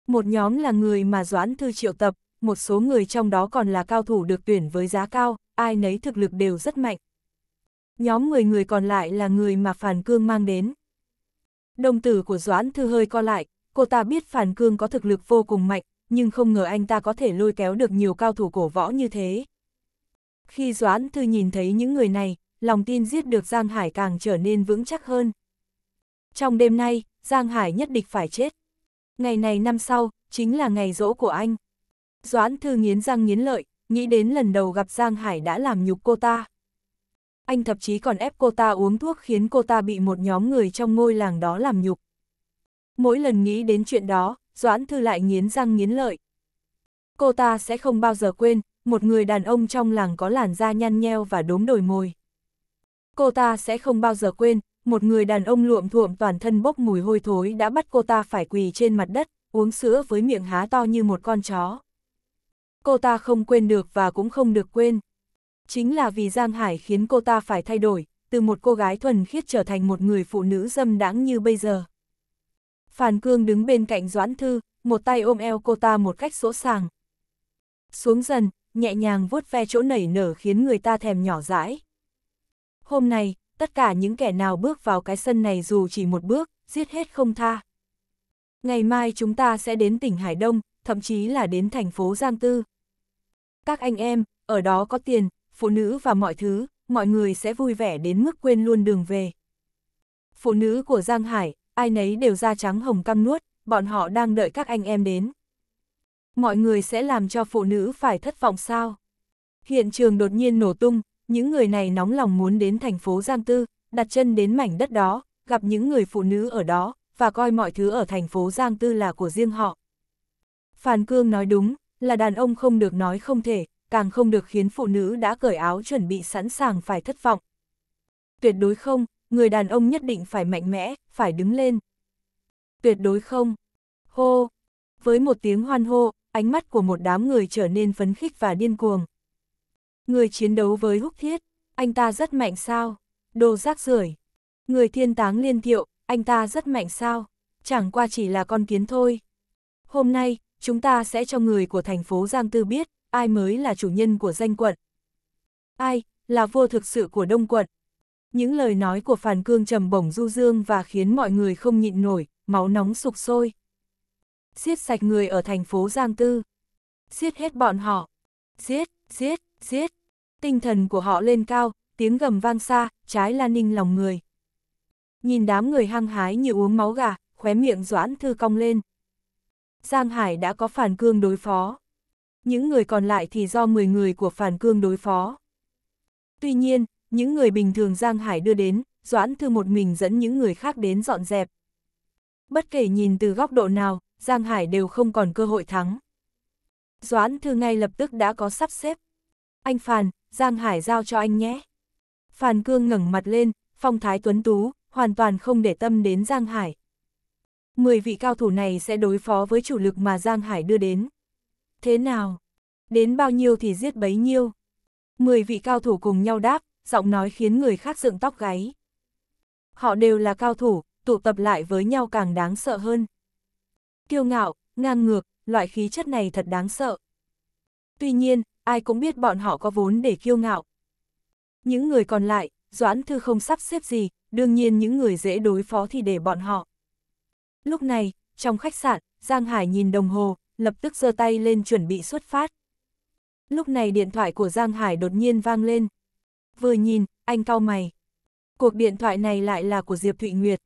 Một nhóm là người mà Doãn Thư triệu tập, một số người trong đó còn là cao thủ được tuyển với giá cao, ai nấy thực lực đều rất mạnh. Nhóm 10 người còn lại là người mà Phản Cương mang đến. Đồng tử của Doãn Thư hơi co lại, cô ta biết Phản Cương có thực lực vô cùng mạnh, nhưng không ngờ anh ta có thể lôi kéo được nhiều cao thủ cổ võ như thế. Khi Doãn Thư nhìn thấy những người này, lòng tin giết được Giang Hải càng trở nên vững chắc hơn. Trong đêm nay, Giang Hải nhất định phải chết ngày này năm sau, chính là ngày rỗ của anh. Doãn Thư nghiến răng nghiến lợi, nghĩ đến lần đầu gặp Giang Hải đã làm nhục cô ta. Anh thậm chí còn ép cô ta uống thuốc khiến cô ta bị một nhóm người trong ngôi làng đó làm nhục. Mỗi lần nghĩ đến chuyện đó, Doãn Thư lại nghiến răng nghiến lợi. Cô ta sẽ không bao giờ quên, một người đàn ông trong làng có làn da nhăn nheo và đốm đồi mồi. Cô ta sẽ không bao giờ quên, một người đàn ông luộm thuộm toàn thân bốc mùi hôi thối đã bắt cô ta phải quỳ trên mặt đất, uống sữa với miệng há to như một con chó. Cô ta không quên được và cũng không được quên. Chính là vì Giang Hải khiến cô ta phải thay đổi, từ một cô gái thuần khiết trở thành một người phụ nữ dâm đãng như bây giờ. Phàn Cương đứng bên cạnh Doãn Thư, một tay ôm eo cô ta một cách sỗ sàng. Xuống dần, nhẹ nhàng vuốt ve chỗ nảy nở khiến người ta thèm nhỏ dãi. Hôm nay, tất cả những kẻ nào bước vào cái sân này dù chỉ một bước, giết hết không tha. Ngày mai chúng ta sẽ đến tỉnh Hải Đông, thậm chí là đến thành phố Giang Tư. Các anh em, ở đó có tiền, phụ nữ và mọi thứ, mọi người sẽ vui vẻ đến mức quên luôn đường về. Phụ nữ của Giang Hải, ai nấy đều da trắng hồng căng nuốt, bọn họ đang đợi các anh em đến. Mọi người sẽ làm cho phụ nữ phải thất vọng sao? Hiện trường đột nhiên nổ tung, những người này nóng lòng muốn đến thành phố Giang Tư, đặt chân đến mảnh đất đó, gặp những người phụ nữ ở đó, và coi mọi thứ ở thành phố Giang Tư là của riêng họ. Phàn Cương nói đúng, là đàn ông không được nói không thể, càng không được khiến phụ nữ đã cởi áo chuẩn bị sẵn sàng phải thất vọng. Tuyệt đối không, người đàn ông nhất định phải mạnh mẽ, phải đứng lên. Tuyệt đối không. Hô! Với một tiếng hoan hô, ánh mắt của một đám người trở nên phấn khích và điên cuồng. Người chiến đấu với húc thiết, anh ta rất mạnh sao? Đồ rác rưởi. Người thiên táng liên thiệu, anh ta rất mạnh sao? Chẳng qua chỉ là con kiến thôi. Hôm nay, chúng ta sẽ cho người của thành phố Giang Tư biết, ai mới là chủ nhân của danh quận. Ai, là vua thực sự của Đông quận. Những lời nói của Phản Cương trầm bổng du dương và khiến mọi người không nhịn nổi, máu nóng sục sôi. Giết sạch người ở thành phố Giang Tư. Giết hết bọn họ. Giết, giết, giết. Tinh thần của họ lên cao, tiếng gầm vang xa, trái là ninh lòng người. Nhìn đám người hăng hái như uống máu gà, khóe miệng doãn thư cong lên. Giang Hải đã có phản cương đối phó. Những người còn lại thì do 10 người của phản cương đối phó. Tuy nhiên, những người bình thường Giang Hải đưa đến, Doãn Thư một mình dẫn những người khác đến dọn dẹp. Bất kể nhìn từ góc độ nào, Giang Hải đều không còn cơ hội thắng. Doãn Thư ngay lập tức đã có sắp xếp. Anh Phàn, Giang Hải giao cho anh nhé. Phàn Cương ngẩng mặt lên, phong thái tuấn tú, hoàn toàn không để tâm đến Giang Hải. Mười vị cao thủ này sẽ đối phó với chủ lực mà Giang Hải đưa đến. Thế nào? Đến bao nhiêu thì giết bấy nhiêu? Mười vị cao thủ cùng nhau đáp, giọng nói khiến người khác dựng tóc gáy. Họ đều là cao thủ, tụ tập lại với nhau càng đáng sợ hơn. Kiêu ngạo, ngang ngược, loại khí chất này thật đáng sợ. Tuy nhiên, ai cũng biết bọn họ có vốn để kiêu ngạo. Những người còn lại, Doãn Thư không sắp xếp gì, đương nhiên những người dễ đối phó thì để bọn họ. Lúc này, trong khách sạn, Giang Hải nhìn đồng hồ, lập tức giơ tay lên chuẩn bị xuất phát. Lúc này điện thoại của Giang Hải đột nhiên vang lên. Vừa nhìn, anh cau mày. Cuộc điện thoại này lại là của Diệp Thụy Nguyệt.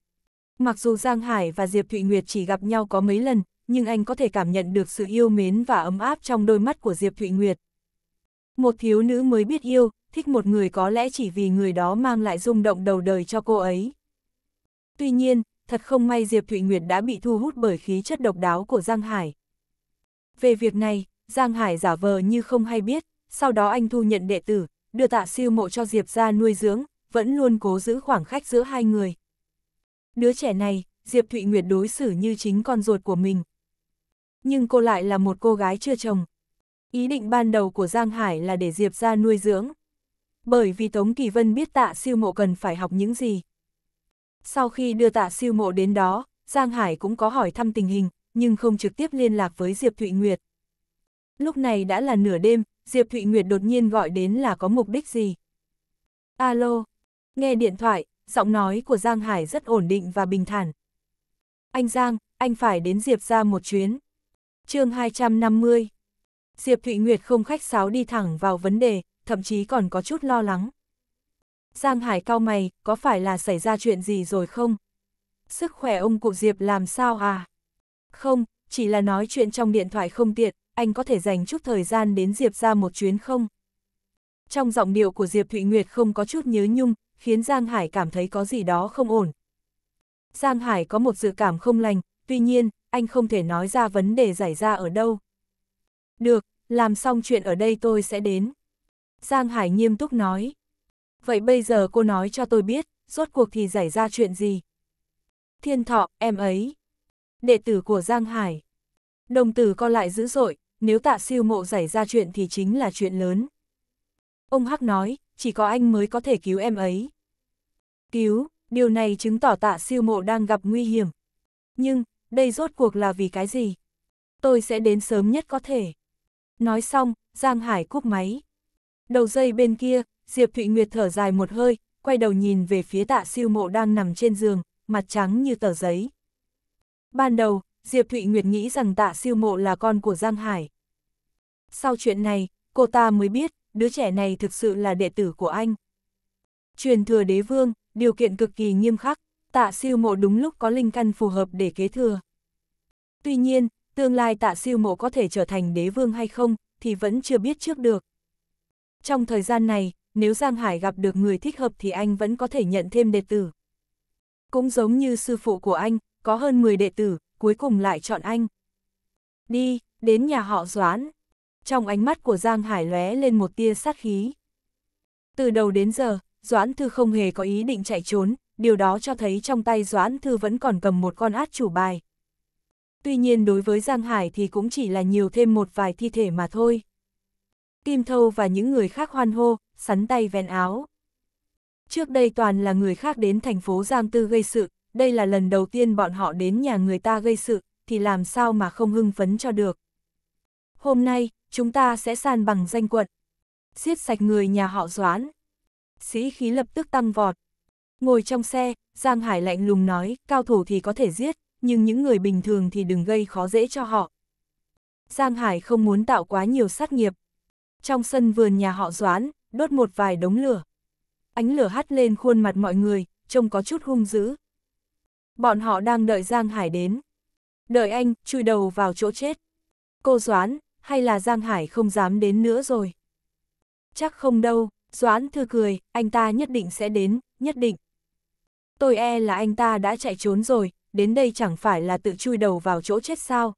Mặc dù Giang Hải và Diệp Thụy Nguyệt chỉ gặp nhau có mấy lần, nhưng anh có thể cảm nhận được sự yêu mến và ấm áp trong đôi mắt của Diệp Thụy Nguyệt. Một thiếu nữ mới biết yêu, thích một người có lẽ chỉ vì người đó mang lại rung động đầu đời cho cô ấy. Tuy nhiên, thật không may Diệp Thụy Nguyệt đã bị thu hút bởi khí chất độc đáo của Giang Hải. Về việc này, Giang Hải giả vờ như không hay biết, sau đó anh thu nhận đệ tử, đưa tạ siêu mộ cho Diệp ra nuôi dưỡng, vẫn luôn cố giữ khoảng cách giữa hai người. Đứa trẻ này, Diệp Thụy Nguyệt đối xử như chính con ruột của mình. Nhưng cô lại là một cô gái chưa chồng, Ý định ban đầu của Giang Hải là để Diệp ra nuôi dưỡng. Bởi vì Tống Kỳ Vân biết tạ siêu mộ cần phải học những gì. Sau khi đưa tạ siêu mộ đến đó, Giang Hải cũng có hỏi thăm tình hình, nhưng không trực tiếp liên lạc với Diệp Thụy Nguyệt. Lúc này đã là nửa đêm, Diệp Thụy Nguyệt đột nhiên gọi đến là có mục đích gì. Alo, nghe điện thoại, giọng nói của Giang Hải rất ổn định và bình thản. Anh Giang, anh phải đến Diệp ra một chuyến. chương 250 Diệp Thụy Nguyệt không khách sáo đi thẳng vào vấn đề, thậm chí còn có chút lo lắng. Giang Hải cao mày, có phải là xảy ra chuyện gì rồi không? Sức khỏe ông cụ Diệp làm sao à? Không, chỉ là nói chuyện trong điện thoại không tiện, anh có thể dành chút thời gian đến Diệp ra một chuyến không? Trong giọng điệu của Diệp Thụy Nguyệt không có chút nhớ nhung, khiến Giang Hải cảm thấy có gì đó không ổn. Giang Hải có một dự cảm không lành, tuy nhiên, anh không thể nói ra vấn đề giải ra ở đâu. Được, làm xong chuyện ở đây tôi sẽ đến. Giang Hải nghiêm túc nói. Vậy bây giờ cô nói cho tôi biết, rốt cuộc thì xảy ra chuyện gì? Thiên thọ, em ấy. Đệ tử của Giang Hải. Đồng tử co lại dữ dội, nếu tạ siêu mộ xảy ra chuyện thì chính là chuyện lớn. Ông Hắc nói, chỉ có anh mới có thể cứu em ấy. Cứu, điều này chứng tỏ tạ siêu mộ đang gặp nguy hiểm. Nhưng, đây rốt cuộc là vì cái gì? Tôi sẽ đến sớm nhất có thể. Nói xong, Giang Hải cúp máy. Đầu dây bên kia, Diệp Thụy Nguyệt thở dài một hơi, quay đầu nhìn về phía tạ siêu mộ đang nằm trên giường, mặt trắng như tờ giấy. Ban đầu, Diệp Thụy Nguyệt nghĩ rằng tạ siêu mộ là con của Giang Hải. Sau chuyện này, cô ta mới biết, đứa trẻ này thực sự là đệ tử của anh. Truyền thừa đế vương, điều kiện cực kỳ nghiêm khắc, tạ siêu mộ đúng lúc có linh căn phù hợp để kế thừa. Tuy nhiên, tương lai tạ siêu mộ có thể trở thành đế vương hay không, thì vẫn chưa biết trước được. Trong thời gian này, nếu Giang Hải gặp được người thích hợp thì anh vẫn có thể nhận thêm đệ tử. Cũng giống như sư phụ của anh, có hơn 10 đệ tử, cuối cùng lại chọn anh. Đi, đến nhà họ Doãn. Trong ánh mắt của Giang Hải lóe lên một tia sát khí. Từ đầu đến giờ, Doãn Thư không hề có ý định chạy trốn, điều đó cho thấy trong tay Doãn Thư vẫn còn cầm một con át chủ bài tuy nhiên đối với Giang Hải thì cũng chỉ là nhiều thêm một vài thi thể mà thôi. Kim Thâu và những người khác hoan hô, sắn tay ven áo. Trước đây toàn là người khác đến thành phố Giang Tư gây sự, đây là lần đầu tiên bọn họ đến nhà người ta gây sự, thì làm sao mà không hưng phấn cho được. Hôm nay, chúng ta sẽ san bằng danh quận. Xiết sạch người nhà họ Doãn. Sĩ khí lập tức tăng vọt. Ngồi trong xe, Giang Hải lạnh lùng nói, cao thủ thì có thể giết, nhưng những người bình thường thì đừng gây khó dễ cho họ. Giang Hải không muốn tạo quá nhiều sát nghiệp. Trong sân vườn nhà họ Doãn, đốt một vài đống lửa. Ánh lửa hắt lên khuôn mặt mọi người, trông có chút hung dữ. Bọn họ đang đợi Giang Hải đến. Đợi anh, chui đầu vào chỗ chết. Cô Doãn, hay là Giang Hải không dám đến nữa rồi? Chắc không đâu, Doãn thư cười, anh ta nhất định sẽ đến, nhất định. Tôi e là anh ta đã chạy trốn rồi, đến đây chẳng phải là tự chui đầu vào chỗ chết sao.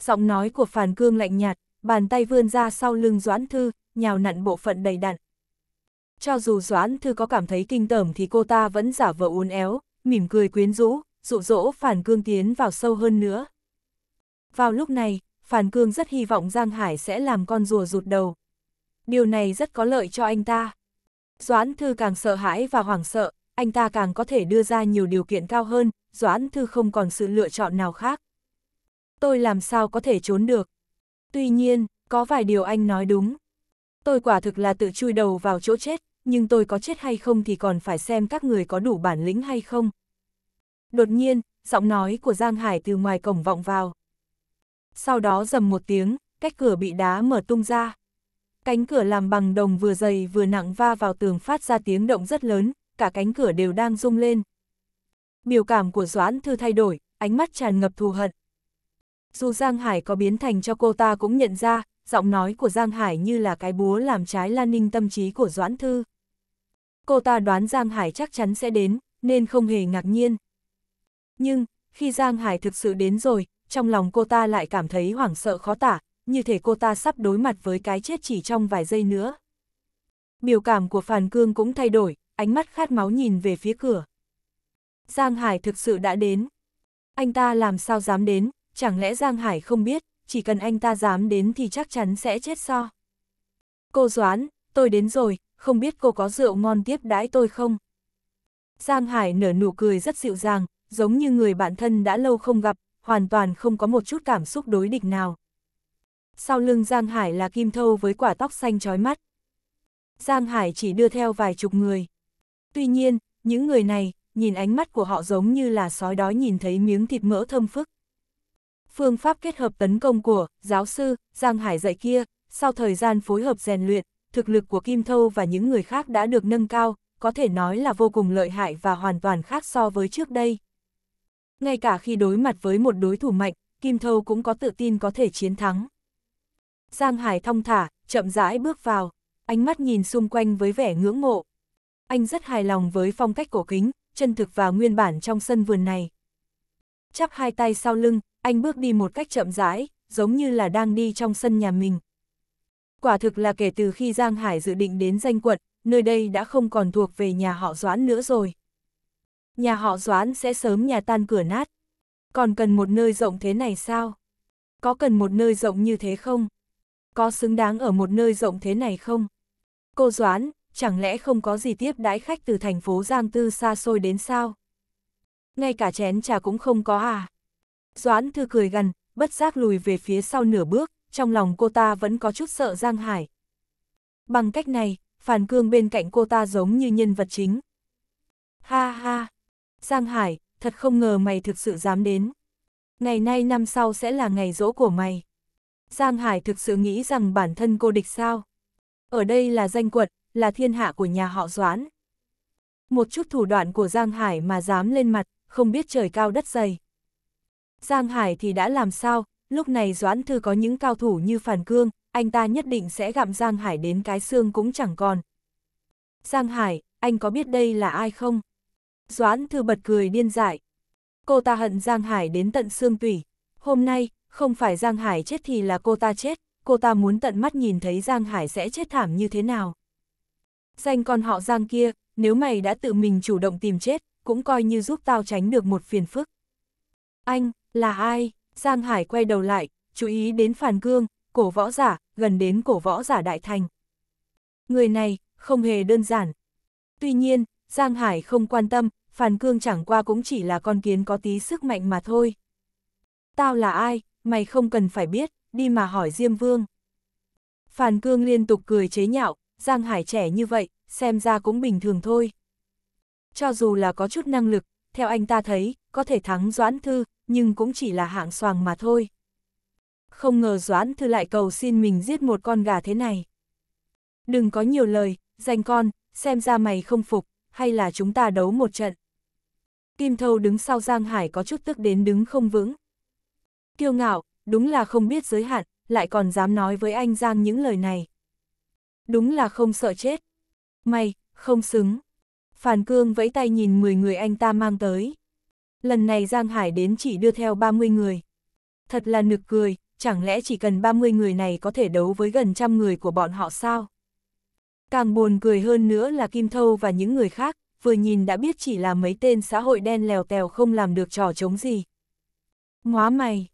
Giọng nói của Phàn Cương lạnh nhạt, bàn tay vươn ra sau lưng Doãn Thư, nhào nặn bộ phận đầy đặn. Cho dù Doãn Thư có cảm thấy kinh tởm thì cô ta vẫn giả vờ uốn éo, mỉm cười quyến rũ, dụ dỗ Phàn Cương tiến vào sâu hơn nữa. Vào lúc này, Phàn Cương rất hy vọng Giang Hải sẽ làm con rùa rụt đầu. Điều này rất có lợi cho anh ta. Doãn Thư càng sợ hãi và hoảng sợ, anh ta càng có thể đưa ra nhiều điều kiện cao hơn, Doãn Thư không còn sự lựa chọn nào khác. Tôi làm sao có thể trốn được. Tuy nhiên, có vài điều anh nói đúng. Tôi quả thực là tự chui đầu vào chỗ chết, nhưng tôi có chết hay không thì còn phải xem các người có đủ bản lĩnh hay không. Đột nhiên, giọng nói của Giang Hải từ ngoài cổng vọng vào. Sau đó dầm một tiếng, cách cửa bị đá mở tung ra. Cánh cửa làm bằng đồng vừa dày vừa nặng va vào tường phát ra tiếng động rất lớn, cả cánh cửa đều đang rung lên, biểu cảm của Doãn Thư thay đổi, ánh mắt tràn ngập thù hận. Dù Giang Hải có biến thành cho cô ta cũng nhận ra, giọng nói của Giang Hải như là cái búa làm trái lan ninh tâm trí của Doãn Thư. Cô ta đoán Giang Hải chắc chắn sẽ đến, nên không hề ngạc nhiên. Nhưng, khi Giang Hải thực sự đến rồi, trong lòng cô ta lại cảm thấy hoảng sợ khó tả, như thể cô ta sắp đối mặt với cái chết chỉ trong vài giây nữa. Biểu cảm của Phàn Cương cũng thay đổi, ánh mắt khát máu nhìn về phía cửa. Giang Hải thực sự đã đến. Anh ta làm sao dám đến, chẳng lẽ Giang Hải không biết, chỉ cần anh ta dám đến thì chắc chắn sẽ chết sao? Cô Doãn, tôi đến rồi, không biết cô có rượu ngon tiếp đãi tôi không? Giang Hải nở nụ cười rất dịu dàng, giống như người bạn thân đã lâu không gặp, hoàn toàn không có một chút cảm xúc đối địch nào. Sau lưng Giang Hải là Kim Thâu với quả tóc xanh trói mắt. Giang Hải chỉ đưa theo vài chục người. Tuy nhiên, những người này, nhìn ánh mắt của họ giống như là sói đói nhìn thấy miếng thịt mỡ thơm phức. Phương pháp kết hợp tấn công của giáo sư Giang Hải dạy kia, sau thời gian phối hợp rèn luyện, thực lực của Kim Thâu và những người khác đã được nâng cao, có thể nói là vô cùng lợi hại và hoàn toàn khác so với trước đây. Ngay cả khi đối mặt với một đối thủ mạnh, Kim Thâu cũng có tự tin có thể chiến thắng. Giang Hải thong thả, chậm rãi bước vào, ánh mắt nhìn xung quanh với vẻ ngưỡng mộ. Anh rất hài lòng với phong cách cổ kính, chân thực và nguyên bản trong sân vườn này. Chắp hai tay sau lưng, anh bước đi một cách chậm rãi, giống như là đang đi trong sân nhà mình. Quả thực là kể từ khi Giang Hải dự định đến danh quận, nơi đây đã không còn thuộc về nhà họ Doãn nữa rồi. Nhà họ Doãn sẽ sớm nhà tan cửa nát. Còn cần một nơi rộng thế này sao? Có cần một nơi rộng như thế không? Có xứng đáng ở một nơi rộng thế này không? Cô Doãn, chẳng lẽ không có gì tiếp đãi khách từ thành phố Giang Tư xa xôi đến sao? Ngay cả chén trà cũng không có à? Doãn Thư cười gần, bất giác lùi về phía sau nửa bước, trong lòng cô ta vẫn có chút sợ Giang Hải. Bằng cách này, Phản Cương bên cạnh cô ta giống như nhân vật chính. Ha ha! Giang Hải, thật không ngờ mày thực sự dám đến. Ngày nay năm sau sẽ là ngày rỗ của mày. Giang Hải thực sự nghĩ rằng bản thân cô địch sao? Ở đây là danh quật, là thiên hạ của nhà họ Doãn. Một chút thủ đoạn của Giang Hải mà dám lên mặt, không biết trời cao đất dày. Giang Hải thì đã làm sao, lúc này Doãn Thư có những cao thủ như Phản Cương, anh ta nhất định sẽ gặm Giang Hải đến cái xương cũng chẳng còn. Giang Hải, anh có biết đây là ai không? Doãn Thư bật cười điên dại. Cô ta hận Giang Hải đến tận xương tủy. Hôm nay, không phải Giang Hải chết thì là cô ta chết, cô ta muốn tận mắt nhìn thấy Giang Hải sẽ chết thảm như thế nào. Danh con họ Giang kia, nếu mày đã tự mình chủ động tìm chết, cũng coi như giúp tao tránh được một phiền phức. Anh, là ai? Giang Hải quay đầu lại, chú ý đến Phản Cương, cổ võ giả, gần đến cổ võ giả Đại Thành. Người này, không hề đơn giản. Tuy nhiên, Giang Hải không quan tâm, Phản Cương chẳng qua cũng chỉ là con kiến có tí sức mạnh mà thôi. Tao là ai, mày không cần phải biết, đi mà hỏi Diêm Vương. Phản Cương liên tục cười chế nhạo, Giang Hải trẻ như vậy, xem ra cũng bình thường thôi. Cho dù là có chút năng lực, theo anh ta thấy, có thể thắng Doãn Thư, nhưng cũng chỉ là hạng soàng mà thôi. Không ngờ Doãn Thư lại cầu xin mình giết một con gà thế này. Đừng có nhiều lời, danh con, xem ra mày không phục, hay là chúng ta đấu một trận. Kim Thâu đứng sau Giang Hải có chút tức đến đứng không vững. Kiêu ngạo, đúng là không biết giới hạn, lại còn dám nói với anh Giang những lời này. Đúng là không sợ chết. May, không xứng. Phản Cương vẫy tay nhìn 10 người anh ta mang tới. Lần này Giang Hải đến chỉ đưa theo 30 người. Thật là nực cười, chẳng lẽ chỉ cần 30 người này có thể đấu với gần trăm người của bọn họ sao? Càng buồn cười hơn nữa là Kim Thâu và những người khác, vừa nhìn đã biết chỉ là mấy tên xã hội đen lèo tèo không làm được trò chống gì. Ngóa mày!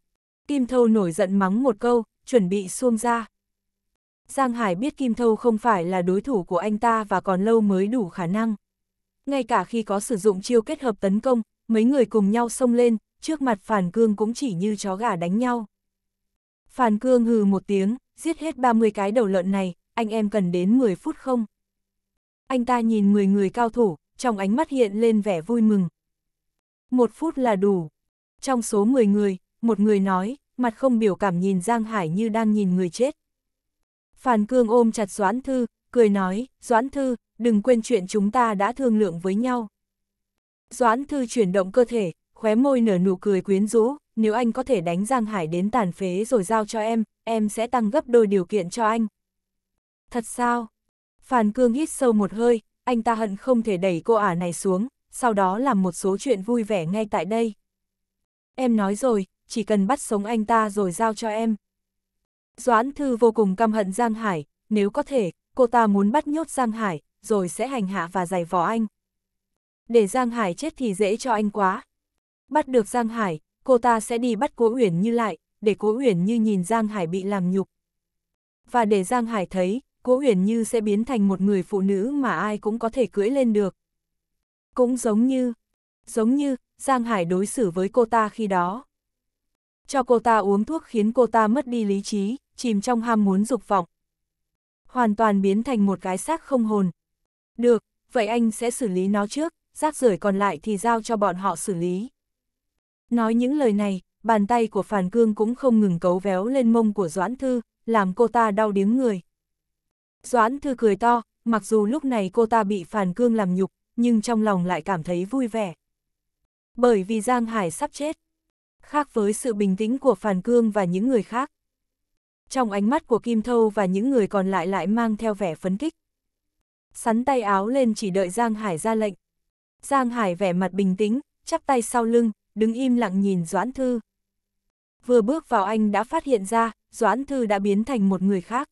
Kim Thâu nổi giận mắng một câu, chuẩn bị xuông ra. Giang Hải biết Kim Thâu không phải là đối thủ của anh ta và còn lâu mới đủ khả năng. Ngay cả khi có sử dụng chiêu kết hợp tấn công, mấy người cùng nhau xông lên, trước mặt Phản Cương cũng chỉ như chó gà đánh nhau. Phản Cương hừ một tiếng, giết hết 30 cái đầu lợn này, anh em cần đến 10 phút không? Anh ta nhìn 10 người cao thủ, trong ánh mắt hiện lên vẻ vui mừng. Một phút là đủ. Trong số 10 người, một người nói, mặt không biểu cảm nhìn Giang Hải như đang nhìn người chết, Phàn Cương ôm chặt Doãn Thư, cười nói, Doãn Thư, đừng quên chuyện chúng ta đã thương lượng với nhau. Doãn Thư chuyển động cơ thể, khóe môi nở nụ cười quyến rũ, nếu anh có thể đánh Giang Hải đến tàn phế rồi giao cho em, em sẽ tăng gấp đôi điều kiện cho anh. Thật sao? Phàn Cương hít sâu một hơi, anh ta hận không thể đẩy cô ả này xuống, sau đó làm một số chuyện vui vẻ ngay tại đây. Em nói rồi, chỉ cần bắt sống anh ta rồi giao cho em. Doãn Thư vô cùng căm hận Giang Hải, nếu có thể, cô ta muốn bắt nhốt Giang Hải, rồi sẽ hành hạ và giày vò anh. Để Giang Hải chết thì dễ cho anh quá. Bắt được Giang Hải, cô ta sẽ đi bắt Cố Uyển Như lại, để Cố Uyển Như nhìn Giang Hải bị làm nhục. Và để Giang Hải thấy, Cố Uyển Như sẽ biến thành một người phụ nữ mà ai cũng có thể cưỡi lên được. Cũng giống như, giống như, Giang Hải đối xử với cô ta khi đó cho cô ta uống thuốc khiến cô ta mất đi lý trí, chìm trong ham muốn dục vọng. Hoàn toàn biến thành một cái xác không hồn. Được, vậy anh sẽ xử lý nó trước, rác rưởi còn lại thì giao cho bọn họ xử lý. Nói những lời này, bàn tay của Phản Cương cũng không ngừng cấu véo lên mông của Doãn Thư, làm cô ta đau điếng người. Doãn Thư cười to, mặc dù lúc này cô ta bị Phản Cương làm nhục, nhưng trong lòng lại cảm thấy vui vẻ. Bởi vì Giang Hải sắp chết, khác với sự bình tĩnh của Phản Cương và những người khác. Trong ánh mắt của Kim Thâu và những người còn lại lại mang theo vẻ phấn kích. Sắn tay áo lên chỉ đợi Giang Hải ra lệnh. Giang Hải vẻ mặt bình tĩnh, chắp tay sau lưng, đứng im lặng nhìn Doãn Thư. Vừa bước vào anh đã phát hiện ra, Doãn Thư đã biến thành một người khác.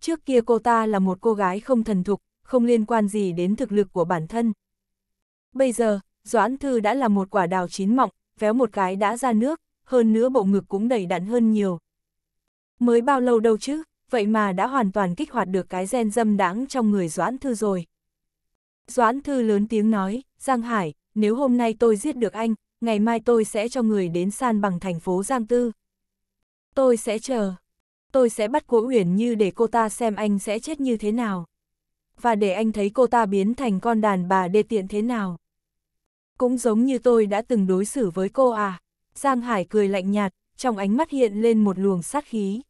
Trước kia cô ta là một cô gái không thần thục, không liên quan gì đến thực lực của bản thân. Bây giờ, Doãn Thư đã là một quả đào chín mọng, véo một cái đã ra nước, hơn nữa bộ ngực cũng đầy đặn hơn nhiều. Mới bao lâu đâu chứ, vậy mà đã hoàn toàn kích hoạt được cái gen dâm đáng trong người Doãn Thư rồi. Doãn Thư lớn tiếng nói, Giang Hải, nếu hôm nay tôi giết được anh, ngày mai tôi sẽ cho người đến san bằng thành phố Giang Tư. Tôi sẽ chờ. Tôi sẽ bắt Cố Uyển Như để cô ta xem anh sẽ chết như thế nào. Và để anh thấy cô ta biến thành con đàn bà đê tiện thế nào. Cũng giống như tôi đã từng đối xử với cô à. Giang Hải cười lạnh nhạt, trong ánh mắt hiện lên một luồng sát khí.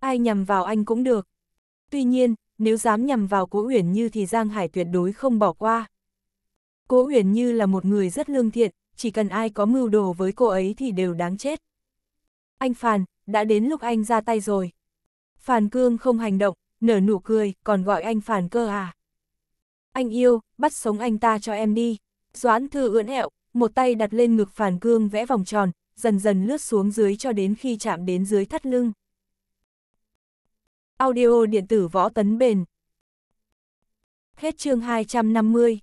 Ai nhằm vào anh cũng được. Tuy nhiên, nếu dám nhằm vào Cố Uyển Như thì Giang Hải tuyệt đối không bỏ qua. Cố Uyển Như là một người rất lương thiện, chỉ cần ai có mưu đồ với cô ấy thì đều đáng chết. Anh Phàn, đã đến lúc anh ra tay rồi. Phàn Cương không hành động, nở nụ cười, còn gọi anh Phàn cơ à. Anh yêu, bắt sống anh ta cho em đi. Doãn thư ưỡn ẹo, một tay đặt lên ngực phản cương vẽ vòng tròn, dần dần lướt xuống dưới cho đến khi chạm đến dưới thắt lưng. Audio điện tử võ tấn bền. Hết chương 250